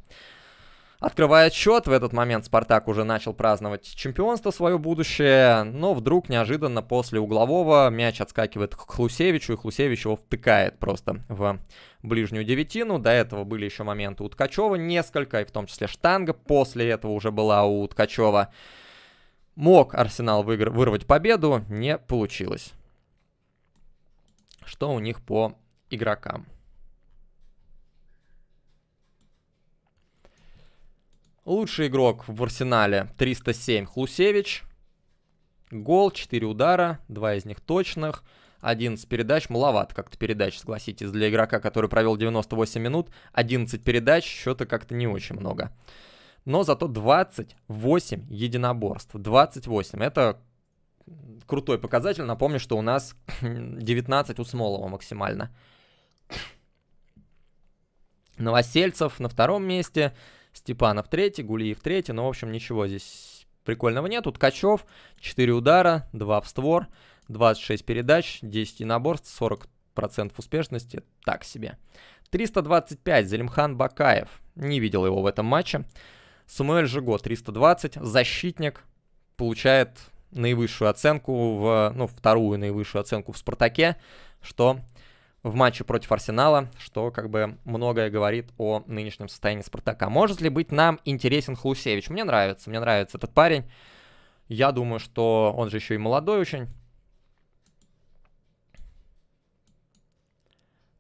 [SPEAKER 1] Открывая счет, в этот момент Спартак уже начал праздновать чемпионство свое будущее, но вдруг неожиданно после углового мяч отскакивает к Хлусевичу, и Хлусевич его втыкает просто в ближнюю девятину. До этого были еще моменты у Ткачева несколько, и в том числе штанга, после этого уже была у Ткачева. Мог Арсенал выигр... вырвать победу, не получилось. Что у них по игрокам? Лучший игрок в арсенале 307 Хлусевич. Гол, 4 удара, 2 из них точных. один с передач, маловато как-то передач, согласитесь, для игрока, который провел 98 минут, 11 передач, счета как-то не очень много. Но зато 28 единоборств, 28, это крутой показатель, напомню, что у нас 19 у Смолова максимально. Новосельцев на втором месте, Степанов третий, Гулиев третий. Ну, в общем, ничего здесь прикольного нет. Тут Качев 4 удара, 2 в створ, 26 передач, 10 наборств, 40% успешности. Так себе. 325, Залимхан Бакаев. Не видел его в этом матче. Самуэль Жиго, 320, защитник, получает наивысшую оценку в, ну, вторую наивысшую оценку в «Спартаке», что в матче против Арсенала, что как бы многое говорит о нынешнем состоянии Спартака. Может ли быть нам интересен Хлусевич? Мне нравится, мне нравится этот парень. Я думаю, что он же еще и молодой очень.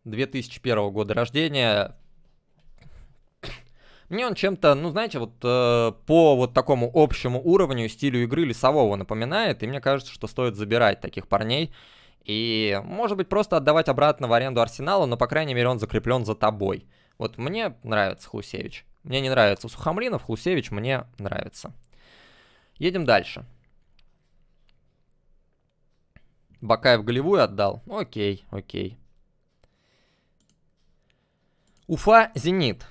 [SPEAKER 1] 2001 года рождения. Мне он чем-то, ну знаете, вот э, по вот такому общему уровню стилю игры лесового напоминает, и мне кажется, что стоит забирать таких парней. И, может быть, просто отдавать обратно в аренду Арсеналу, но, по крайней мере, он закреплен за тобой. Вот мне нравится Хлусевич. Мне не нравится Сухомлинов, Хлусевич мне нравится. Едем дальше. Бакаев голевую отдал. Ну, окей, окей. Уфа, Зенит.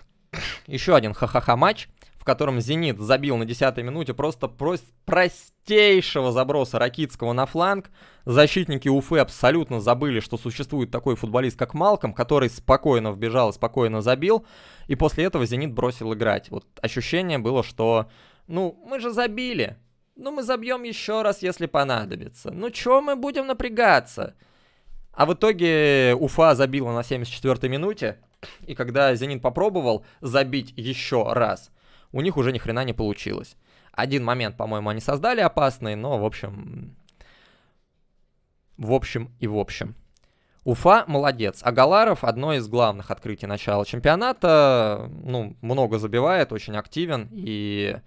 [SPEAKER 1] Еще один ха-ха-ха матч котором «Зенит» забил на 10 минуте просто прост, простейшего заброса Ракитского на фланг. Защитники Уфы абсолютно забыли, что существует такой футболист, как Малком, который спокойно вбежал и спокойно забил. И после этого «Зенит» бросил играть. Вот ощущение было, что «ну, мы же забили, ну мы забьем еще раз, если понадобится. Ну чё мы будем напрягаться?» А в итоге Уфа забила на 74-й минуте, и когда Зенит попробовал забить еще раз, у них уже ни хрена не получилось. Один момент, по-моему, они создали опасный, но, в общем, в общем и в общем. Уфа молодец. Агаларов одно из главных открытий начала чемпионата. Ну, много забивает, очень активен. И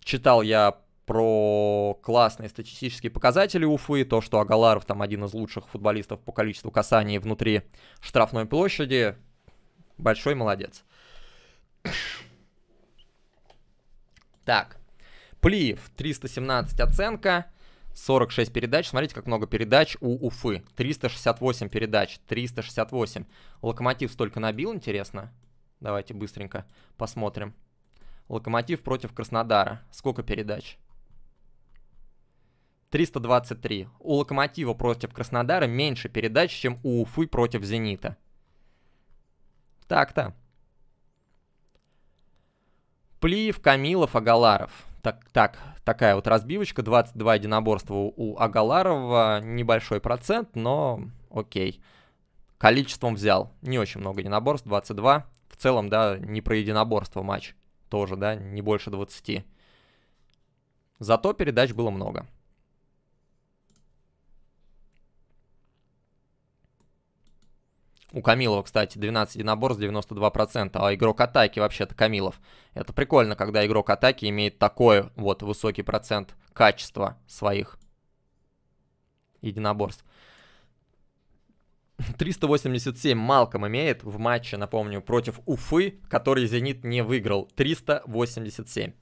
[SPEAKER 1] читал я про классные статистические показатели Уфы, то, что Агаларов там один из лучших футболистов по количеству касаний внутри штрафной площади. Большой молодец. Так, Плиев, 317 оценка, 46 передач. Смотрите, как много передач у Уфы. 368 передач, 368. Локомотив столько набил, интересно? Давайте быстренько посмотрим. Локомотив против Краснодара. Сколько передач? 323. У Локомотива против Краснодара меньше передач, чем у Уфы против Зенита. Так-то. Плиев, Камилов, Агаларов. Так, так, такая вот разбивочка, 22 единоборства у Агаларова, небольшой процент, но окей. Количеством взял, не очень много единоборств, 22. В целом, да, не про единоборство матч, тоже, да, не больше 20. Зато передач было много. У Камилова, кстати, 12 единоборств, 92%, а игрок атаки вообще-то Камилов. Это прикольно, когда игрок атаки имеет такой вот высокий процент качества своих единоборств. 387 Малком имеет в матче, напомню, против Уфы, который «Зенит» не выиграл. 387.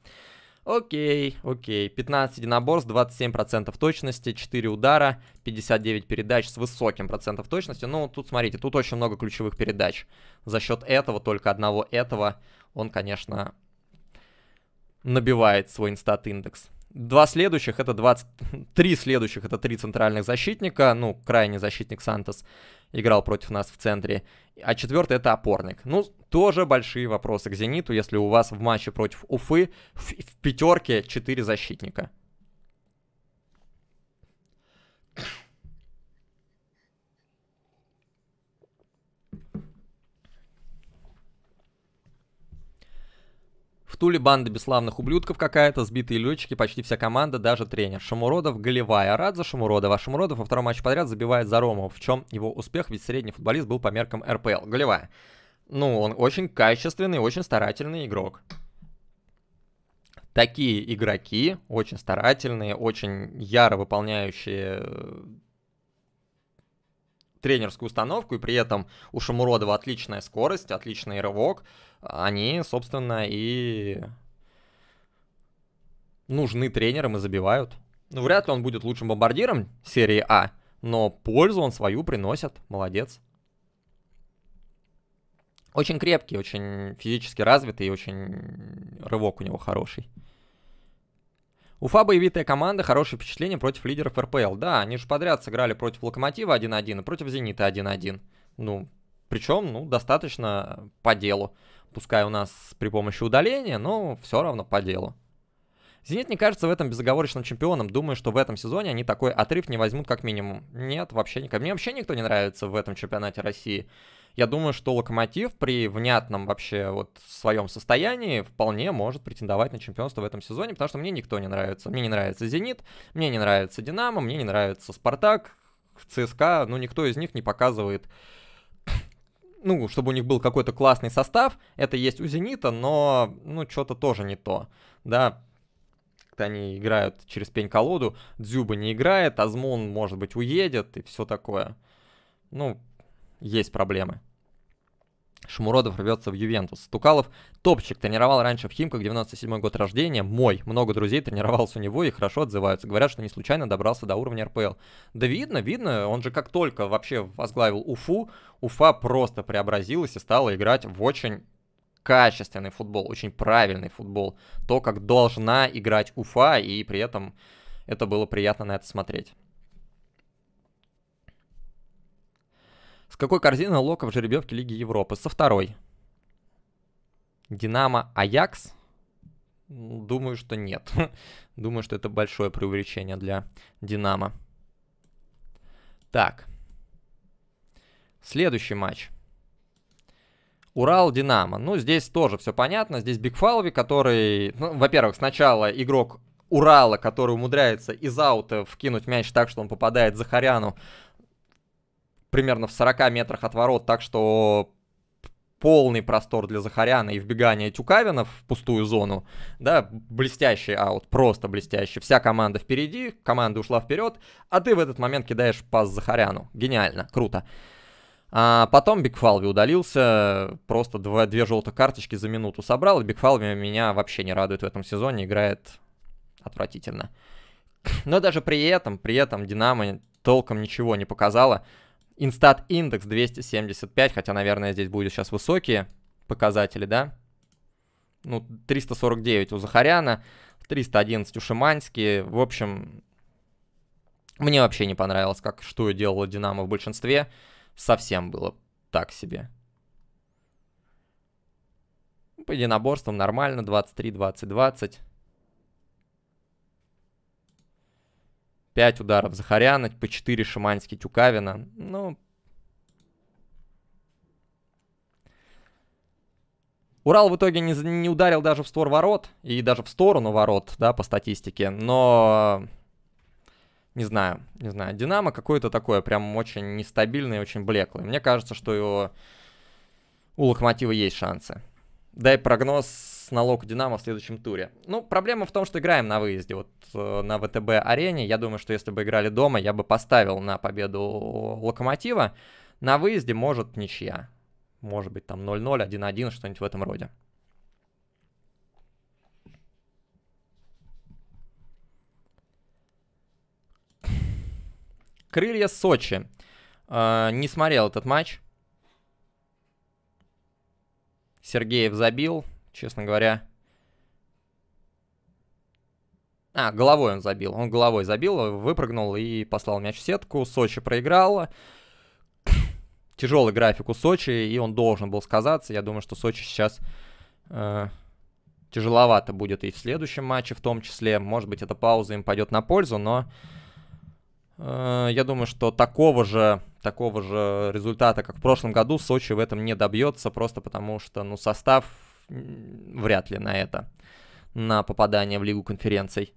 [SPEAKER 1] Окей, окей. 15 единоборств, 27% точности, 4 удара, 59 передач с высоким процентом точности. Ну, тут смотрите, тут очень много ключевых передач. За счет этого, только одного этого, он, конечно, набивает свой инстат-индекс. Два следующих, это 20... Три следующих, это три центральных защитника. Ну, крайний защитник Сантос играл против нас в центре а четвертый это опорник. Ну, тоже большие вопросы к «Зениту», если у вас в матче против Уфы в, в пятерке четыре защитника. В Туле банда бесславных ублюдков какая-то, сбитые летчики, почти вся команда, даже тренер. Шамуродов, голевая. Рад за Шамуродова. А Шамуродов во втором матче подряд забивает за Ромова, в чем его успех, ведь средний футболист был по меркам РПЛ. Голевая. Ну, он очень качественный, очень старательный игрок. Такие игроки, очень старательные, очень яро выполняющие э, тренерскую установку, и при этом у Шамуродова отличная скорость, отличный рывок – они, собственно, и нужны тренерам и забивают. Ну, вряд ли он будет лучшим бомбардиром серии А, но пользу он свою приносит. Молодец. Очень крепкий, очень физически развитый, и очень рывок у него хороший. Уфа боевитая команда, хорошее впечатление против лидеров РПЛ. Да, они же подряд сыграли против Локомотива 1-1 и против Зенита 1-1. Ну, причем, ну, достаточно по делу пускай у нас при помощи удаления, но все равно по делу. «Зенит» не кажется в этом безоговорочным чемпионом. Думаю, что в этом сезоне они такой отрыв не возьмут как минимум. Нет, вообще никак. Мне вообще никто не нравится в этом чемпионате России. Я думаю, что «Локомотив» при внятном вообще вот своем состоянии вполне может претендовать на чемпионство в этом сезоне, потому что мне никто не нравится. Мне не нравится «Зенит», мне не нравится «Динамо», мне не нравится «Спартак», ЦСКА, ну никто из них не показывает ну, чтобы у них был какой-то классный состав, это есть у «Зенита», но, ну, что-то тоже не то, да, они играют через пень-колоду, Дзюба не играет, Азмун, может быть, уедет и все такое. Ну, есть проблемы. Шмуродов рвется в Ювентус. Стукалов топчик. Тренировал раньше в Химках, 97 год рождения. Мой. Много друзей тренировался у него и хорошо отзываются. Говорят, что не случайно добрался до уровня РПЛ. Да видно, видно. Он же как только вообще возглавил Уфу, Уфа просто преобразилась и стала играть в очень качественный футбол, очень правильный футбол. То, как должна играть Уфа, и при этом это было приятно на это смотреть. какой корзины Лока в жеребьевке Лиги Европы? Со второй. Динамо Аякс? Думаю, что нет. Думаю, что это большое преувеличение для Динамо. Так. Следующий матч. Урал Динамо. Ну, здесь тоже все понятно. Здесь Бигфалви, который, ну, во-первых, сначала игрок Урала, который умудряется из аута вкинуть мяч так, что он попадает Захаряну примерно в 40 метрах от ворот, так что полный простор для Захаряна и вбегания Тюкавина в пустую зону, да, блестящий аут, просто блестящий. Вся команда впереди, команда ушла вперед, а ты в этот момент кидаешь пас Захаряну. Гениально, круто. А потом Бигфалви удалился, просто два, две желтые карточки за минуту собрал, и Бигфалви меня вообще не радует в этом сезоне, играет отвратительно. Но даже при этом, при этом Динамо толком ничего не показала. Инстат индекс 275, хотя, наверное, здесь будут сейчас высокие показатели, да? Ну, 349 у Захаряна, 311 у Шимански. В общем, мне вообще не понравилось, как что делала Динамо в большинстве. Совсем было так себе. По единоборствам нормально, 23-20-20. 5 ударов Захаряна, по 4 Шиманский Тюкавина. Ну, Урал в итоге не, не ударил даже в створ ворот, и даже в сторону ворот, да, по статистике, но... Не знаю, не знаю. Динамо какое-то такое прям очень нестабильное, очень блеклое. Мне кажется, что его... у Локомотива есть шансы. Дай прогноз с налог Динамо в следующем туре. Ну, проблема в том, что играем на выезде. Вот э, на ВТБ-арене, я думаю, что если бы играли дома, я бы поставил на победу Локомотива. На выезде может ничья. Может быть там 0-0, 1-1, что-нибудь в этом роде. Крылья Сочи. Э, не смотрел этот матч. Сергеев забил честно говоря. А, головой он забил. Он головой забил, выпрыгнул и послал мяч в сетку. Сочи проиграла. Тяжелый график у Сочи, и он должен был сказаться. Я думаю, что Сочи сейчас э, тяжеловато будет и в следующем матче в том числе. Может быть, эта пауза им пойдет на пользу, но э, я думаю, что такого же, такого же результата, как в прошлом году, Сочи в этом не добьется, просто потому что ну, состав вряд ли на это, на попадание в Лигу конференций.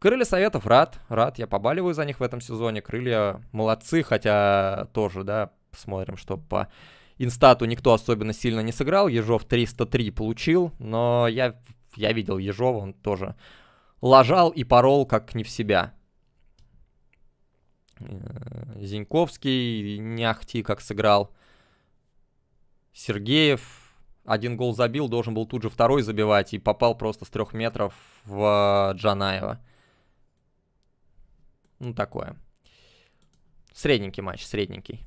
[SPEAKER 1] Крылья Советов рад, рад, я побаливаю за них в этом сезоне. Крылья молодцы, хотя тоже, да, посмотрим, что по инстату никто особенно сильно не сыграл. Ежов 303 получил, но я, я видел Ежова, он тоже лажал и порол как не в себя. Э, Зиньковский не ахти как сыграл. Сергеев один гол забил, должен был тут же второй забивать и попал просто с трех метров в э, Джанаева. Ну, такое. Средненький матч, средненький.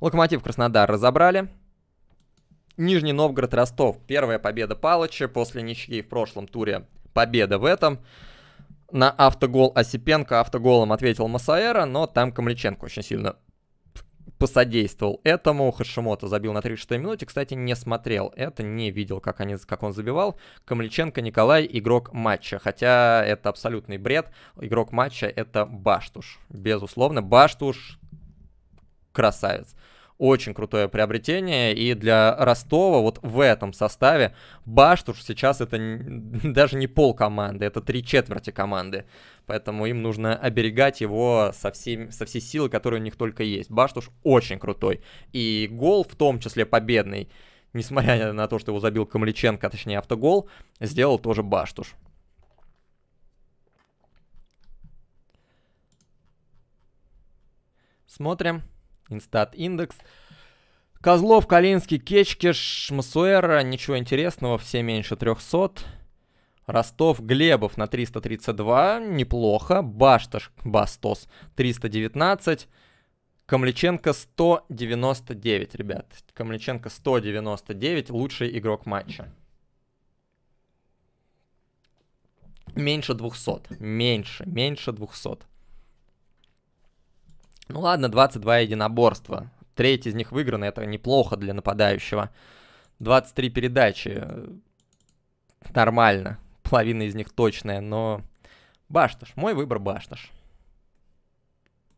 [SPEAKER 1] Локомотив Краснодар разобрали. Нижний Новгород, Ростов. Первая победа Палыча после ничьи в прошлом туре. Победа в этом. На автогол Осипенко автоголом ответил Масаэра, но там Камличенко очень сильно посодействовал этому. Хашимото забил на 36-й минуте. Кстати, не смотрел это, не видел, как, они, как он забивал. Камличенко Николай, игрок матча. Хотя это абсолютный бред. Игрок матча это Баштуш. Безусловно, Баштуш красавец очень крутое приобретение, и для Ростова вот в этом составе Баштуш сейчас это даже не пол команды, это три четверти команды, поэтому им нужно оберегать его со, всей со всей силы, которая у них только есть. Баштуш очень крутой, и гол в том числе победный, несмотря на то, что его забил Камличенко, точнее автогол, сделал тоже Баштуш. Смотрим. Инстат индекс. Козлов, Калинский, Кечкиш, Масуэра, ничего интересного, все меньше 300. Ростов, Глебов на 332, неплохо. Башташ, Бастос 319. Камличенко 199, ребят. Камличенко 199, лучший игрок матча. Меньше 200, меньше, меньше 200. Ну ладно, 22 единоборства. Треть из них выиграна, это неплохо для нападающего. 23 передачи. Нормально. Половина из них точная, но... Башташ. Мой выбор Башташ.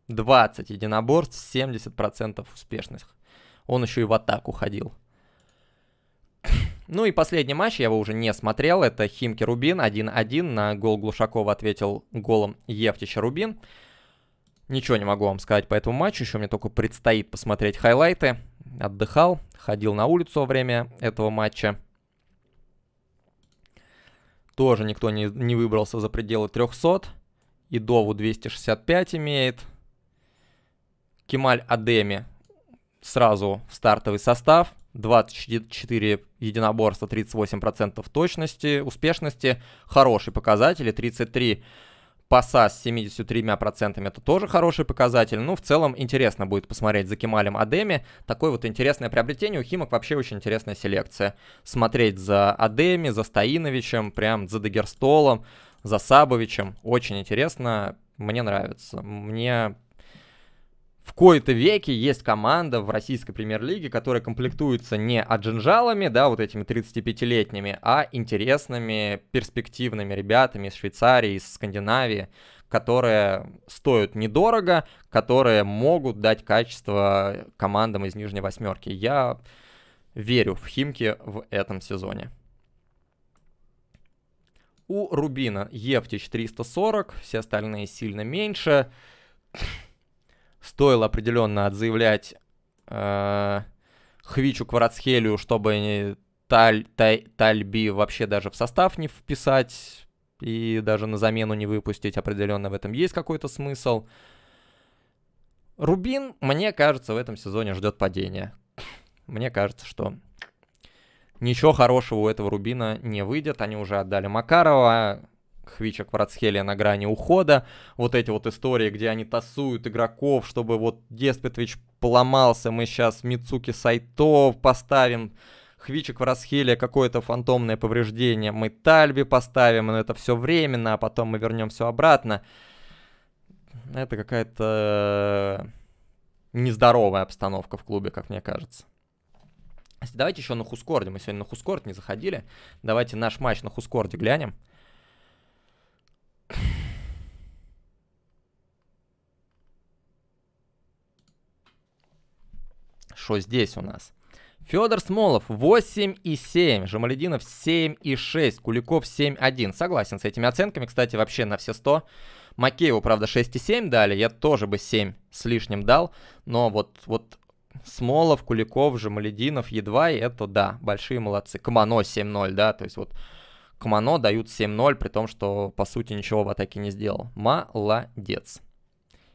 [SPEAKER 1] 20 единоборств, 70% успешных. Он еще и в атаку ходил. Ну и последний матч, я его уже не смотрел, это Химки Рубин 1-1. На гол Глушакова ответил голом Евтича Рубин. Ничего не могу вам сказать по этому матчу, еще мне только предстоит посмотреть хайлайты. Отдыхал, ходил на улицу во время этого матча. Тоже никто не, не выбрался за пределы 300. И Дову 265 имеет. Кемаль Адеми сразу в стартовый состав. 24 единоборства, 38% точности, успешности. Хорошие показатели, 33 Паса с 73% это тоже хороший показатель. Ну, в целом, интересно будет посмотреть за Кемалем Адеми. Такое вот интересное приобретение. У Химок вообще очень интересная селекция. Смотреть за Адеми, за Стаиновичем, прям за Дагерстолом, за Сабовичем. Очень интересно. Мне нравится. Мне в кои-то веке есть команда в российской премьер-лиге, которая комплектуется не аджинжалами, да, вот этими 35-летними, а интересными, перспективными ребятами из Швейцарии, из Скандинавии, которые стоят недорого, которые могут дать качество командам из нижней восьмерки. Я верю в Химки в этом сезоне. У Рубина Евтич 340, все остальные сильно меньше стоило определенно отзаявлять э, Хвичу Кварацхелию, чтобы Таль, Таль, Тальби вообще даже в состав не вписать и даже на замену не выпустить. Определенно в этом есть какой-то смысл. Рубин, мне кажется, в этом сезоне ждет падения Мне кажется, что ничего хорошего у этого Рубина не выйдет. Они уже отдали Макарова. Хвича Кварацхелия на грани ухода. Вот эти вот истории, где они тасуют игроков, чтобы вот Деспетович поломался, мы сейчас Мицуки Сайто поставим. Хвичик в Расхиле какое-то фантомное повреждение, мы Тальби поставим, но это все временно, а потом мы вернем все обратно. Это какая-то э, нездоровая обстановка в клубе, как мне кажется. Давайте еще на Хускорде. Мы сегодня на Хускорд не заходили. Давайте наш матч на Хускорде глянем. Что здесь у нас? Федор Смолов 8 и 7, Жамалединов 7 и 6, Куликов 7 1. Согласен с этими оценками, кстати, вообще на все 100. Макееву, правда, 6 и 7 дали, я тоже бы 7 с лишним дал, но вот, вот Смолов, Куликов, Жамалединов, едва, и это да, большие молодцы. Камано 7-0, да, то есть вот Кмано дают 7-0, при том, что, по сути, ничего в атаке не сделал. Молодец.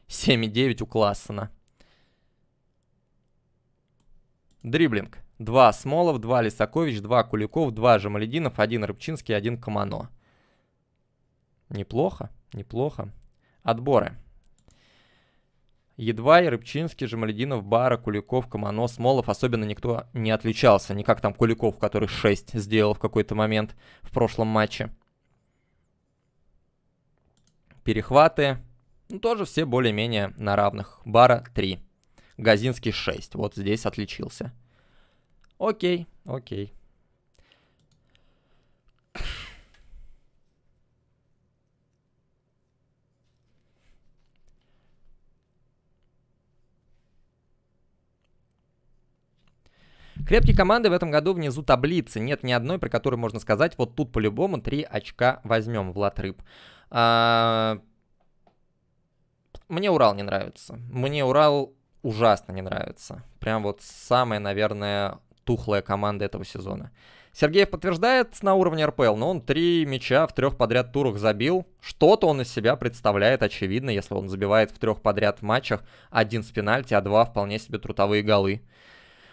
[SPEAKER 1] 7,9 у Классена. Дриблинг. Два Смолов, два Лисакович, два Куликов, два Жамалединов, один Рыбчинский, один Камано. Неплохо, неплохо. Отборы. Едва и Рыбчинский, Жамалединов, Бара, Куликов, Комано, Смолов особенно никто не отличался. Не как там Куликов, который 6 сделал в какой-то момент в прошлом матче. Перехваты. Ну, тоже все более-менее на равных. Бара 3. Газинский 6. Вот здесь отличился. Окей, окей. Крепкие команды в этом году внизу таблицы. Нет ни одной, про которую можно сказать, вот тут по-любому три очка возьмем, Влад Рыб. А... Мне Урал не нравится. Мне Урал ужасно не нравится. Прям вот самая, наверное, тухлая команда этого сезона. Сергеев подтверждает на уровне РПЛ, но он три мяча в трех подряд турах забил. Что-то он из себя представляет, очевидно, если он забивает в трех подряд матчах один с пенальти, а два вполне себе трутовые голы.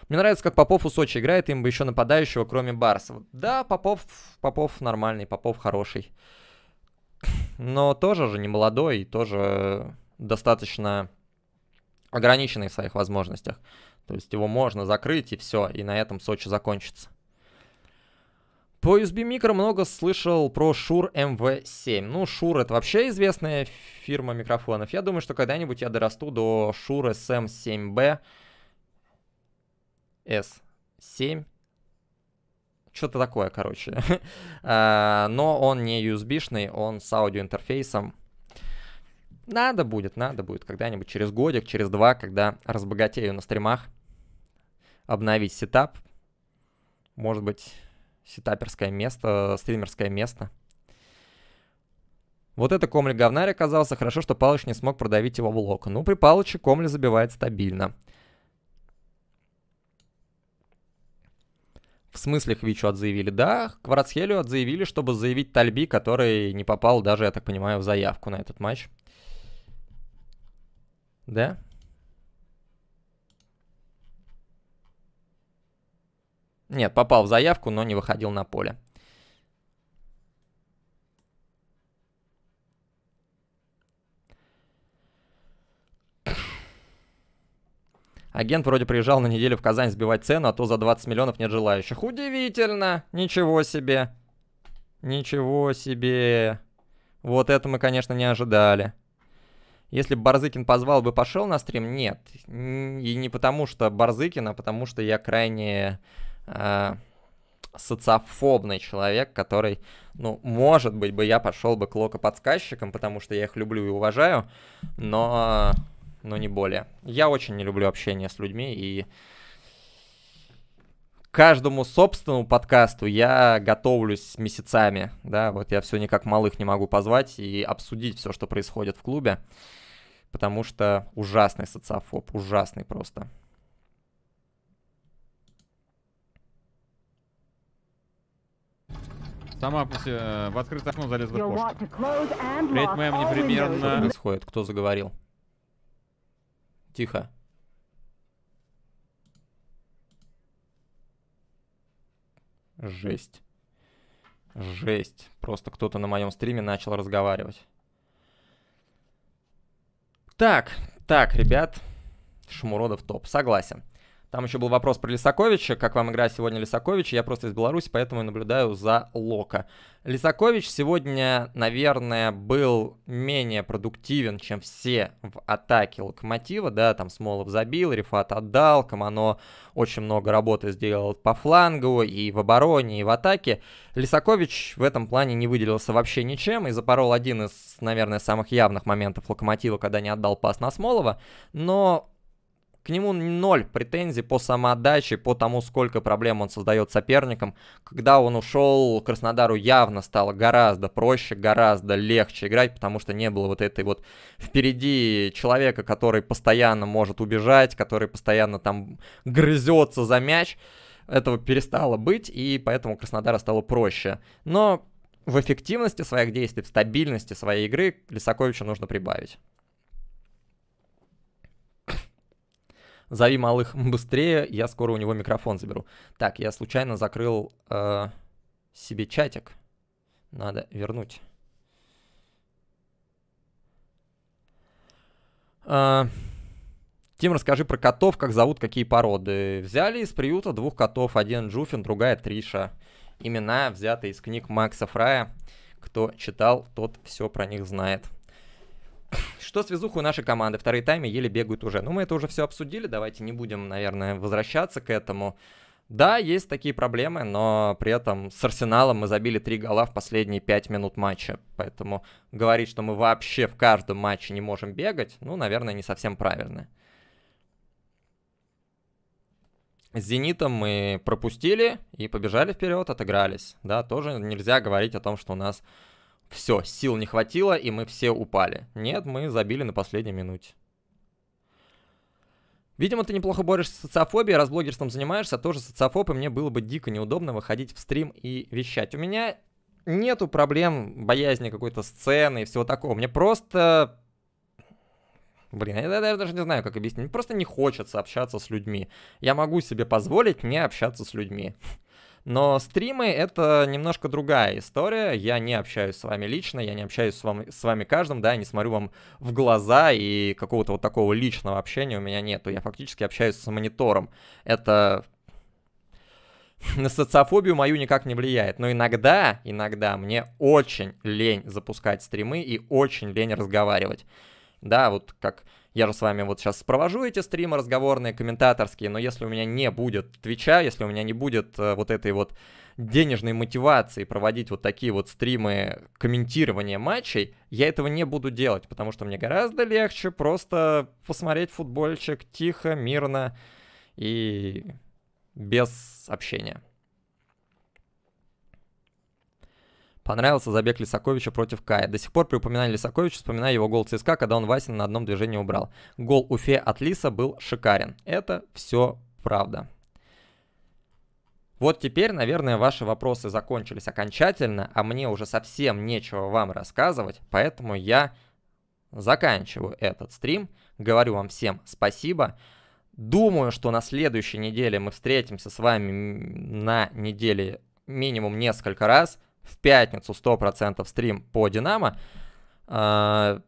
[SPEAKER 1] Мне нравится, как Попов у Сочи играет, им бы еще нападающего, кроме Барса. Да, Попов, Попов нормальный, Попов хороший. Но тоже же не молодой тоже достаточно ограниченный в своих возможностях. То есть его можно закрыть и все, и на этом Сочи закончится. По USB микро много слышал про Шур MV7. Эм ну, Шур это вообще известная фирма микрофонов. Я думаю, что когда-нибудь я дорасту до Шур SM7B S7. Что-то такое, короче. А, но он не USB-шный, он с аудиоинтерфейсом. Надо будет, надо будет когда-нибудь через годик, через два, когда разбогатею на стримах, обновить сетап. Может быть, сетаперское место, стримерское место. Вот это Комль говнарь оказался. Хорошо, что Палыч не смог продавить его в локо. Ну, при Палыче Комль забивает стабильно. В смысле Хвичу отзаявили? Да, Кварацхелю отзаявили, чтобы заявить Тальби, который не попал даже, я так понимаю, в заявку на этот матч. Да? Нет, попал в заявку, но не выходил на поле. Агент вроде приезжал на неделю в Казань сбивать цену, а то за 20 миллионов нет желающих. Удивительно! Ничего себе! Ничего себе! Вот это мы, конечно, не ожидали. Если бы Барзыкин позвал бы, пошел на стрим? Нет. И не потому что Барзыкин, а потому что я крайне э, социофобный человек, который, ну, может быть бы я пошел бы к лока подсказчикам потому что я их люблю и уважаю, но но не более. Я очень не люблю общение с людьми и каждому собственному подкасту я готовлюсь месяцами, да, вот я все никак малых не могу позвать и обсудить все, что происходит в клубе, потому что ужасный социофоб, ужасный просто. Сама э, в открытое окно залезла кошка. Ведь мэм непременно... Происходит, кто заговорил? Тихо. Жесть. Жесть. Просто кто-то на моем стриме начал разговаривать. Так, так, ребят. Шмуродов топ. Согласен. Там еще был вопрос про Лисаковича, как вам игра сегодня Лисаковича, я просто из Беларуси, поэтому наблюдаю за Лока. Лисакович сегодня, наверное, был менее продуктивен, чем все в атаке Локомотива, да, там Смолов забил, Рифат отдал, Камано очень много работы сделал по флангу и в обороне, и в атаке. Лисакович в этом плане не выделился вообще ничем и запорол один из, наверное, самых явных моментов Локомотива, когда не отдал пас на Смолова, но к нему ноль претензий по самоотдаче, по тому, сколько проблем он создает соперникам. Когда он ушел, Краснодару явно стало гораздо проще, гораздо легче играть, потому что не было вот этой вот впереди человека, который постоянно может убежать, который постоянно там грызется за мяч. Этого перестало быть, и поэтому Краснодара стало проще. Но в эффективности своих действий, в стабильности своей игры Лисаковичу нужно прибавить. Зови малых быстрее, я скоро у него микрофон заберу. Так, я случайно закрыл э, себе чатик. Надо вернуть. Э, Тим, расскажи про котов, как зовут, какие породы. Взяли из приюта двух котов, один Джуфин, другая Триша. Имена взяты из книг Макса Фрая. Кто читал, тот все про них знает. Что с везухой нашей команды? Вторые таймы еле бегают уже. Ну, мы это уже все обсудили, давайте не будем, наверное, возвращаться к этому. Да, есть такие проблемы, но при этом с Арсеналом мы забили три гола в последние пять минут матча. Поэтому говорить, что мы вообще в каждом матче не можем бегать, ну, наверное, не совсем правильно. С «Зенитом» мы пропустили и побежали вперед, отыгрались. Да, тоже нельзя говорить о том, что у нас все, сил не хватило, и мы все упали. Нет, мы забили на последней минуте. Видимо, ты неплохо борешься с социофобией, раз блогерством занимаешься, а тоже социофоб, и мне было бы дико неудобно выходить в стрим и вещать. У меня нету проблем боязни какой-то сцены и всего такого. Мне просто... Блин, я, я, даже не знаю, как объяснить. Мне просто не хочется общаться с людьми. Я могу себе позволить не общаться с людьми. Но стримы — это немножко другая история. Я не общаюсь с вами лично, я не общаюсь с вами, с вами каждым, да, я не смотрю вам в глаза, и какого-то вот такого личного общения у меня нету. Я фактически общаюсь с монитором. Это на социофобию мою никак не влияет. Но иногда, иногда мне очень лень запускать стримы и очень лень разговаривать. Да, вот как я же с вами вот сейчас провожу эти стримы разговорные, комментаторские, но если у меня не будет Твича, если у меня не будет э, вот этой вот денежной мотивации проводить вот такие вот стримы комментирования матчей, я этого не буду делать, потому что мне гораздо легче просто посмотреть футбольчик тихо, мирно и без общения. Понравился забег Лисаковича против Кая. До сих пор при упоминании Лисаковича вспоминаю его гол ЦСКА, когда он Васин на одном движении убрал. Гол Уфе от Лиса был шикарен. Это все правда. Вот теперь, наверное, ваши вопросы закончились окончательно, а мне уже совсем нечего вам рассказывать, поэтому я заканчиваю этот стрим. Говорю вам всем спасибо. Думаю, что на следующей неделе мы встретимся с вами на неделе минимум несколько раз в пятницу 100% стрим по Динамо. А,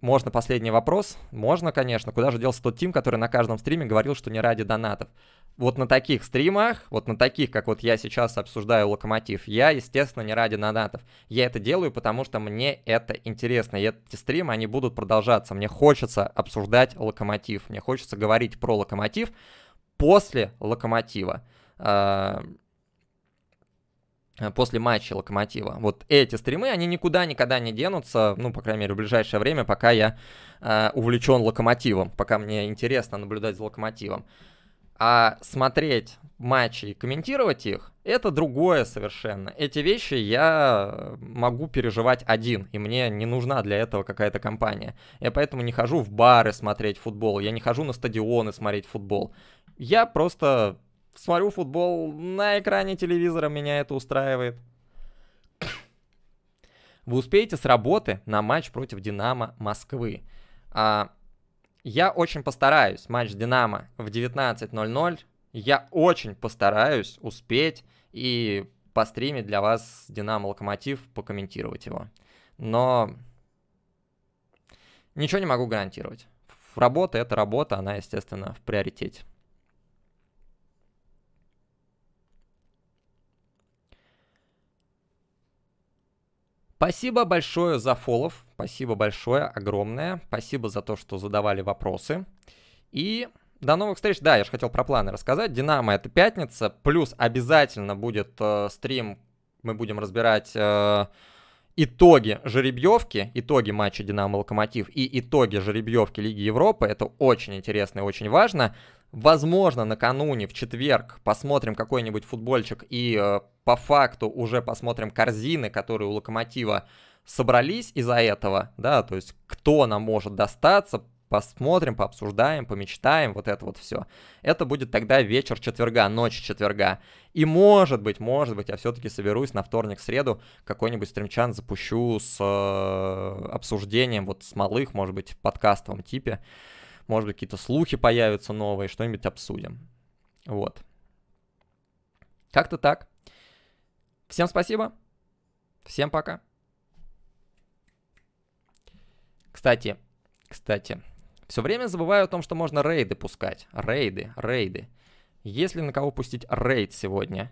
[SPEAKER 1] можно последний вопрос? Можно, конечно. Куда же делся тот Тим, который на каждом стриме говорил, что не ради донатов? Вот на таких стримах, вот на таких, как вот я сейчас обсуждаю Локомотив, я, естественно, не ради донатов. Я это делаю, потому что мне это интересно. И эти стримы, они будут продолжаться. Мне хочется обсуждать Локомотив. Мне хочется говорить про Локомотив после Локомотива. А, Э, после матча Локомотива. Вот эти стримы, они никуда никогда не денутся, ну, по крайней мере, в ближайшее время, пока я э, увлечен Локомотивом, пока мне интересно наблюдать за Локомотивом. А смотреть матчи и комментировать их, это другое совершенно. Эти вещи я могу переживать один, и мне не нужна для этого какая-то компания. Я поэтому не хожу в бары смотреть футбол, я не хожу на стадионы смотреть футбол. Я просто смотрю футбол на экране телевизора, меня это устраивает. Вы успеете с работы на матч против «Динамо» Москвы. А, я очень постараюсь. Матч «Динамо» в 19.00. Я очень постараюсь успеть и постримить для вас «Динамо Локомотив», покомментировать его. Но ничего не могу гарантировать. Работа — это работа, она, естественно, в приоритете. Спасибо большое за фолов, спасибо большое, огромное, спасибо за то, что задавали вопросы. И до новых встреч. Да, я же хотел про планы рассказать. Динамо это пятница, плюс обязательно будет э, стрим, мы будем разбирать... Э, итоги жеребьевки, итоги матча Динамо Локомотив и итоги жеребьевки Лиги Европы. Это очень интересно и очень важно. Возможно, накануне, в четверг, посмотрим какой-нибудь футбольчик и э, по факту уже посмотрим корзины, которые у Локомотива собрались из-за этого, да, то есть кто нам может достаться, посмотрим, пообсуждаем, помечтаем, вот это вот все. Это будет тогда вечер четверга, ночь четверга. И может быть, может быть, я все-таки соберусь на вторник-среду, какой-нибудь стримчан запущу с э, обсуждением вот с малых, может быть, подкастовом типе может быть, какие-то слухи появятся новые, что-нибудь обсудим. Вот. Как-то так. Всем спасибо. Всем пока. Кстати, кстати, все время забываю о том, что можно рейды пускать. Рейды, рейды. Если на кого пустить рейд сегодня?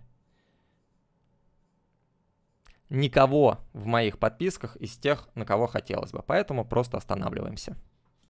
[SPEAKER 1] Никого в моих подписках из тех, на кого хотелось бы. Поэтому просто останавливаемся.